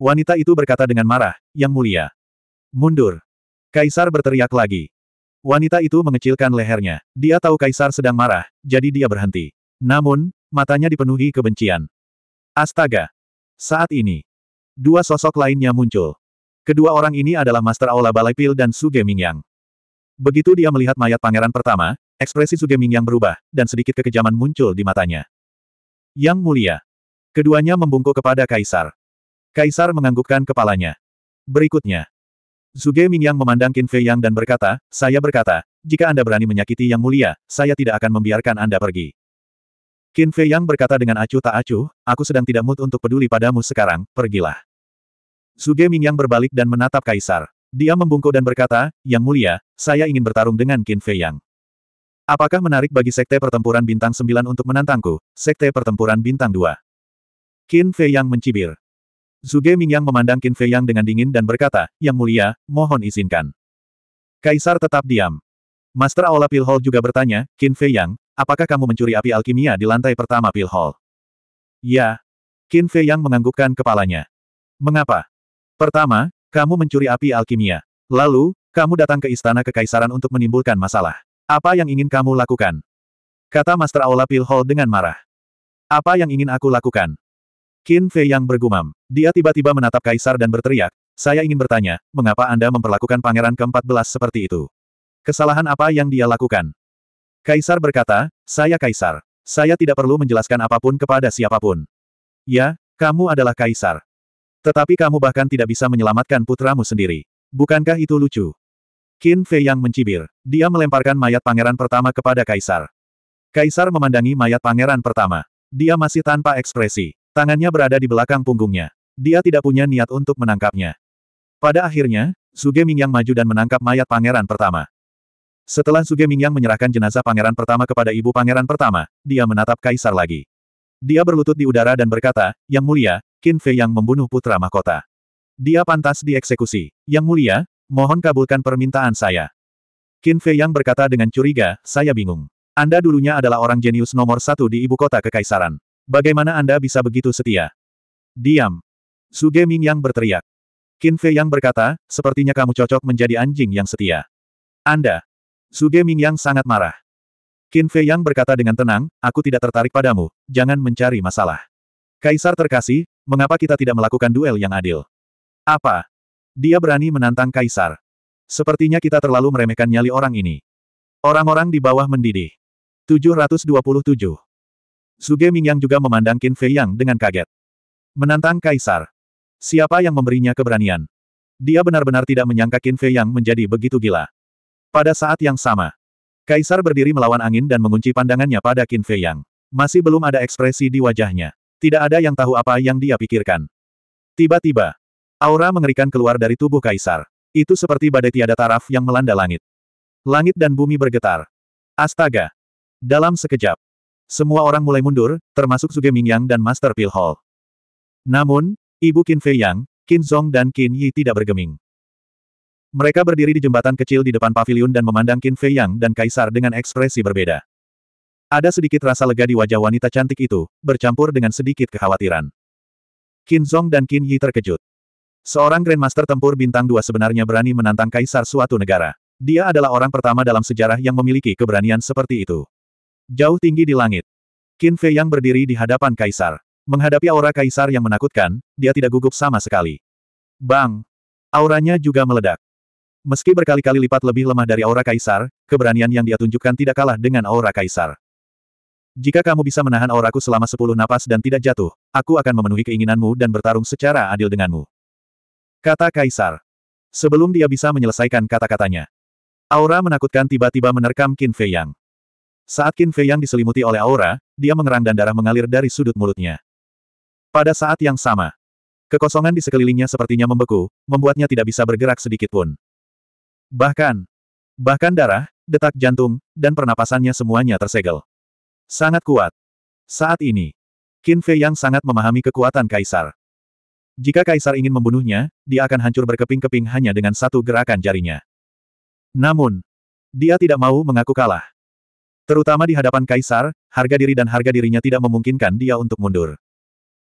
Wanita itu berkata dengan marah, Yang Mulia. Mundur. Kaisar berteriak lagi. Wanita itu mengecilkan lehernya. Dia tahu Kaisar sedang marah, jadi dia berhenti. Namun, matanya dipenuhi kebencian. Astaga! Saat ini, dua sosok lainnya muncul. Kedua orang ini adalah Master Aula Balai Pil dan Suge Mingyang. Begitu dia melihat mayat pangeran pertama, ekspresi Suge Mingyang berubah, dan sedikit kekejaman muncul di matanya. Yang mulia. Keduanya membungkuk kepada Kaisar. Kaisar menganggukkan kepalanya. Berikutnya. Zuge Mingyang memandang Qin Fei Yang dan berkata, saya berkata, jika Anda berani menyakiti Yang Mulia, saya tidak akan membiarkan Anda pergi. Qin Fei Yang berkata dengan acuh tak acuh, aku sedang tidak mood untuk peduli padamu sekarang, pergilah. Zuge Mingyang berbalik dan menatap Kaisar. Dia membungkuk dan berkata, Yang Mulia, saya ingin bertarung dengan Qin Fei Yang. Apakah menarik bagi Sekte Pertempuran Bintang 9 untuk menantangku, Sekte Pertempuran Bintang 2? Qin Fei Yang mencibir. Zuge Mingyang memandang Qin Fei Yang dengan dingin dan berkata, Yang mulia, mohon izinkan. Kaisar tetap diam. Master Aula Pil Hall juga bertanya, Qin Fei Yang, apakah kamu mencuri api alkimia di lantai pertama Pil Hall? Ya. Qin Fei Yang menganggukkan kepalanya. Mengapa? Pertama, kamu mencuri api alkimia. Lalu, kamu datang ke istana kekaisaran untuk menimbulkan masalah. Apa yang ingin kamu lakukan? Kata Master Aula Pilhol dengan marah. Apa yang ingin aku lakukan? Qin Fei yang bergumam. Dia tiba-tiba menatap Kaisar dan berteriak, saya ingin bertanya, mengapa Anda memperlakukan pangeran ke-14 seperti itu? Kesalahan apa yang dia lakukan? Kaisar berkata, saya Kaisar. Saya tidak perlu menjelaskan apapun kepada siapapun. Ya, kamu adalah Kaisar. Tetapi kamu bahkan tidak bisa menyelamatkan putramu sendiri. Bukankah itu lucu? Qin Fei yang mencibir. Dia melemparkan mayat pangeran pertama kepada Kaisar. Kaisar memandangi mayat pangeran pertama. Dia masih tanpa ekspresi. Tangannya berada di belakang punggungnya. Dia tidak punya niat untuk menangkapnya. Pada akhirnya, Suge Mingyang maju dan menangkap mayat pangeran pertama. Setelah Suge Mingyang menyerahkan jenazah pangeran pertama kepada ibu pangeran pertama, dia menatap Kaisar lagi. Dia berlutut di udara dan berkata, Yang mulia, Qin Fei yang membunuh putra mahkota. Dia pantas dieksekusi. Yang mulia, Mohon kabulkan permintaan saya. Qin Fei Yang berkata dengan curiga, saya bingung. Anda dulunya adalah orang jenius nomor satu di ibu kota kekaisaran. Bagaimana Anda bisa begitu setia? Diam. Suge Ming Yang berteriak. Qin Fei Yang berkata, sepertinya kamu cocok menjadi anjing yang setia. Anda. Suge Ming Yang sangat marah. Qin Fei Yang berkata dengan tenang, aku tidak tertarik padamu, jangan mencari masalah. Kaisar terkasih, mengapa kita tidak melakukan duel yang adil? Apa? Dia berani menantang Kaisar. Sepertinya kita terlalu meremehkan nyali orang ini. Orang-orang di bawah mendidih. 727. Suge Mingyang juga memandang Qin Fei Yang dengan kaget. Menantang Kaisar. Siapa yang memberinya keberanian? Dia benar-benar tidak menyangka Qin Fei Yang menjadi begitu gila. Pada saat yang sama, Kaisar berdiri melawan angin dan mengunci pandangannya pada Qin Fei Yang. Masih belum ada ekspresi di wajahnya. Tidak ada yang tahu apa yang dia pikirkan. Tiba-tiba, Aura mengerikan keluar dari tubuh kaisar. Itu seperti badai tiada taraf yang melanda langit. Langit dan bumi bergetar. Astaga! Dalam sekejap, semua orang mulai mundur, termasuk Suge Mingyang dan Master Pil Hall. Namun, Ibu Qin Fei Yang, Qin Zhong, dan Qin Yi tidak bergeming. Mereka berdiri di jembatan kecil di depan pavilion dan memandang Qin Fei Yang dan Kaisar dengan ekspresi berbeda. Ada sedikit rasa lega di wajah wanita cantik itu, bercampur dengan sedikit kekhawatiran. Qin Zhong dan Qin Yi terkejut. Seorang Grandmaster tempur bintang dua sebenarnya berani menantang kaisar suatu negara. Dia adalah orang pertama dalam sejarah yang memiliki keberanian seperti itu. Jauh tinggi di langit. Qin Fei yang berdiri di hadapan kaisar. Menghadapi aura kaisar yang menakutkan, dia tidak gugup sama sekali. Bang! Auranya juga meledak. Meski berkali-kali lipat lebih lemah dari aura kaisar, keberanian yang dia tunjukkan tidak kalah dengan aura kaisar. Jika kamu bisa menahan auraku selama sepuluh napas dan tidak jatuh, aku akan memenuhi keinginanmu dan bertarung secara adil denganmu. Kata Kaisar. Sebelum dia bisa menyelesaikan kata-katanya. Aura menakutkan tiba-tiba menerkam Qin Fei Yang. Saat Qin Fei Yang diselimuti oleh aura, dia mengerang dan darah mengalir dari sudut mulutnya. Pada saat yang sama, kekosongan di sekelilingnya sepertinya membeku, membuatnya tidak bisa bergerak sedikitpun. Bahkan, bahkan darah, detak jantung, dan pernapasannya semuanya tersegel. Sangat kuat. Saat ini, Qin Fei Yang sangat memahami kekuatan Kaisar. Jika kaisar ingin membunuhnya, dia akan hancur berkeping-keping hanya dengan satu gerakan jarinya. Namun, dia tidak mau mengaku kalah. Terutama di hadapan kaisar, harga diri dan harga dirinya tidak memungkinkan dia untuk mundur.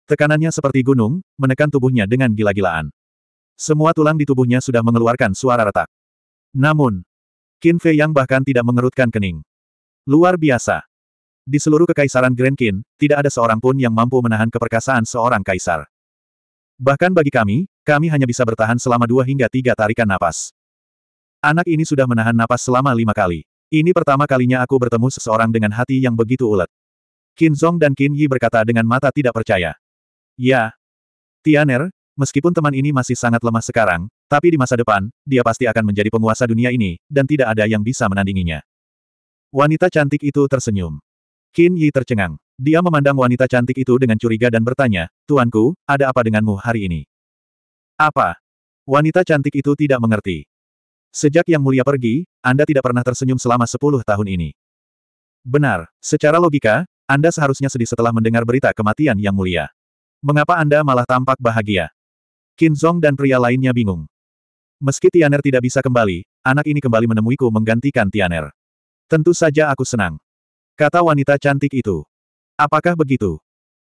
Tekanannya seperti gunung, menekan tubuhnya dengan gila-gilaan. Semua tulang di tubuhnya sudah mengeluarkan suara retak. Namun, Qin Fei Yang bahkan tidak mengerutkan kening. Luar biasa. Di seluruh kekaisaran Grand Qin, tidak ada seorang pun yang mampu menahan keperkasaan seorang kaisar. Bahkan bagi kami, kami hanya bisa bertahan selama dua hingga tiga tarikan napas. Anak ini sudah menahan napas selama lima kali. Ini pertama kalinya aku bertemu seseorang dengan hati yang begitu ulet. Qin Zong dan Qin Yi berkata dengan mata tidak percaya. Ya. Tianer, meskipun teman ini masih sangat lemah sekarang, tapi di masa depan, dia pasti akan menjadi penguasa dunia ini, dan tidak ada yang bisa menandinginya. Wanita cantik itu tersenyum. Qin Yi tercengang. Dia memandang wanita cantik itu dengan curiga dan bertanya, Tuanku, ada apa denganmu hari ini? Apa? Wanita cantik itu tidak mengerti. Sejak Yang Mulia pergi, Anda tidak pernah tersenyum selama sepuluh tahun ini. Benar, secara logika, Anda seharusnya sedih setelah mendengar berita kematian Yang Mulia. Mengapa Anda malah tampak bahagia? Qin Kinzong dan pria lainnya bingung. Meski Tianer tidak bisa kembali, anak ini kembali menemuiku menggantikan Tianer. Tentu saja aku senang. Kata wanita cantik itu. Apakah begitu?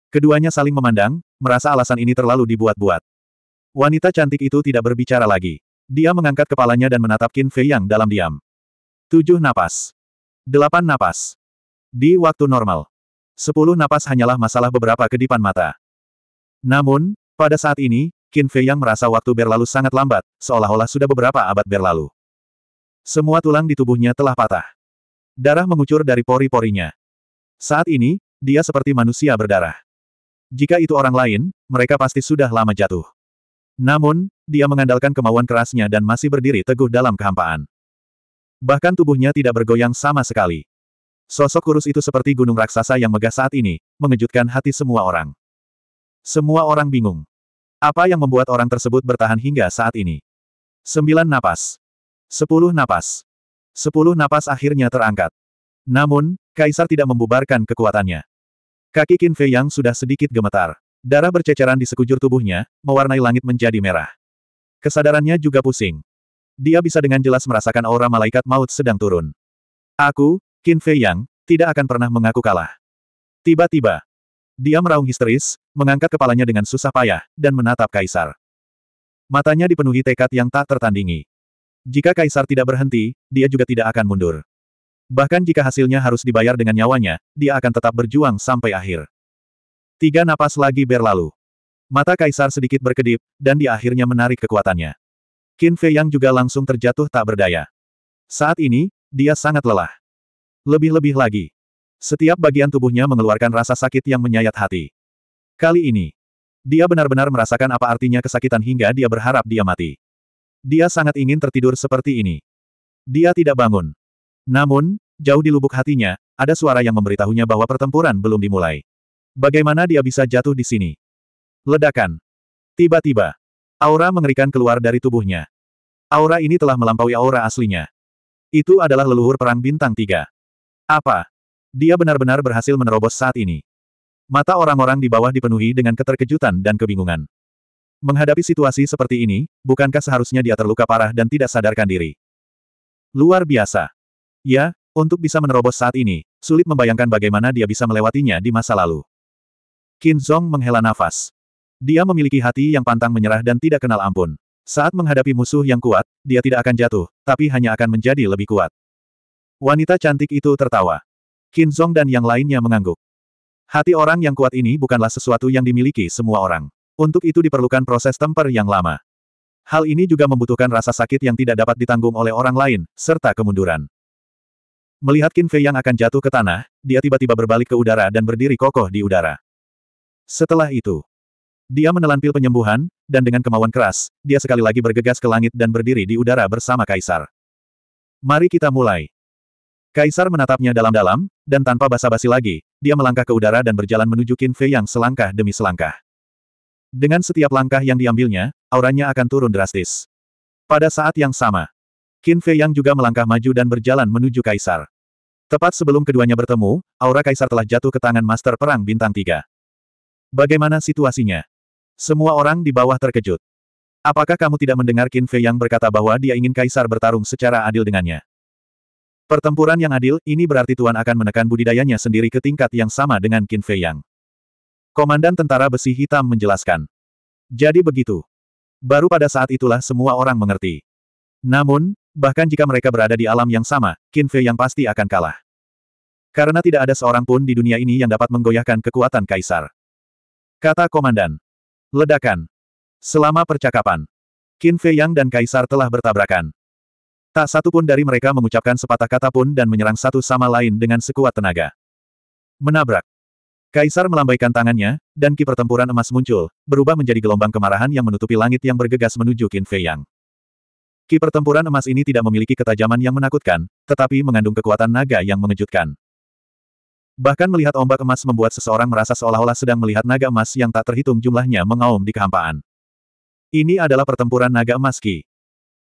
Keduanya saling memandang, merasa alasan ini terlalu dibuat-buat. Wanita cantik itu tidak berbicara lagi. Dia mengangkat kepalanya dan menatap Qin Fei Yang dalam diam. Tujuh napas. Delapan napas. Di waktu normal. Sepuluh napas hanyalah masalah beberapa kedipan mata. Namun, pada saat ini, Qin Fei Yang merasa waktu berlalu sangat lambat, seolah-olah sudah beberapa abad berlalu. Semua tulang di tubuhnya telah patah. Darah mengucur dari pori-porinya. Saat ini, dia seperti manusia berdarah. Jika itu orang lain, mereka pasti sudah lama jatuh. Namun, dia mengandalkan kemauan kerasnya dan masih berdiri teguh dalam kehampaan. Bahkan tubuhnya tidak bergoyang sama sekali. Sosok kurus itu seperti gunung raksasa yang megah saat ini, mengejutkan hati semua orang. Semua orang bingung. Apa yang membuat orang tersebut bertahan hingga saat ini? Sembilan napas. Sepuluh napas. Sepuluh napas akhirnya terangkat. Namun, Kaisar tidak membubarkan kekuatannya. Kaki Qin Fei yang sudah sedikit gemetar. Darah berceceran di sekujur tubuhnya, mewarnai langit menjadi merah. Kesadarannya juga pusing. Dia bisa dengan jelas merasakan aura malaikat maut sedang turun. Aku, Qin Fei Yang, tidak akan pernah mengaku kalah. Tiba-tiba, dia meraung histeris, mengangkat kepalanya dengan susah payah, dan menatap Kaisar. Matanya dipenuhi tekad yang tak tertandingi. Jika Kaisar tidak berhenti, dia juga tidak akan mundur. Bahkan jika hasilnya harus dibayar dengan nyawanya, dia akan tetap berjuang sampai akhir. Tiga napas lagi berlalu. Mata kaisar sedikit berkedip, dan dia akhirnya menarik kekuatannya. Qin Fei Yang juga langsung terjatuh tak berdaya. Saat ini, dia sangat lelah. Lebih-lebih lagi. Setiap bagian tubuhnya mengeluarkan rasa sakit yang menyayat hati. Kali ini, dia benar-benar merasakan apa artinya kesakitan hingga dia berharap dia mati. Dia sangat ingin tertidur seperti ini. Dia tidak bangun. Namun, Jauh di lubuk hatinya, ada suara yang memberitahunya bahwa pertempuran belum dimulai. Bagaimana dia bisa jatuh di sini? Ledakan. Tiba-tiba, aura mengerikan keluar dari tubuhnya. Aura ini telah melampaui aura aslinya. Itu adalah leluhur perang bintang tiga. Apa? Dia benar-benar berhasil menerobos saat ini. Mata orang-orang di bawah dipenuhi dengan keterkejutan dan kebingungan. Menghadapi situasi seperti ini, bukankah seharusnya dia terluka parah dan tidak sadarkan diri? Luar biasa. Ya, untuk bisa menerobos saat ini, sulit membayangkan bagaimana dia bisa melewatinya di masa lalu. Qin Zhong menghela nafas. Dia memiliki hati yang pantang menyerah dan tidak kenal ampun. Saat menghadapi musuh yang kuat, dia tidak akan jatuh, tapi hanya akan menjadi lebih kuat. Wanita cantik itu tertawa. Qin Zhong dan yang lainnya mengangguk. Hati orang yang kuat ini bukanlah sesuatu yang dimiliki semua orang. Untuk itu diperlukan proses temper yang lama. Hal ini juga membutuhkan rasa sakit yang tidak dapat ditanggung oleh orang lain, serta kemunduran. Melihat Qin Fei yang akan jatuh ke tanah, dia tiba-tiba berbalik ke udara dan berdiri kokoh di udara. Setelah itu, dia menelan pil penyembuhan, dan dengan kemauan keras, dia sekali lagi bergegas ke langit dan berdiri di udara bersama Kaisar. Mari kita mulai. Kaisar menatapnya dalam-dalam, dan tanpa basa-basi lagi, dia melangkah ke udara dan berjalan menuju Qin Fei yang selangkah demi selangkah. Dengan setiap langkah yang diambilnya, auranya akan turun drastis. Pada saat yang sama, Qin Fei yang juga melangkah maju dan berjalan menuju Kaisar. Tepat sebelum keduanya bertemu, aura kaisar telah jatuh ke tangan master perang bintang tiga. Bagaimana situasinya? Semua orang di bawah terkejut. Apakah kamu tidak mendengar Qin Fei yang berkata bahwa dia ingin kaisar bertarung secara adil dengannya? Pertempuran yang adil, ini berarti Tuan akan menekan budidayanya sendiri ke tingkat yang sama dengan Qin Fei Yang. Komandan Tentara Besi Hitam menjelaskan. Jadi begitu. Baru pada saat itulah semua orang mengerti. Namun, Bahkan jika mereka berada di alam yang sama, Qin Fei yang pasti akan kalah. Karena tidak ada seorang pun di dunia ini yang dapat menggoyahkan kekuatan Kaisar. Kata Komandan. Ledakan. Selama percakapan, Qin Fei Yang dan Kaisar telah bertabrakan. Tak satu pun dari mereka mengucapkan sepatah kata pun dan menyerang satu sama lain dengan sekuat tenaga. Menabrak. Kaisar melambaikan tangannya, dan ki pertempuran emas muncul, berubah menjadi gelombang kemarahan yang menutupi langit yang bergegas menuju Qin Fei Yang. Ki pertempuran emas ini tidak memiliki ketajaman yang menakutkan, tetapi mengandung kekuatan naga yang mengejutkan. Bahkan melihat ombak emas membuat seseorang merasa seolah-olah sedang melihat naga emas yang tak terhitung jumlahnya mengaum di kehampaan. Ini adalah pertempuran naga emas Ki.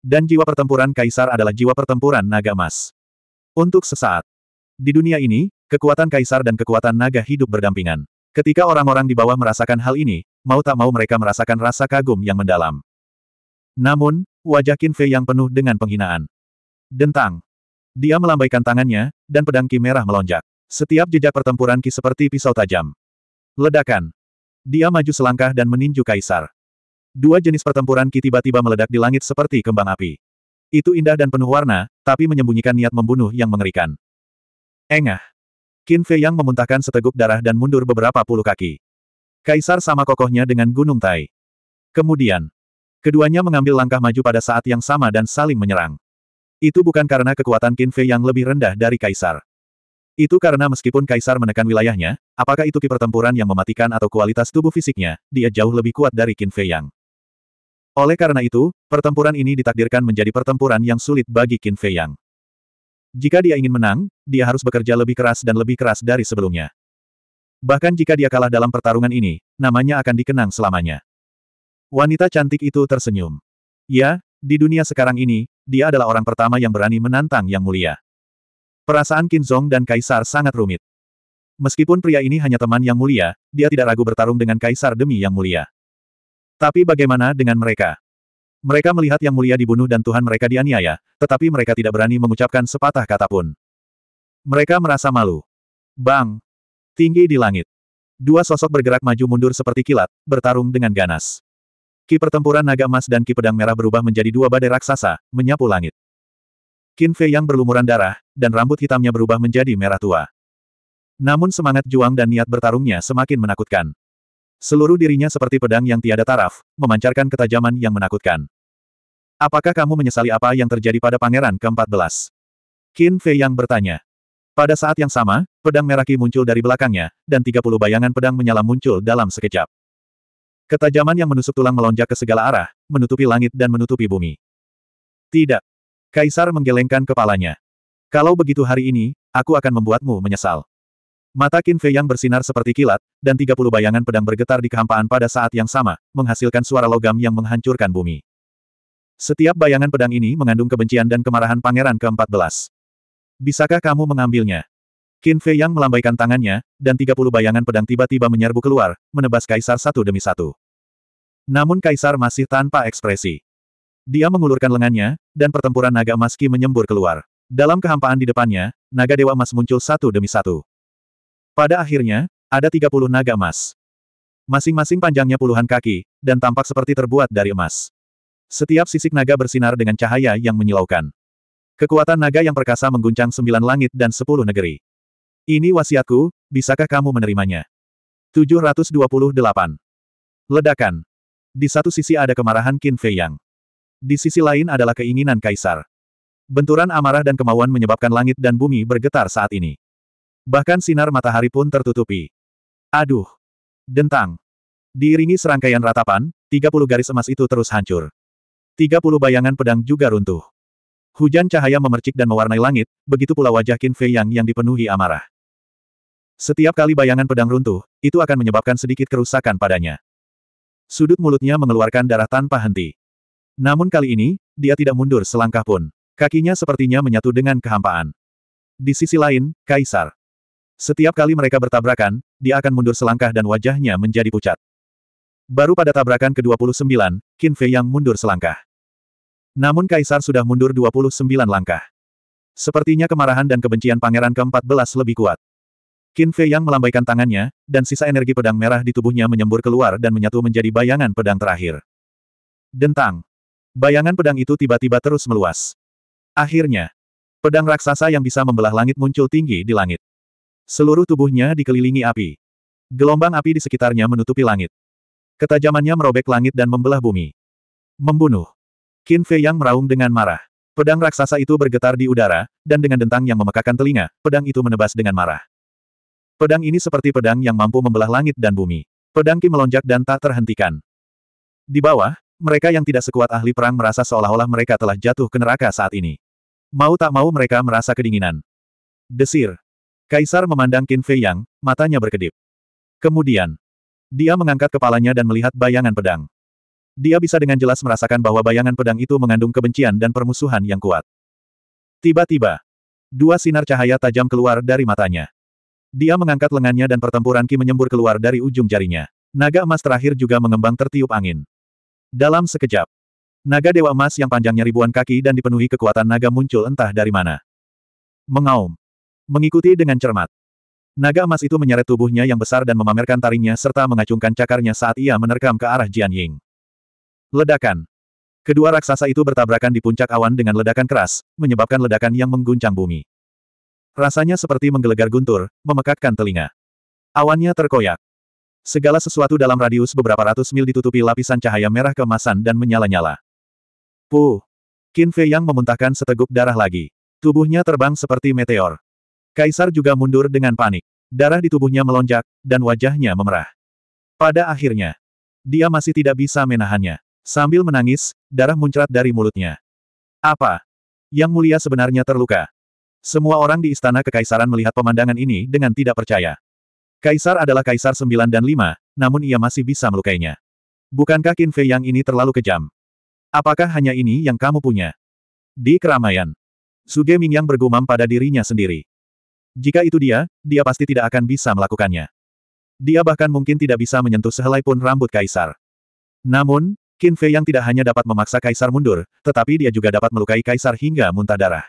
Dan jiwa pertempuran kaisar adalah jiwa pertempuran naga emas. Untuk sesaat. Di dunia ini, kekuatan kaisar dan kekuatan naga hidup berdampingan. Ketika orang-orang di bawah merasakan hal ini, mau tak mau mereka merasakan rasa kagum yang mendalam. Namun, wajah Qin Fei yang penuh dengan penghinaan. Dentang. Dia melambaikan tangannya, dan pedang Qi merah melonjak. Setiap jejak pertempuran Qi seperti pisau tajam. Ledakan. Dia maju selangkah dan meninju Kaisar. Dua jenis pertempuran Qi tiba-tiba meledak di langit seperti kembang api. Itu indah dan penuh warna, tapi menyembunyikan niat membunuh yang mengerikan. Engah. Qin Fei yang memuntahkan seteguk darah dan mundur beberapa puluh kaki. Kaisar sama kokohnya dengan Gunung Tai. Kemudian, Keduanya mengambil langkah maju pada saat yang sama dan saling menyerang. Itu bukan karena kekuatan Qin Fei yang lebih rendah dari Kaisar. Itu karena meskipun Kaisar menekan wilayahnya, apakah itu ki pertempuran yang mematikan atau kualitas tubuh fisiknya, dia jauh lebih kuat dari Qin Fei Yang. Oleh karena itu, pertempuran ini ditakdirkan menjadi pertempuran yang sulit bagi Qin Fei Yang. Jika dia ingin menang, dia harus bekerja lebih keras dan lebih keras dari sebelumnya. Bahkan jika dia kalah dalam pertarungan ini, namanya akan dikenang selamanya. Wanita cantik itu tersenyum. Ya, di dunia sekarang ini, dia adalah orang pertama yang berani menantang Yang Mulia. Perasaan Kinzong dan Kaisar sangat rumit. Meskipun pria ini hanya teman Yang Mulia, dia tidak ragu bertarung dengan Kaisar demi Yang Mulia. Tapi bagaimana dengan mereka? Mereka melihat Yang Mulia dibunuh dan Tuhan mereka dianiaya, tetapi mereka tidak berani mengucapkan sepatah kata pun. Mereka merasa malu. Bang! Tinggi di langit. Dua sosok bergerak maju mundur seperti kilat, bertarung dengan ganas. Ki pertempuran naga emas dan ki pedang merah berubah menjadi dua badai raksasa, menyapu langit. Qin Fei yang berlumuran darah, dan rambut hitamnya berubah menjadi merah tua. Namun semangat juang dan niat bertarungnya semakin menakutkan. Seluruh dirinya seperti pedang yang tiada taraf, memancarkan ketajaman yang menakutkan. Apakah kamu menyesali apa yang terjadi pada pangeran ke-14? Qin Fei yang bertanya. Pada saat yang sama, pedang merah Ki muncul dari belakangnya, dan 30 bayangan pedang menyala muncul dalam sekejap. Ketajaman yang menusuk tulang melonjak ke segala arah, menutupi langit dan menutupi bumi. Tidak. Kaisar menggelengkan kepalanya. Kalau begitu hari ini, aku akan membuatmu menyesal. Mata Qin Fei yang bersinar seperti kilat, dan 30 bayangan pedang bergetar di kehampaan pada saat yang sama, menghasilkan suara logam yang menghancurkan bumi. Setiap bayangan pedang ini mengandung kebencian dan kemarahan pangeran ke-14. Bisakah kamu mengambilnya? Qin Fei Yang melambaikan tangannya, dan 30 bayangan pedang tiba-tiba menyerbu keluar, menebas kaisar satu demi satu. Namun kaisar masih tanpa ekspresi. Dia mengulurkan lengannya, dan pertempuran naga emas Qi menyembur keluar. Dalam kehampaan di depannya, naga dewa emas muncul satu demi satu. Pada akhirnya, ada 30 naga emas. Masing-masing panjangnya puluhan kaki, dan tampak seperti terbuat dari emas. Setiap sisik naga bersinar dengan cahaya yang menyilaukan. Kekuatan naga yang perkasa mengguncang sembilan langit dan sepuluh negeri. Ini wasiatku, bisakah kamu menerimanya? 728. Ledakan. Di satu sisi ada kemarahan Qin Fei Yang. Di sisi lain adalah keinginan kaisar. Benturan amarah dan kemauan menyebabkan langit dan bumi bergetar saat ini. Bahkan sinar matahari pun tertutupi. Aduh! Dentang! Diiringi serangkaian ratapan, 30 garis emas itu terus hancur. 30 bayangan pedang juga runtuh. Hujan cahaya memercik dan mewarnai langit, begitu pula wajah Qin Fei Yang yang dipenuhi amarah. Setiap kali bayangan pedang runtuh, itu akan menyebabkan sedikit kerusakan padanya. Sudut mulutnya mengeluarkan darah tanpa henti. Namun kali ini, dia tidak mundur selangkah pun. Kakinya sepertinya menyatu dengan kehampaan. Di sisi lain, Kaisar. Setiap kali mereka bertabrakan, dia akan mundur selangkah dan wajahnya menjadi pucat. Baru pada tabrakan ke-29, Qin Fei yang mundur selangkah. Namun Kaisar sudah mundur 29 langkah. Sepertinya kemarahan dan kebencian pangeran ke-14 lebih kuat. Qin Fei Yang melambaikan tangannya, dan sisa energi pedang merah di tubuhnya menyembur keluar dan menyatu menjadi bayangan pedang terakhir. Dentang. Bayangan pedang itu tiba-tiba terus meluas. Akhirnya, pedang raksasa yang bisa membelah langit muncul tinggi di langit. Seluruh tubuhnya dikelilingi api. Gelombang api di sekitarnya menutupi langit. Ketajamannya merobek langit dan membelah bumi. Membunuh. Qin Fei Yang meraung dengan marah. Pedang raksasa itu bergetar di udara, dan dengan dentang yang memekakan telinga, pedang itu menebas dengan marah. Pedang ini seperti pedang yang mampu membelah langit dan bumi. Pedang Ki melonjak dan tak terhentikan. Di bawah, mereka yang tidak sekuat ahli perang merasa seolah-olah mereka telah jatuh ke neraka saat ini. Mau tak mau mereka merasa kedinginan. Desir. Kaisar memandang Qin Fei Yang, matanya berkedip. Kemudian, dia mengangkat kepalanya dan melihat bayangan pedang. Dia bisa dengan jelas merasakan bahwa bayangan pedang itu mengandung kebencian dan permusuhan yang kuat. Tiba-tiba, dua sinar cahaya tajam keluar dari matanya. Dia mengangkat lengannya dan pertempuran Ki menyembur keluar dari ujung jarinya. Naga emas terakhir juga mengembang tertiup angin. Dalam sekejap, naga dewa emas yang panjangnya ribuan kaki dan dipenuhi kekuatan naga muncul entah dari mana. Mengaum. Mengikuti dengan cermat. Naga emas itu menyeret tubuhnya yang besar dan memamerkan taringnya serta mengacungkan cakarnya saat ia menerkam ke arah Jian Ying. Ledakan. Kedua raksasa itu bertabrakan di puncak awan dengan ledakan keras, menyebabkan ledakan yang mengguncang bumi. Rasanya seperti menggelegar guntur, memekakkan telinga. Awannya terkoyak. Segala sesuatu dalam radius beberapa ratus mil ditutupi lapisan cahaya merah keemasan dan menyala-nyala. Puh! Qin Fei Yang memuntahkan seteguk darah lagi. Tubuhnya terbang seperti meteor. Kaisar juga mundur dengan panik. Darah di tubuhnya melonjak, dan wajahnya memerah. Pada akhirnya, dia masih tidak bisa menahannya. Sambil menangis, darah muncrat dari mulutnya. Apa? Yang mulia sebenarnya terluka, semua orang di istana kekaisaran melihat pemandangan ini dengan tidak percaya. Kaisar adalah kaisar 9 dan 5, namun ia masih bisa melukainya. Bukankah Qin Fei yang ini terlalu kejam? Apakah hanya ini yang kamu punya? Di keramaian, Suge Yang bergumam pada dirinya sendiri. Jika itu dia, dia pasti tidak akan bisa melakukannya. Dia bahkan mungkin tidak bisa menyentuh sehelai pun rambut kaisar. Namun, Qin Fei yang tidak hanya dapat memaksa kaisar mundur, tetapi dia juga dapat melukai kaisar hingga muntah darah.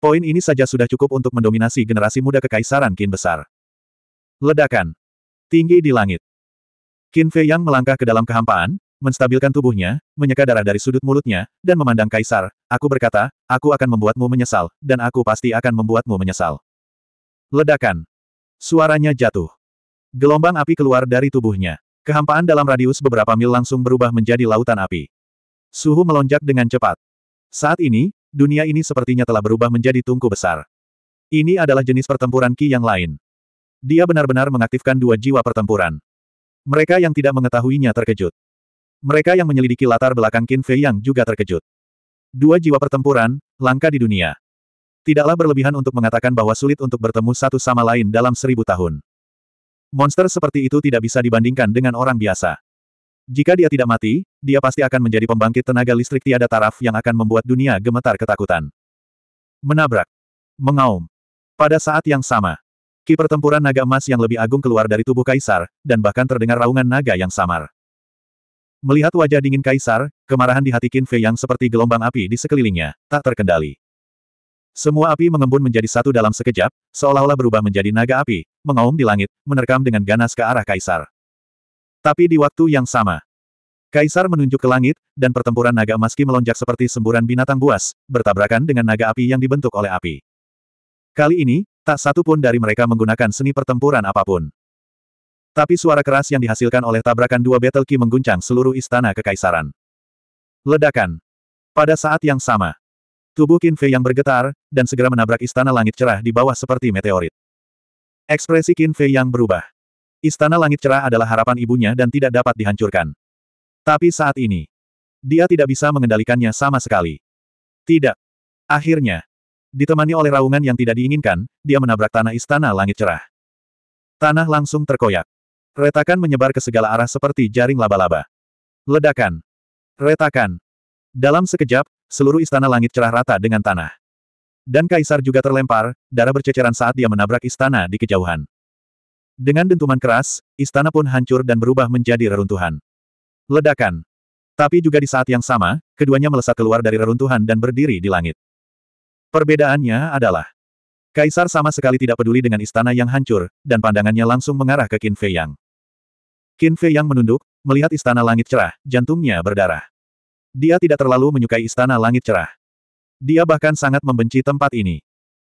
Poin ini saja sudah cukup untuk mendominasi generasi muda kekaisaran Qin besar. Ledakan. Tinggi di langit. Qin Fei Yang melangkah ke dalam kehampaan, menstabilkan tubuhnya, menyeka darah dari sudut mulutnya, dan memandang kaisar, aku berkata, aku akan membuatmu menyesal, dan aku pasti akan membuatmu menyesal. Ledakan. Suaranya jatuh. Gelombang api keluar dari tubuhnya. Kehampaan dalam radius beberapa mil langsung berubah menjadi lautan api. Suhu melonjak dengan cepat. Saat ini, Dunia ini sepertinya telah berubah menjadi tungku besar. Ini adalah jenis pertempuran Ki yang lain. Dia benar-benar mengaktifkan dua jiwa pertempuran. Mereka yang tidak mengetahuinya terkejut. Mereka yang menyelidiki latar belakang Qin Fei yang juga terkejut. Dua jiwa pertempuran, langka di dunia. Tidaklah berlebihan untuk mengatakan bahwa sulit untuk bertemu satu sama lain dalam seribu tahun. Monster seperti itu tidak bisa dibandingkan dengan orang biasa. Jika dia tidak mati, dia pasti akan menjadi pembangkit tenaga listrik tiada taraf yang akan membuat dunia gemetar ketakutan. Menabrak. Mengaum. Pada saat yang sama, ki pertempuran naga emas yang lebih agung keluar dari tubuh kaisar, dan bahkan terdengar raungan naga yang samar. Melihat wajah dingin kaisar, kemarahan di hati Qin Fei yang seperti gelombang api di sekelilingnya, tak terkendali. Semua api mengembun menjadi satu dalam sekejap, seolah-olah berubah menjadi naga api, mengaum di langit, menerkam dengan ganas ke arah kaisar. Tapi di waktu yang sama, Kaisar menunjuk ke langit, dan pertempuran naga maski melonjak seperti semburan binatang buas, bertabrakan dengan naga api yang dibentuk oleh api. Kali ini, tak satu pun dari mereka menggunakan seni pertempuran apapun. Tapi suara keras yang dihasilkan oleh tabrakan dua battle key mengguncang seluruh istana kekaisaran. Ledakan. Pada saat yang sama, tubuh Qin Fei yang bergetar, dan segera menabrak istana langit cerah di bawah seperti meteorit. Ekspresi Qin Fei yang berubah. Istana Langit Cerah adalah harapan ibunya dan tidak dapat dihancurkan. Tapi saat ini, dia tidak bisa mengendalikannya sama sekali. Tidak. Akhirnya, ditemani oleh raungan yang tidak diinginkan, dia menabrak tanah Istana Langit Cerah. Tanah langsung terkoyak. Retakan menyebar ke segala arah seperti jaring laba-laba. Ledakan. Retakan. Dalam sekejap, seluruh Istana Langit Cerah rata dengan tanah. Dan Kaisar juga terlempar, darah berceceran saat dia menabrak istana di kejauhan. Dengan dentuman keras, istana pun hancur dan berubah menjadi reruntuhan. Ledakan. Tapi juga di saat yang sama, keduanya melesat keluar dari reruntuhan dan berdiri di langit. Perbedaannya adalah, Kaisar sama sekali tidak peduli dengan istana yang hancur, dan pandangannya langsung mengarah ke Qin Fei Yang. Qin Fei Yang menunduk, melihat istana langit cerah, jantungnya berdarah. Dia tidak terlalu menyukai istana langit cerah. Dia bahkan sangat membenci tempat ini.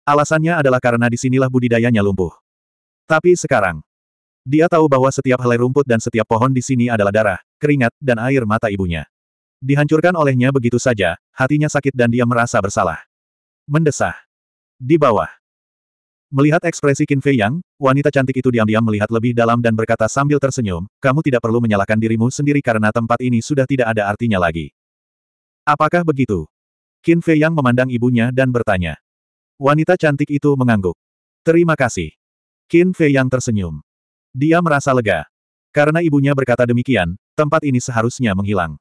Alasannya adalah karena disinilah budidayanya lumpuh. Tapi sekarang, dia tahu bahwa setiap helai rumput dan setiap pohon di sini adalah darah, keringat, dan air mata ibunya. Dihancurkan olehnya begitu saja, hatinya sakit dan dia merasa bersalah. Mendesah. Di bawah. Melihat ekspresi Qin Fei Yang, wanita cantik itu diam-diam melihat lebih dalam dan berkata sambil tersenyum, kamu tidak perlu menyalahkan dirimu sendiri karena tempat ini sudah tidak ada artinya lagi. Apakah begitu? Qin Fei Yang memandang ibunya dan bertanya. Wanita cantik itu mengangguk. Terima kasih. Qin Fei yang tersenyum. Dia merasa lega. Karena ibunya berkata demikian, tempat ini seharusnya menghilang.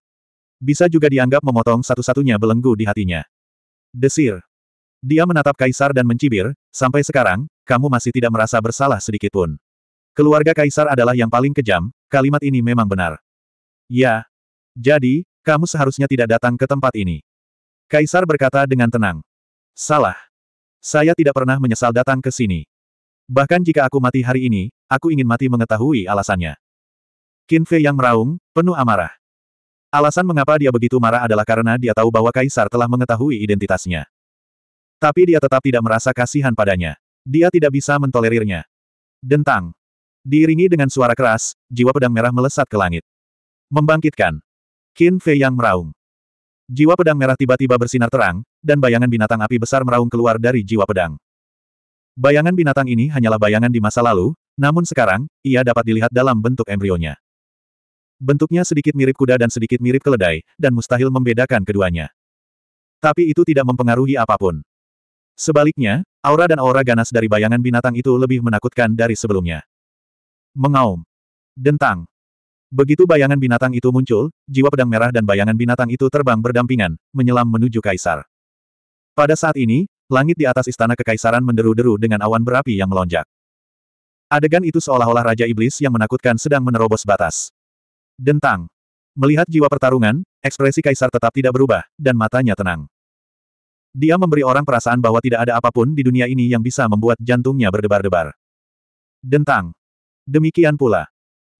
Bisa juga dianggap memotong satu-satunya belenggu di hatinya. Desir. Dia menatap Kaisar dan mencibir, sampai sekarang, kamu masih tidak merasa bersalah sedikitpun. Keluarga Kaisar adalah yang paling kejam, kalimat ini memang benar. Ya. Jadi, kamu seharusnya tidak datang ke tempat ini. Kaisar berkata dengan tenang. Salah. Saya tidak pernah menyesal datang ke sini. Bahkan jika aku mati hari ini, aku ingin mati mengetahui alasannya. Qin Fei yang meraung, penuh amarah. Alasan mengapa dia begitu marah adalah karena dia tahu bahwa Kaisar telah mengetahui identitasnya. Tapi dia tetap tidak merasa kasihan padanya. Dia tidak bisa mentolerirnya. Dentang. Diiringi dengan suara keras, jiwa pedang merah melesat ke langit. Membangkitkan. Qin Fei yang meraung. Jiwa pedang merah tiba-tiba bersinar terang, dan bayangan binatang api besar meraung keluar dari jiwa pedang. Bayangan binatang ini hanyalah bayangan di masa lalu, namun sekarang, ia dapat dilihat dalam bentuk embrionya. Bentuknya sedikit mirip kuda dan sedikit mirip keledai, dan mustahil membedakan keduanya. Tapi itu tidak mempengaruhi apapun. Sebaliknya, aura dan aura ganas dari bayangan binatang itu lebih menakutkan dari sebelumnya. Mengaum. Dentang. Begitu bayangan binatang itu muncul, jiwa pedang merah dan bayangan binatang itu terbang berdampingan, menyelam menuju kaisar. Pada saat ini, langit di atas istana kekaisaran menderu-deru dengan awan berapi yang melonjak. Adegan itu seolah-olah Raja Iblis yang menakutkan sedang menerobos batas. Dentang. Melihat jiwa pertarungan, ekspresi kaisar tetap tidak berubah, dan matanya tenang. Dia memberi orang perasaan bahwa tidak ada apapun di dunia ini yang bisa membuat jantungnya berdebar-debar. Dentang. Demikian pula.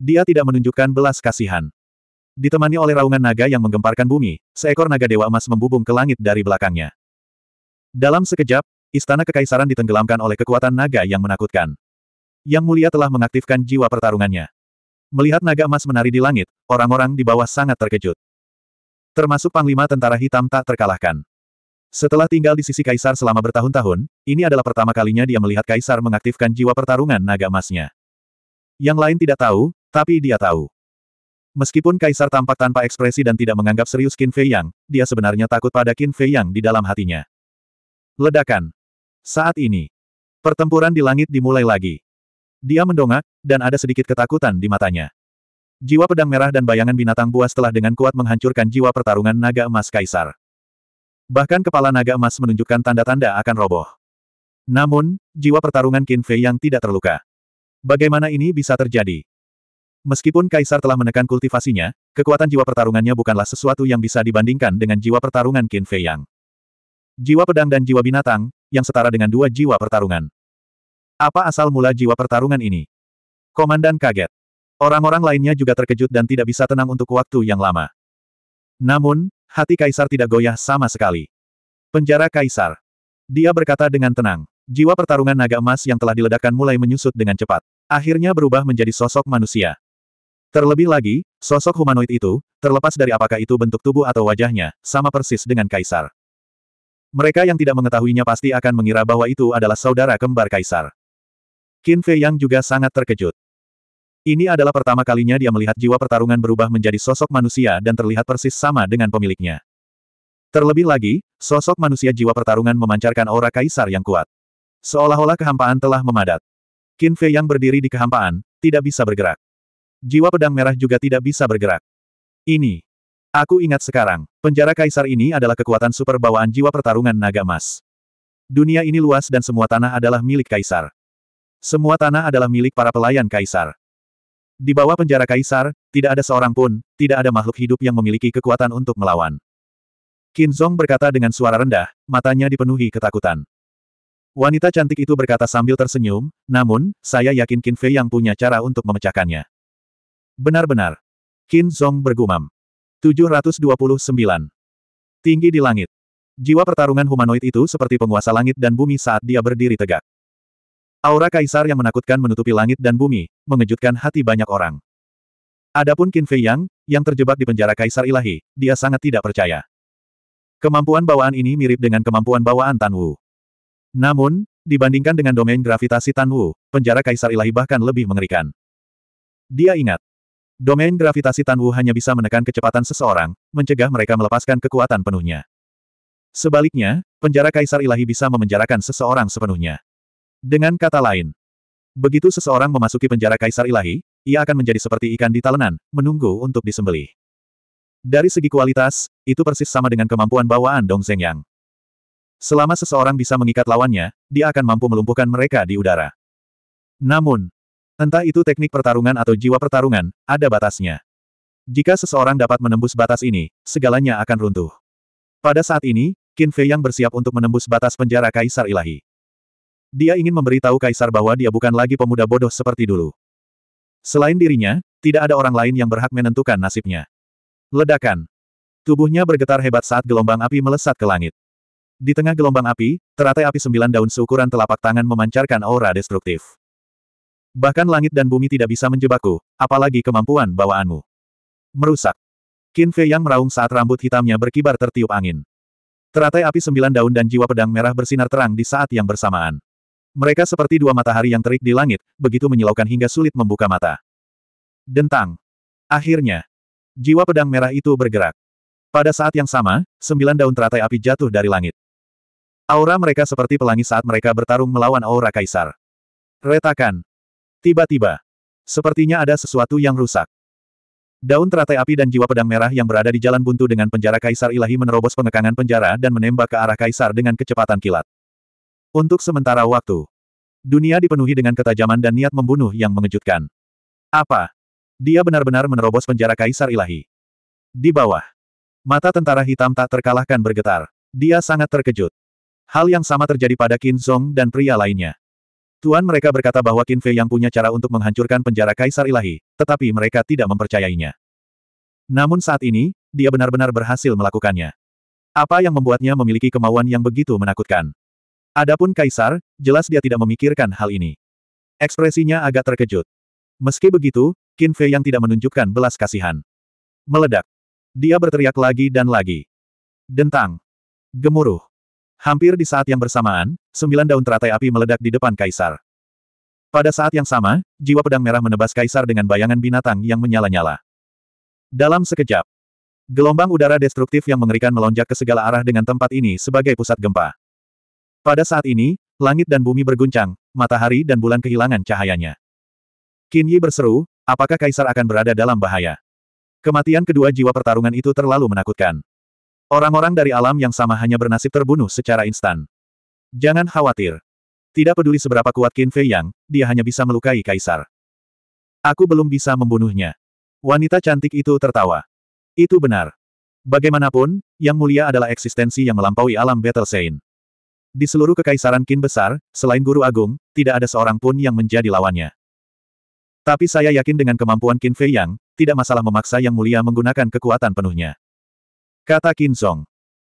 Dia tidak menunjukkan belas kasihan. Ditemani oleh raungan naga yang menggemparkan bumi, seekor naga dewa emas membubung ke langit dari belakangnya. Dalam sekejap, istana kekaisaran ditenggelamkan oleh kekuatan naga yang menakutkan. Yang mulia telah mengaktifkan jiwa pertarungannya. Melihat naga emas menari di langit, orang-orang di bawah sangat terkejut. Termasuk panglima tentara hitam tak terkalahkan. Setelah tinggal di sisi kaisar selama bertahun-tahun, ini adalah pertama kalinya dia melihat kaisar mengaktifkan jiwa pertarungan naga emasnya. Yang lain tidak tahu, tapi dia tahu. Meskipun kaisar tampak tanpa ekspresi dan tidak menganggap serius Qin Fei Yang, dia sebenarnya takut pada Qin Fei Yang di dalam hatinya. Ledakan. Saat ini. Pertempuran di langit dimulai lagi. Dia mendongak, dan ada sedikit ketakutan di matanya. Jiwa pedang merah dan bayangan binatang buas telah dengan kuat menghancurkan jiwa pertarungan naga emas kaisar. Bahkan kepala naga emas menunjukkan tanda-tanda akan roboh. Namun, jiwa pertarungan Qin Fei yang tidak terluka. Bagaimana ini bisa terjadi? Meskipun Kaisar telah menekan kultivasinya, kekuatan jiwa pertarungannya bukanlah sesuatu yang bisa dibandingkan dengan jiwa pertarungan Qin Fei Yang. Jiwa pedang dan jiwa binatang, yang setara dengan dua jiwa pertarungan. Apa asal mula jiwa pertarungan ini? Komandan kaget. Orang-orang lainnya juga terkejut dan tidak bisa tenang untuk waktu yang lama. Namun, hati Kaisar tidak goyah sama sekali. Penjara Kaisar. Dia berkata dengan tenang. Jiwa pertarungan naga emas yang telah diledakkan mulai menyusut dengan cepat. Akhirnya berubah menjadi sosok manusia. Terlebih lagi, sosok humanoid itu, terlepas dari apakah itu bentuk tubuh atau wajahnya, sama persis dengan Kaisar. Mereka yang tidak mengetahuinya pasti akan mengira bahwa itu adalah saudara kembar kaisar. Qin Fei Yang juga sangat terkejut. Ini adalah pertama kalinya dia melihat jiwa pertarungan berubah menjadi sosok manusia dan terlihat persis sama dengan pemiliknya. Terlebih lagi, sosok manusia jiwa pertarungan memancarkan aura kaisar yang kuat. Seolah-olah kehampaan telah memadat. Qin Fei Yang berdiri di kehampaan, tidak bisa bergerak. Jiwa pedang merah juga tidak bisa bergerak. Ini, Aku ingat sekarang, penjara kaisar ini adalah kekuatan super bawaan jiwa pertarungan naga emas. Dunia ini luas dan semua tanah adalah milik kaisar. Semua tanah adalah milik para pelayan kaisar. Di bawah penjara kaisar, tidak ada seorang pun, tidak ada makhluk hidup yang memiliki kekuatan untuk melawan. Qin Zong berkata dengan suara rendah, matanya dipenuhi ketakutan. Wanita cantik itu berkata sambil tersenyum, namun, saya yakin Qin Fei yang punya cara untuk memecahkannya. Benar-benar. Qin Zong bergumam. 729. Tinggi di langit. Jiwa pertarungan humanoid itu seperti penguasa langit dan bumi saat dia berdiri tegak. Aura kaisar yang menakutkan menutupi langit dan bumi, mengejutkan hati banyak orang. Adapun Qin Fei Yang, yang terjebak di penjara kaisar ilahi, dia sangat tidak percaya. Kemampuan bawaan ini mirip dengan kemampuan bawaan Tan Wu. Namun, dibandingkan dengan domain gravitasi Tan Wu, penjara kaisar ilahi bahkan lebih mengerikan. Dia ingat, Domain gravitasi Tanwu hanya bisa menekan kecepatan seseorang, mencegah mereka melepaskan kekuatan penuhnya. Sebaliknya, penjara kaisar ilahi bisa memenjarakan seseorang sepenuhnya. Dengan kata lain, begitu seseorang memasuki penjara kaisar ilahi, ia akan menjadi seperti ikan di talenan, menunggu untuk disembelih. Dari segi kualitas, itu persis sama dengan kemampuan bawaan Dong Zhengyang. Selama seseorang bisa mengikat lawannya, dia akan mampu melumpuhkan mereka di udara. Namun, Entah itu teknik pertarungan atau jiwa pertarungan, ada batasnya. Jika seseorang dapat menembus batas ini, segalanya akan runtuh. Pada saat ini, Qin Fei yang bersiap untuk menembus batas penjara Kaisar Ilahi. Dia ingin memberitahu Kaisar bahwa dia bukan lagi pemuda bodoh seperti dulu. Selain dirinya, tidak ada orang lain yang berhak menentukan nasibnya. Ledakan. Tubuhnya bergetar hebat saat gelombang api melesat ke langit. Di tengah gelombang api, teratai api sembilan daun seukuran telapak tangan memancarkan aura destruktif. Bahkan langit dan bumi tidak bisa menjebakku, apalagi kemampuan bawaanmu. Merusak. Qin Fei yang meraung saat rambut hitamnya berkibar tertiup angin. Teratai api sembilan daun dan jiwa pedang merah bersinar terang di saat yang bersamaan. Mereka seperti dua matahari yang terik di langit, begitu menyilaukan hingga sulit membuka mata. Dentang. Akhirnya. Jiwa pedang merah itu bergerak. Pada saat yang sama, sembilan daun teratai api jatuh dari langit. Aura mereka seperti pelangi saat mereka bertarung melawan aura kaisar. Retakan. Tiba-tiba. Sepertinya ada sesuatu yang rusak. Daun teratai api dan jiwa pedang merah yang berada di jalan buntu dengan penjara Kaisar Ilahi menerobos pengekangan penjara dan menembak ke arah Kaisar dengan kecepatan kilat. Untuk sementara waktu, dunia dipenuhi dengan ketajaman dan niat membunuh yang mengejutkan. Apa? Dia benar-benar menerobos penjara Kaisar Ilahi. Di bawah, mata tentara hitam tak terkalahkan bergetar. Dia sangat terkejut. Hal yang sama terjadi pada Qin Zong dan pria lainnya. Tuan mereka berkata bahwa Qin Fei yang punya cara untuk menghancurkan penjara Kaisar Ilahi, tetapi mereka tidak mempercayainya. Namun saat ini, dia benar-benar berhasil melakukannya. Apa yang membuatnya memiliki kemauan yang begitu menakutkan? Adapun Kaisar, jelas dia tidak memikirkan hal ini. Ekspresinya agak terkejut. Meski begitu, Qin Fei yang tidak menunjukkan belas kasihan. Meledak. Dia berteriak lagi dan lagi. Dentang. Gemuruh. Hampir di saat yang bersamaan, sembilan daun teratai api meledak di depan kaisar. Pada saat yang sama, jiwa pedang merah menebas kaisar dengan bayangan binatang yang menyala-nyala. Dalam sekejap, gelombang udara destruktif yang mengerikan melonjak ke segala arah dengan tempat ini sebagai pusat gempa. Pada saat ini, langit dan bumi berguncang, matahari dan bulan kehilangan cahayanya. Qin Yi berseru, apakah kaisar akan berada dalam bahaya? Kematian kedua jiwa pertarungan itu terlalu menakutkan. Orang-orang dari alam yang sama hanya bernasib terbunuh secara instan. Jangan khawatir. Tidak peduli seberapa kuat Qin Fei Yang, dia hanya bisa melukai Kaisar. Aku belum bisa membunuhnya. Wanita cantik itu tertawa. Itu benar. Bagaimanapun, yang mulia adalah eksistensi yang melampaui alam Battle Saint. Di seluruh kekaisaran Qin besar, selain Guru Agung, tidak ada seorang pun yang menjadi lawannya. Tapi saya yakin dengan kemampuan Qin Fei Yang, tidak masalah memaksa Yang Mulia menggunakan kekuatan penuhnya. Kata Qin Song.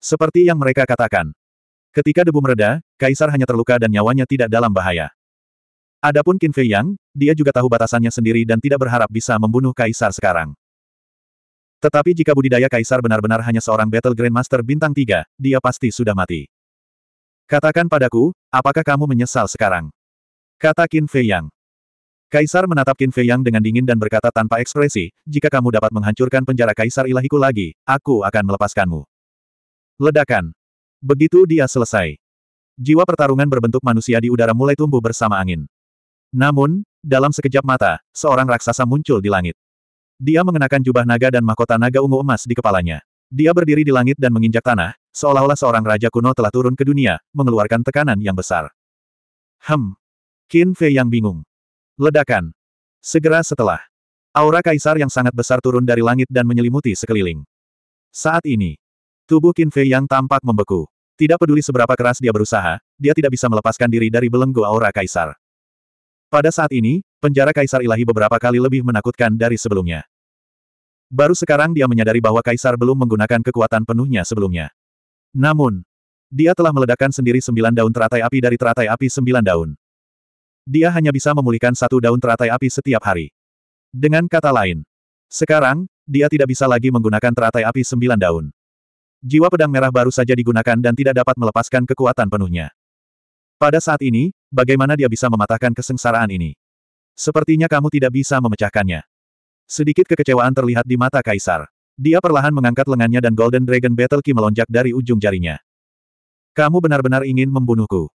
Seperti yang mereka katakan. Ketika debu mereda, Kaisar hanya terluka dan nyawanya tidak dalam bahaya. Adapun Qin Fei Yang, dia juga tahu batasannya sendiri dan tidak berharap bisa membunuh Kaisar sekarang. Tetapi jika budidaya Kaisar benar-benar hanya seorang Battle Grandmaster bintang tiga, dia pasti sudah mati. Katakan padaku, apakah kamu menyesal sekarang? Kata Qin Fei Yang. Kaisar menatap Qin Fei Yang dengan dingin dan berkata tanpa ekspresi, jika kamu dapat menghancurkan penjara Kaisar ilahiku lagi, aku akan melepaskanmu. Ledakan. Begitu dia selesai. Jiwa pertarungan berbentuk manusia di udara mulai tumbuh bersama angin. Namun, dalam sekejap mata, seorang raksasa muncul di langit. Dia mengenakan jubah naga dan mahkota naga ungu emas di kepalanya. Dia berdiri di langit dan menginjak tanah, seolah-olah seorang raja kuno telah turun ke dunia, mengeluarkan tekanan yang besar. Hem. Qin Fei yang bingung. Ledakan. Segera setelah. Aura kaisar yang sangat besar turun dari langit dan menyelimuti sekeliling. Saat ini, tubuh Qin Fei yang tampak membeku. Tidak peduli seberapa keras dia berusaha, dia tidak bisa melepaskan diri dari belenggu aura kaisar. Pada saat ini, penjara kaisar ilahi beberapa kali lebih menakutkan dari sebelumnya. Baru sekarang dia menyadari bahwa kaisar belum menggunakan kekuatan penuhnya sebelumnya. Namun, dia telah meledakkan sendiri sembilan daun teratai api dari teratai api sembilan daun. Dia hanya bisa memulihkan satu daun teratai api setiap hari. Dengan kata lain, sekarang, dia tidak bisa lagi menggunakan teratai api sembilan daun. Jiwa pedang merah baru saja digunakan dan tidak dapat melepaskan kekuatan penuhnya. Pada saat ini, bagaimana dia bisa mematahkan kesengsaraan ini? Sepertinya kamu tidak bisa memecahkannya. Sedikit kekecewaan terlihat di mata Kaisar. Dia perlahan mengangkat lengannya dan Golden Dragon Battle Key melonjak dari ujung jarinya. Kamu benar-benar ingin membunuhku.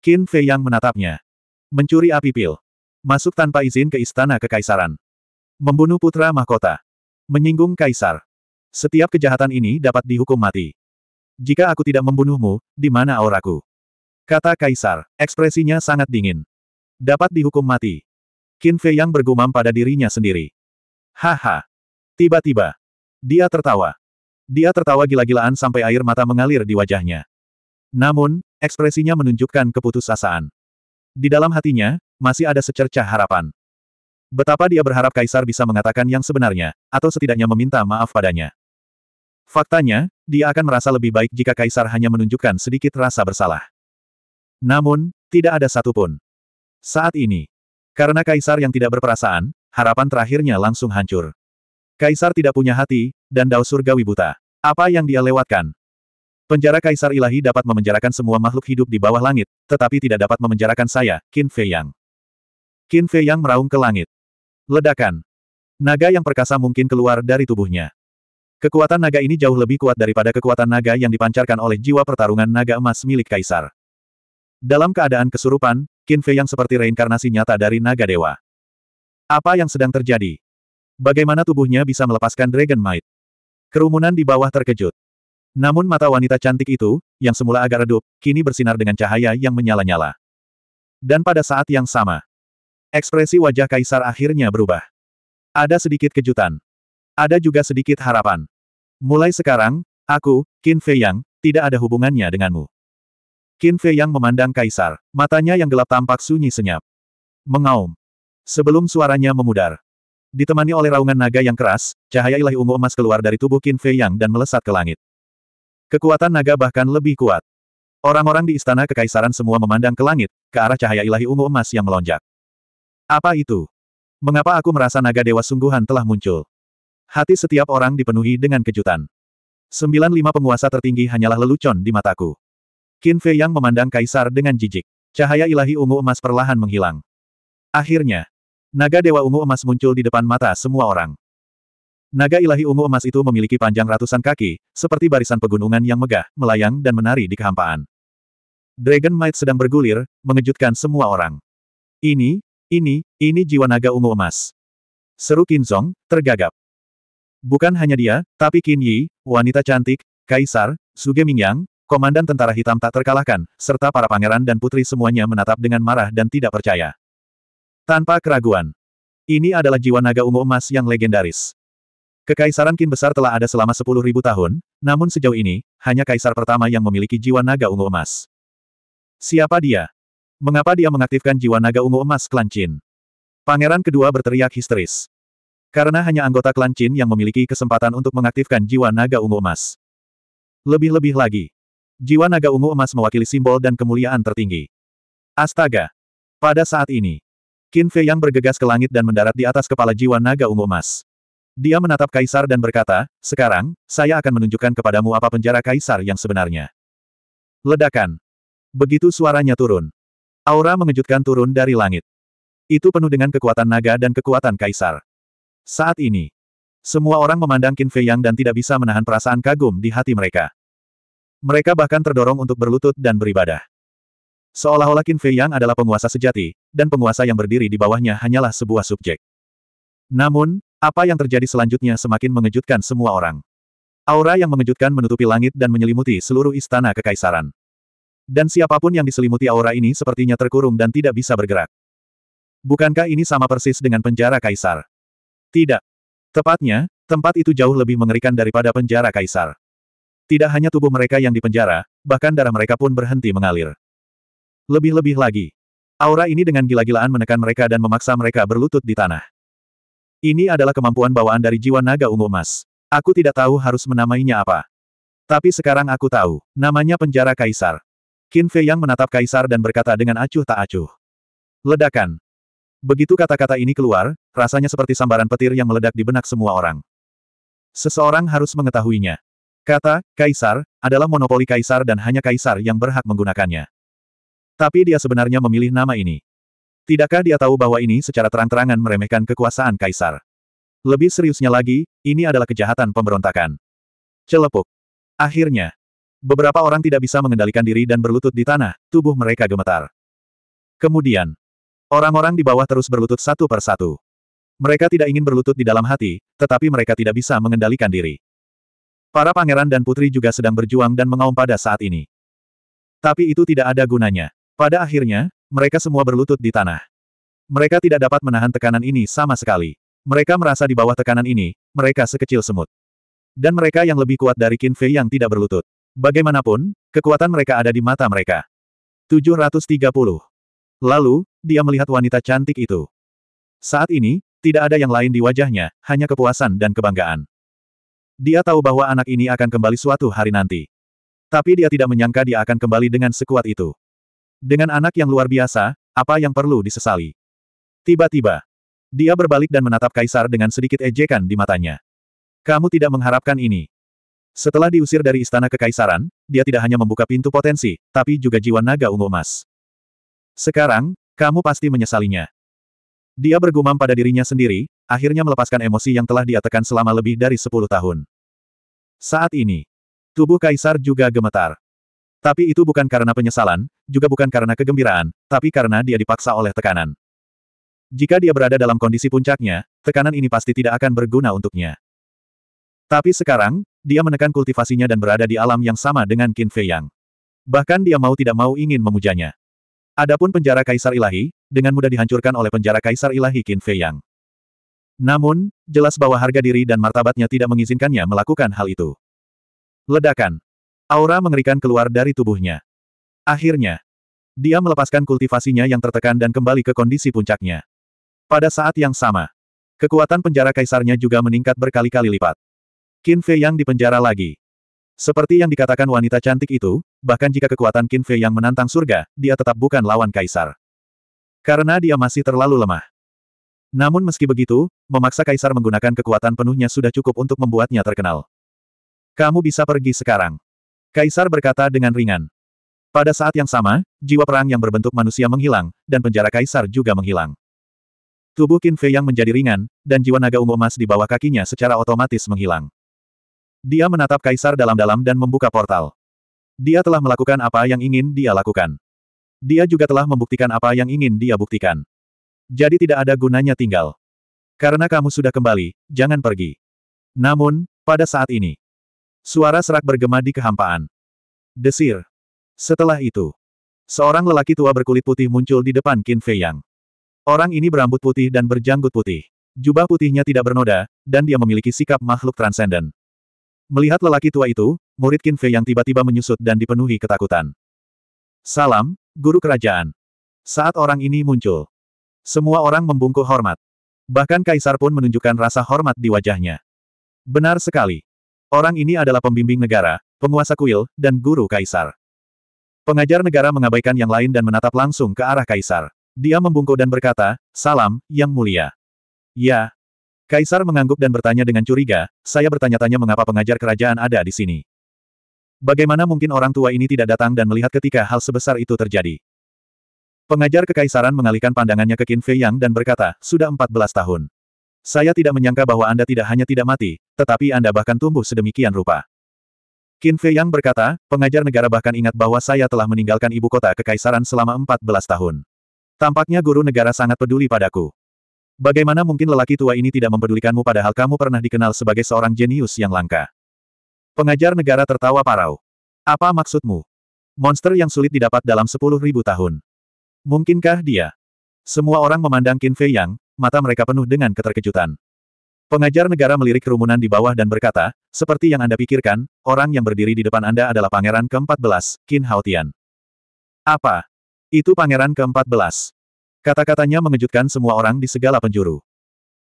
Qin Fei yang menatapnya. Mencuri api pil. Masuk tanpa izin ke istana kekaisaran. Membunuh putra mahkota. Menyinggung kaisar. Setiap kejahatan ini dapat dihukum mati. Jika aku tidak membunuhmu, di mana auraku? Kata kaisar, ekspresinya sangat dingin. Dapat dihukum mati. Qin Fei yang bergumam pada dirinya sendiri. Haha. Tiba-tiba. Dia tertawa. Dia tertawa gila-gilaan sampai air mata mengalir di wajahnya. Namun, ekspresinya menunjukkan keputusasaan. Di dalam hatinya, masih ada secercah harapan. Betapa dia berharap Kaisar bisa mengatakan yang sebenarnya, atau setidaknya meminta maaf padanya. Faktanya, dia akan merasa lebih baik jika Kaisar hanya menunjukkan sedikit rasa bersalah. Namun, tidak ada satupun. Saat ini, karena Kaisar yang tidak berperasaan, harapan terakhirnya langsung hancur. Kaisar tidak punya hati, dan Dao Surgawi buta. Apa yang dia lewatkan? Penjara Kaisar Ilahi dapat memenjarakan semua makhluk hidup di bawah langit, tetapi tidak dapat memenjarakan saya, Qin Fei Yang. Qin Fei Yang meraung ke langit. Ledakan. Naga yang perkasa mungkin keluar dari tubuhnya. Kekuatan naga ini jauh lebih kuat daripada kekuatan naga yang dipancarkan oleh jiwa pertarungan naga emas milik Kaisar. Dalam keadaan kesurupan, Qin Fei Yang seperti reinkarnasi nyata dari naga dewa. Apa yang sedang terjadi? Bagaimana tubuhnya bisa melepaskan Dragon Might? Kerumunan di bawah terkejut. Namun mata wanita cantik itu, yang semula agak redup, kini bersinar dengan cahaya yang menyala-nyala. Dan pada saat yang sama, ekspresi wajah kaisar akhirnya berubah. Ada sedikit kejutan. Ada juga sedikit harapan. Mulai sekarang, aku, Qin yang tidak ada hubungannya denganmu. Qin yang memandang kaisar, matanya yang gelap tampak sunyi senyap. Mengaum. Sebelum suaranya memudar. Ditemani oleh raungan naga yang keras, cahaya ilahi ungu emas keluar dari tubuh Qin yang dan melesat ke langit. Kekuatan naga bahkan lebih kuat. Orang-orang di istana kekaisaran semua memandang ke langit, ke arah cahaya ilahi ungu emas yang melonjak. Apa itu? Mengapa aku merasa naga dewa sungguhan telah muncul? Hati setiap orang dipenuhi dengan kejutan. 95 penguasa tertinggi hanyalah lelucon di mataku. Qin Fei yang memandang kaisar dengan jijik. Cahaya ilahi ungu emas perlahan menghilang. Akhirnya, naga dewa ungu emas muncul di depan mata semua orang. Naga ilahi ungu emas itu memiliki panjang ratusan kaki, seperti barisan pegunungan yang megah, melayang dan menari di kehampaan. Dragon Might sedang bergulir, mengejutkan semua orang. Ini, ini, ini jiwa naga ungu emas. Seru Kinzong, tergagap. Bukan hanya dia, tapi Qin Yi, wanita cantik, Kaisar, Suge Mingyang, komandan tentara hitam tak terkalahkan, serta para pangeran dan putri semuanya menatap dengan marah dan tidak percaya. Tanpa keraguan. Ini adalah jiwa naga ungu emas yang legendaris. Kekaisaran Qin besar telah ada selama 10.000 tahun, namun sejauh ini, hanya kaisar pertama yang memiliki jiwa naga ungu emas. Siapa dia? Mengapa dia mengaktifkan jiwa naga ungu emas klan Qin? Pangeran kedua berteriak histeris. Karena hanya anggota klan Qin yang memiliki kesempatan untuk mengaktifkan jiwa naga ungu emas. Lebih-lebih lagi, Jiwa naga ungu emas mewakili simbol dan kemuliaan tertinggi. Astaga! Pada saat ini, Qin Fei yang bergegas ke langit dan mendarat di atas kepala jiwa naga ungu emas. Dia menatap Kaisar dan berkata, sekarang, saya akan menunjukkan kepadamu apa penjara Kaisar yang sebenarnya. Ledakan. Begitu suaranya turun. Aura mengejutkan turun dari langit. Itu penuh dengan kekuatan naga dan kekuatan Kaisar. Saat ini, semua orang memandang Qin Fei Yang dan tidak bisa menahan perasaan kagum di hati mereka. Mereka bahkan terdorong untuk berlutut dan beribadah. Seolah-olah Qin Fei Yang adalah penguasa sejati, dan penguasa yang berdiri di bawahnya hanyalah sebuah subjek. Namun, apa yang terjadi selanjutnya semakin mengejutkan semua orang. Aura yang mengejutkan menutupi langit dan menyelimuti seluruh istana kekaisaran. Dan siapapun yang diselimuti aura ini sepertinya terkurung dan tidak bisa bergerak. Bukankah ini sama persis dengan penjara kaisar? Tidak. Tepatnya, tempat itu jauh lebih mengerikan daripada penjara kaisar. Tidak hanya tubuh mereka yang dipenjara, bahkan darah mereka pun berhenti mengalir. Lebih-lebih lagi, aura ini dengan gila-gilaan menekan mereka dan memaksa mereka berlutut di tanah. Ini adalah kemampuan bawaan dari jiwa naga ungu emas. Aku tidak tahu harus menamainya apa. Tapi sekarang aku tahu, namanya penjara kaisar. Qin Fei Yang menatap kaisar dan berkata dengan acuh tak acuh. Ledakan. Begitu kata-kata ini keluar, rasanya seperti sambaran petir yang meledak di benak semua orang. Seseorang harus mengetahuinya. Kata, kaisar, adalah monopoli kaisar dan hanya kaisar yang berhak menggunakannya. Tapi dia sebenarnya memilih nama ini. Tidakkah dia tahu bahwa ini secara terang-terangan meremehkan kekuasaan kaisar? Lebih seriusnya lagi, ini adalah kejahatan pemberontakan. Celepuk. Akhirnya, beberapa orang tidak bisa mengendalikan diri dan berlutut di tanah, tubuh mereka gemetar. Kemudian, orang-orang di bawah terus berlutut satu per satu. Mereka tidak ingin berlutut di dalam hati, tetapi mereka tidak bisa mengendalikan diri. Para pangeran dan putri juga sedang berjuang dan mengaum pada saat ini. Tapi itu tidak ada gunanya. Pada akhirnya, mereka semua berlutut di tanah. Mereka tidak dapat menahan tekanan ini sama sekali. Mereka merasa di bawah tekanan ini, mereka sekecil semut. Dan mereka yang lebih kuat dari Qin Fei yang tidak berlutut. Bagaimanapun, kekuatan mereka ada di mata mereka. 730. Lalu, dia melihat wanita cantik itu. Saat ini, tidak ada yang lain di wajahnya, hanya kepuasan dan kebanggaan. Dia tahu bahwa anak ini akan kembali suatu hari nanti. Tapi dia tidak menyangka dia akan kembali dengan sekuat itu. Dengan anak yang luar biasa, apa yang perlu disesali? Tiba-tiba, dia berbalik dan menatap Kaisar dengan sedikit ejekan di matanya. Kamu tidak mengharapkan ini. Setelah diusir dari istana kekaisaran, dia tidak hanya membuka pintu potensi, tapi juga jiwa naga ungu emas. Sekarang, kamu pasti menyesalinya. Dia bergumam pada dirinya sendiri, akhirnya melepaskan emosi yang telah dia tekan selama lebih dari 10 tahun. Saat ini, tubuh Kaisar juga gemetar. Tapi itu bukan karena penyesalan, juga bukan karena kegembiraan, tapi karena dia dipaksa oleh tekanan. Jika dia berada dalam kondisi puncaknya, tekanan ini pasti tidak akan berguna untuknya. Tapi sekarang, dia menekan kultivasinya dan berada di alam yang sama dengan Qin Fei Yang. Bahkan dia mau tidak mau ingin memujanya. Adapun penjara Kaisar Ilahi, dengan mudah dihancurkan oleh penjara Kaisar Ilahi Qin Fei Yang. Namun, jelas bahwa harga diri dan martabatnya tidak mengizinkannya melakukan hal itu. Ledakan Aura mengerikan keluar dari tubuhnya. Akhirnya, dia melepaskan kultivasinya yang tertekan dan kembali ke kondisi puncaknya. Pada saat yang sama, kekuatan penjara kaisarnya juga meningkat berkali-kali lipat. Qin Fei yang dipenjara lagi. Seperti yang dikatakan wanita cantik itu, bahkan jika kekuatan Qin Fei yang menantang surga, dia tetap bukan lawan kaisar. Karena dia masih terlalu lemah. Namun meski begitu, memaksa kaisar menggunakan kekuatan penuhnya sudah cukup untuk membuatnya terkenal. Kamu bisa pergi sekarang. Kaisar berkata dengan ringan. Pada saat yang sama, jiwa perang yang berbentuk manusia menghilang, dan penjara kaisar juga menghilang. Tubuh Qin Fei yang menjadi ringan, dan jiwa naga ungu emas di bawah kakinya secara otomatis menghilang. Dia menatap kaisar dalam-dalam dan membuka portal. Dia telah melakukan apa yang ingin dia lakukan. Dia juga telah membuktikan apa yang ingin dia buktikan. Jadi tidak ada gunanya tinggal. Karena kamu sudah kembali, jangan pergi. Namun, pada saat ini, Suara serak bergema di kehampaan. Desir. Setelah itu, seorang lelaki tua berkulit putih muncul di depan Qin Fei Yang. Orang ini berambut putih dan berjanggut putih. Jubah putihnya tidak bernoda, dan dia memiliki sikap makhluk transenden. Melihat lelaki tua itu, murid Qin Fei Yang tiba-tiba menyusut dan dipenuhi ketakutan. Salam, guru kerajaan. Saat orang ini muncul, semua orang membungkuk hormat. Bahkan kaisar pun menunjukkan rasa hormat di wajahnya. Benar sekali. Orang ini adalah pembimbing negara, penguasa kuil, dan guru kaisar. Pengajar negara mengabaikan yang lain dan menatap langsung ke arah kaisar. Dia membungkuk dan berkata, Salam, Yang Mulia. Ya. Kaisar mengangguk dan bertanya dengan curiga, saya bertanya-tanya mengapa pengajar kerajaan ada di sini. Bagaimana mungkin orang tua ini tidak datang dan melihat ketika hal sebesar itu terjadi? Pengajar kekaisaran mengalihkan pandangannya ke Qin Fei Yang dan berkata, sudah 14 tahun. Saya tidak menyangka bahwa Anda tidak hanya tidak mati, tetapi Anda bahkan tumbuh sedemikian rupa. Qin Fei Yang berkata, pengajar negara bahkan ingat bahwa saya telah meninggalkan ibu kota kekaisaran selama 14 tahun. Tampaknya guru negara sangat peduli padaku. Bagaimana mungkin lelaki tua ini tidak mempedulikanmu padahal kamu pernah dikenal sebagai seorang jenius yang langka. Pengajar negara tertawa parau. Apa maksudmu? Monster yang sulit didapat dalam sepuluh ribu tahun. Mungkinkah dia? Semua orang memandang Qin Fei Yang, mata mereka penuh dengan keterkejutan. Pengajar negara melirik kerumunan di bawah dan berkata, seperti yang Anda pikirkan, orang yang berdiri di depan Anda adalah pangeran ke-14, Qin Haotian. Apa? Itu pangeran ke-14. Kata-katanya mengejutkan semua orang di segala penjuru.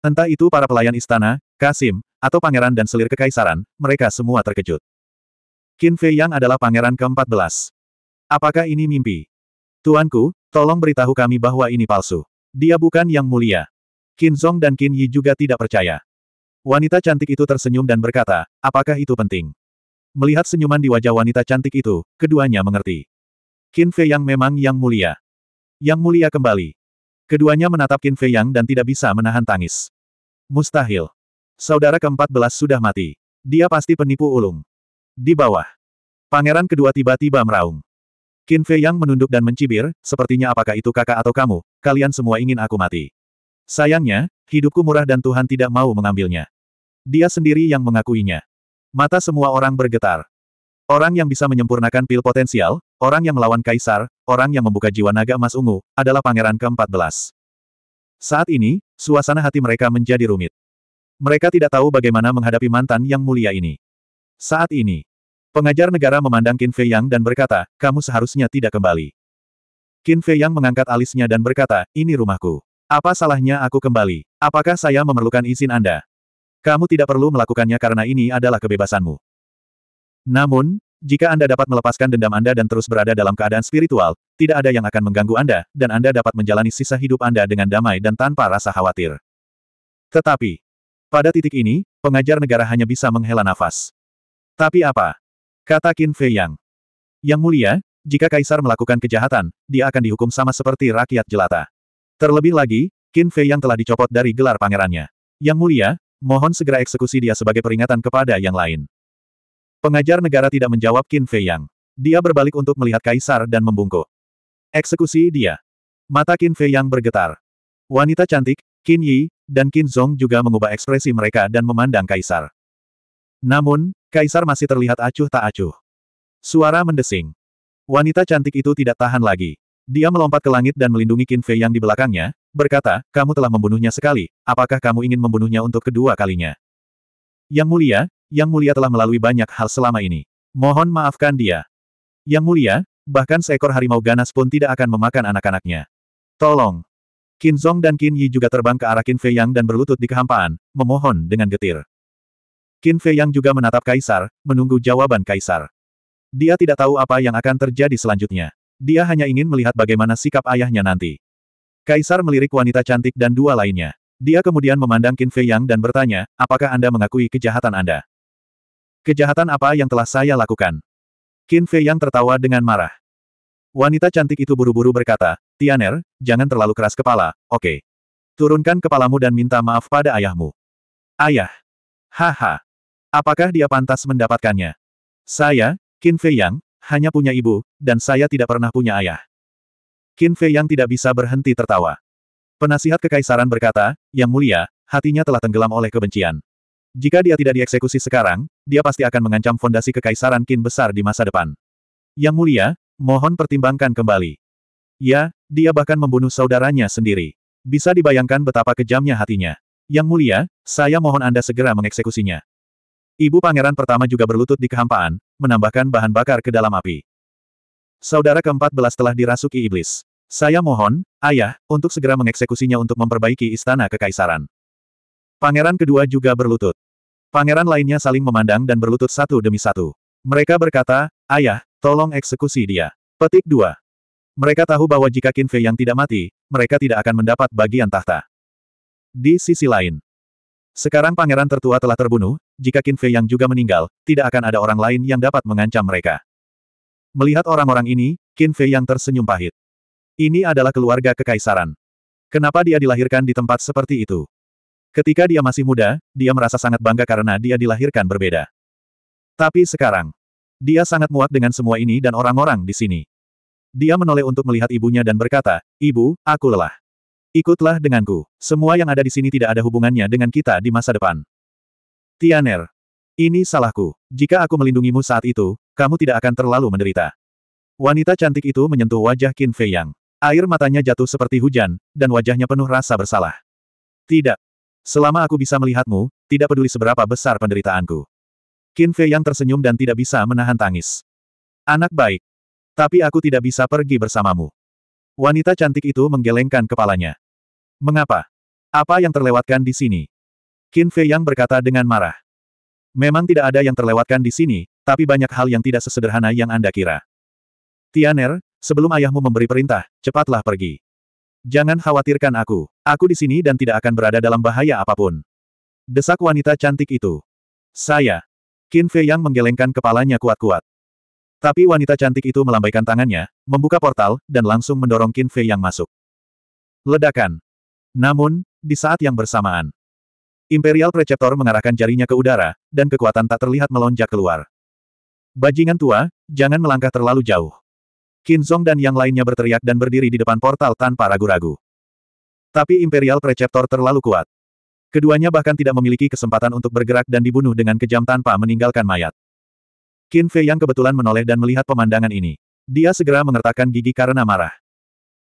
Entah itu para pelayan istana, Kasim, atau pangeran dan selir kekaisaran, mereka semua terkejut. Qin Fei Yang adalah pangeran ke-14. Apakah ini mimpi? Tuanku, tolong beritahu kami bahwa ini palsu. Dia bukan yang mulia. Qin Zhong dan Qin Yi juga tidak percaya. Wanita cantik itu tersenyum dan berkata, apakah itu penting? Melihat senyuman di wajah wanita cantik itu, keduanya mengerti. Qin Fei Yang memang yang mulia. Yang mulia kembali. Keduanya menatap Qin Fei Yang dan tidak bisa menahan tangis. Mustahil. Saudara keempat belas sudah mati. Dia pasti penipu ulung. Di bawah. Pangeran kedua tiba-tiba meraung. Qin Fei Yang menunduk dan mencibir, sepertinya apakah itu kakak atau kamu, kalian semua ingin aku mati. Sayangnya, hidupku murah dan Tuhan tidak mau mengambilnya. Dia sendiri yang mengakuinya. Mata semua orang bergetar. Orang yang bisa menyempurnakan pil potensial, orang yang melawan kaisar, orang yang membuka jiwa naga emas ungu, adalah pangeran ke-14. Saat ini, suasana hati mereka menjadi rumit. Mereka tidak tahu bagaimana menghadapi mantan yang mulia ini. Saat ini, pengajar negara memandang Qin Fei Yang dan berkata, kamu seharusnya tidak kembali. Qin Fei Yang mengangkat alisnya dan berkata, ini rumahku. Apa salahnya aku kembali? Apakah saya memerlukan izin Anda? Kamu tidak perlu melakukannya karena ini adalah kebebasanmu. Namun, jika Anda dapat melepaskan dendam Anda dan terus berada dalam keadaan spiritual, tidak ada yang akan mengganggu Anda, dan Anda dapat menjalani sisa hidup Anda dengan damai dan tanpa rasa khawatir. Tetapi, pada titik ini, pengajar negara hanya bisa menghela nafas. Tapi apa? Kata Qin Fei Yang. Yang mulia, jika Kaisar melakukan kejahatan, dia akan dihukum sama seperti rakyat jelata. Terlebih lagi, Qin Fei yang telah dicopot dari gelar pangerannya. Yang mulia, mohon segera eksekusi dia sebagai peringatan kepada yang lain. Pengajar negara tidak menjawab Qin Fei Yang. Dia berbalik untuk melihat Kaisar dan membungkuk. Eksekusi dia. Mata Qin Fei Yang bergetar. Wanita cantik, Qin Yi, dan Qin Zong juga mengubah ekspresi mereka dan memandang Kaisar. Namun, Kaisar masih terlihat acuh tak acuh. Suara mendesing. Wanita cantik itu tidak tahan lagi. Dia melompat ke langit dan melindungi Qin Fei yang di belakangnya, berkata, kamu telah membunuhnya sekali, apakah kamu ingin membunuhnya untuk kedua kalinya? Yang mulia, yang mulia telah melalui banyak hal selama ini. Mohon maafkan dia. Yang mulia, bahkan seekor harimau ganas pun tidak akan memakan anak-anaknya. Tolong. Qin Zong dan Qin Yi juga terbang ke arah Qin Fei Yang dan berlutut di kehampaan, memohon dengan getir. Qin Fei Yang juga menatap Kaisar, menunggu jawaban Kaisar. Dia tidak tahu apa yang akan terjadi selanjutnya. Dia hanya ingin melihat bagaimana sikap ayahnya nanti. Kaisar melirik wanita cantik dan dua lainnya. Dia kemudian memandang Qin Fei Yang dan bertanya, apakah Anda mengakui kejahatan Anda? Kejahatan apa yang telah saya lakukan? Qin Fei Yang tertawa dengan marah. Wanita cantik itu buru-buru berkata, Tianer, jangan terlalu keras kepala, oke. Okay. Turunkan kepalamu dan minta maaf pada ayahmu. Ayah. Haha. Apakah dia pantas mendapatkannya? Saya, Qin Fei Yang, hanya punya ibu, dan saya tidak pernah punya ayah. Qin Fei yang tidak bisa berhenti tertawa. Penasihat kekaisaran berkata, Yang mulia, hatinya telah tenggelam oleh kebencian. Jika dia tidak dieksekusi sekarang, dia pasti akan mengancam fondasi kekaisaran Qin besar di masa depan. Yang mulia, mohon pertimbangkan kembali. Ya, dia bahkan membunuh saudaranya sendiri. Bisa dibayangkan betapa kejamnya hatinya. Yang mulia, saya mohon Anda segera mengeksekusinya. Ibu pangeran pertama juga berlutut di kehampaan, menambahkan bahan bakar ke dalam api. Saudara keempat belas telah dirasuki iblis. Saya mohon, ayah, untuk segera mengeksekusinya untuk memperbaiki istana kekaisaran. Pangeran kedua juga berlutut. Pangeran lainnya saling memandang dan berlutut satu demi satu. Mereka berkata, ayah, tolong eksekusi dia. Petik dua. Mereka tahu bahwa jika Qin Fei yang tidak mati, mereka tidak akan mendapat bagian tahta. Di sisi lain, sekarang pangeran tertua telah terbunuh, jika Qin Fei yang juga meninggal, tidak akan ada orang lain yang dapat mengancam mereka. Melihat orang-orang ini, Qin Fei yang tersenyum pahit. Ini adalah keluarga kekaisaran. Kenapa dia dilahirkan di tempat seperti itu? Ketika dia masih muda, dia merasa sangat bangga karena dia dilahirkan berbeda. Tapi sekarang, dia sangat muak dengan semua ini dan orang-orang di sini. Dia menoleh untuk melihat ibunya dan berkata, Ibu, aku lelah. Ikutlah denganku. Semua yang ada di sini tidak ada hubungannya dengan kita di masa depan. Tianer. Ini salahku. Jika aku melindungimu saat itu, kamu tidak akan terlalu menderita. Wanita cantik itu menyentuh wajah Qin Fei Yang. Air matanya jatuh seperti hujan, dan wajahnya penuh rasa bersalah. Tidak. Selama aku bisa melihatmu, tidak peduli seberapa besar penderitaanku. Qin Fei Yang tersenyum dan tidak bisa menahan tangis. Anak baik. Tapi aku tidak bisa pergi bersamamu. Wanita cantik itu menggelengkan kepalanya. Mengapa? Apa yang terlewatkan di sini? Qin Fei Yang berkata dengan marah. Memang tidak ada yang terlewatkan di sini, tapi banyak hal yang tidak sesederhana yang Anda kira. Tianer, sebelum ayahmu memberi perintah, cepatlah pergi. Jangan khawatirkan aku. Aku di sini dan tidak akan berada dalam bahaya apapun. Desak wanita cantik itu. Saya. Qin Fei Yang menggelengkan kepalanya kuat-kuat. Tapi wanita cantik itu melambaikan tangannya, membuka portal, dan langsung mendorong Qin Fei Yang masuk. Ledakan. Namun, di saat yang bersamaan, Imperial Preceptor mengarahkan jarinya ke udara, dan kekuatan tak terlihat melonjak keluar. Bajingan tua, jangan melangkah terlalu jauh. Kinzong dan yang lainnya berteriak dan berdiri di depan portal tanpa ragu-ragu. Tapi Imperial Preceptor terlalu kuat. Keduanya bahkan tidak memiliki kesempatan untuk bergerak dan dibunuh dengan kejam tanpa meninggalkan mayat. Qin Fei yang kebetulan menoleh dan melihat pemandangan ini. Dia segera mengertakkan gigi karena marah.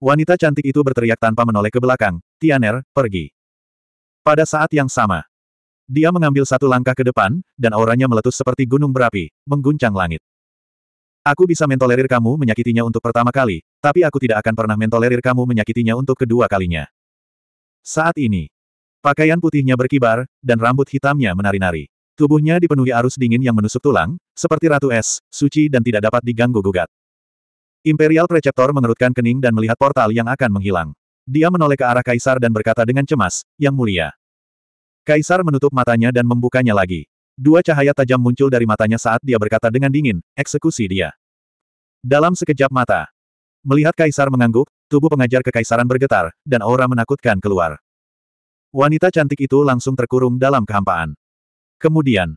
Wanita cantik itu berteriak tanpa menoleh ke belakang, Tianer, pergi. Pada saat yang sama, dia mengambil satu langkah ke depan, dan auranya meletus seperti gunung berapi, mengguncang langit. Aku bisa mentolerir kamu menyakitinya untuk pertama kali, tapi aku tidak akan pernah mentolerir kamu menyakitinya untuk kedua kalinya. Saat ini, pakaian putihnya berkibar, dan rambut hitamnya menari-nari. Tubuhnya dipenuhi arus dingin yang menusuk tulang, seperti ratu es, suci dan tidak dapat diganggu-gugat. Imperial Preceptor mengerutkan kening dan melihat portal yang akan menghilang. Dia menoleh ke arah Kaisar dan berkata dengan cemas, Yang mulia. Kaisar menutup matanya dan membukanya lagi. Dua cahaya tajam muncul dari matanya saat dia berkata dengan dingin, eksekusi dia. Dalam sekejap mata. Melihat Kaisar mengangguk, tubuh pengajar kekaisaran bergetar, dan aura menakutkan keluar. Wanita cantik itu langsung terkurung dalam kehampaan. Kemudian,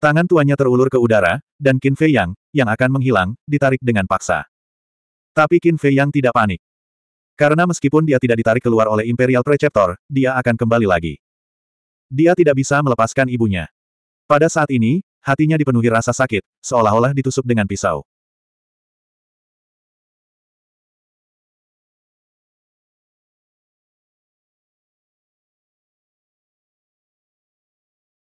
tangan tuannya terulur ke udara, dan Qin Fei Yang, yang akan menghilang, ditarik dengan paksa. Tapi Qin Fei Yang tidak panik. Karena meskipun dia tidak ditarik keluar oleh Imperial Preceptor, dia akan kembali lagi. Dia tidak bisa melepaskan ibunya. Pada saat ini, hatinya dipenuhi rasa sakit, seolah-olah ditusuk dengan pisau.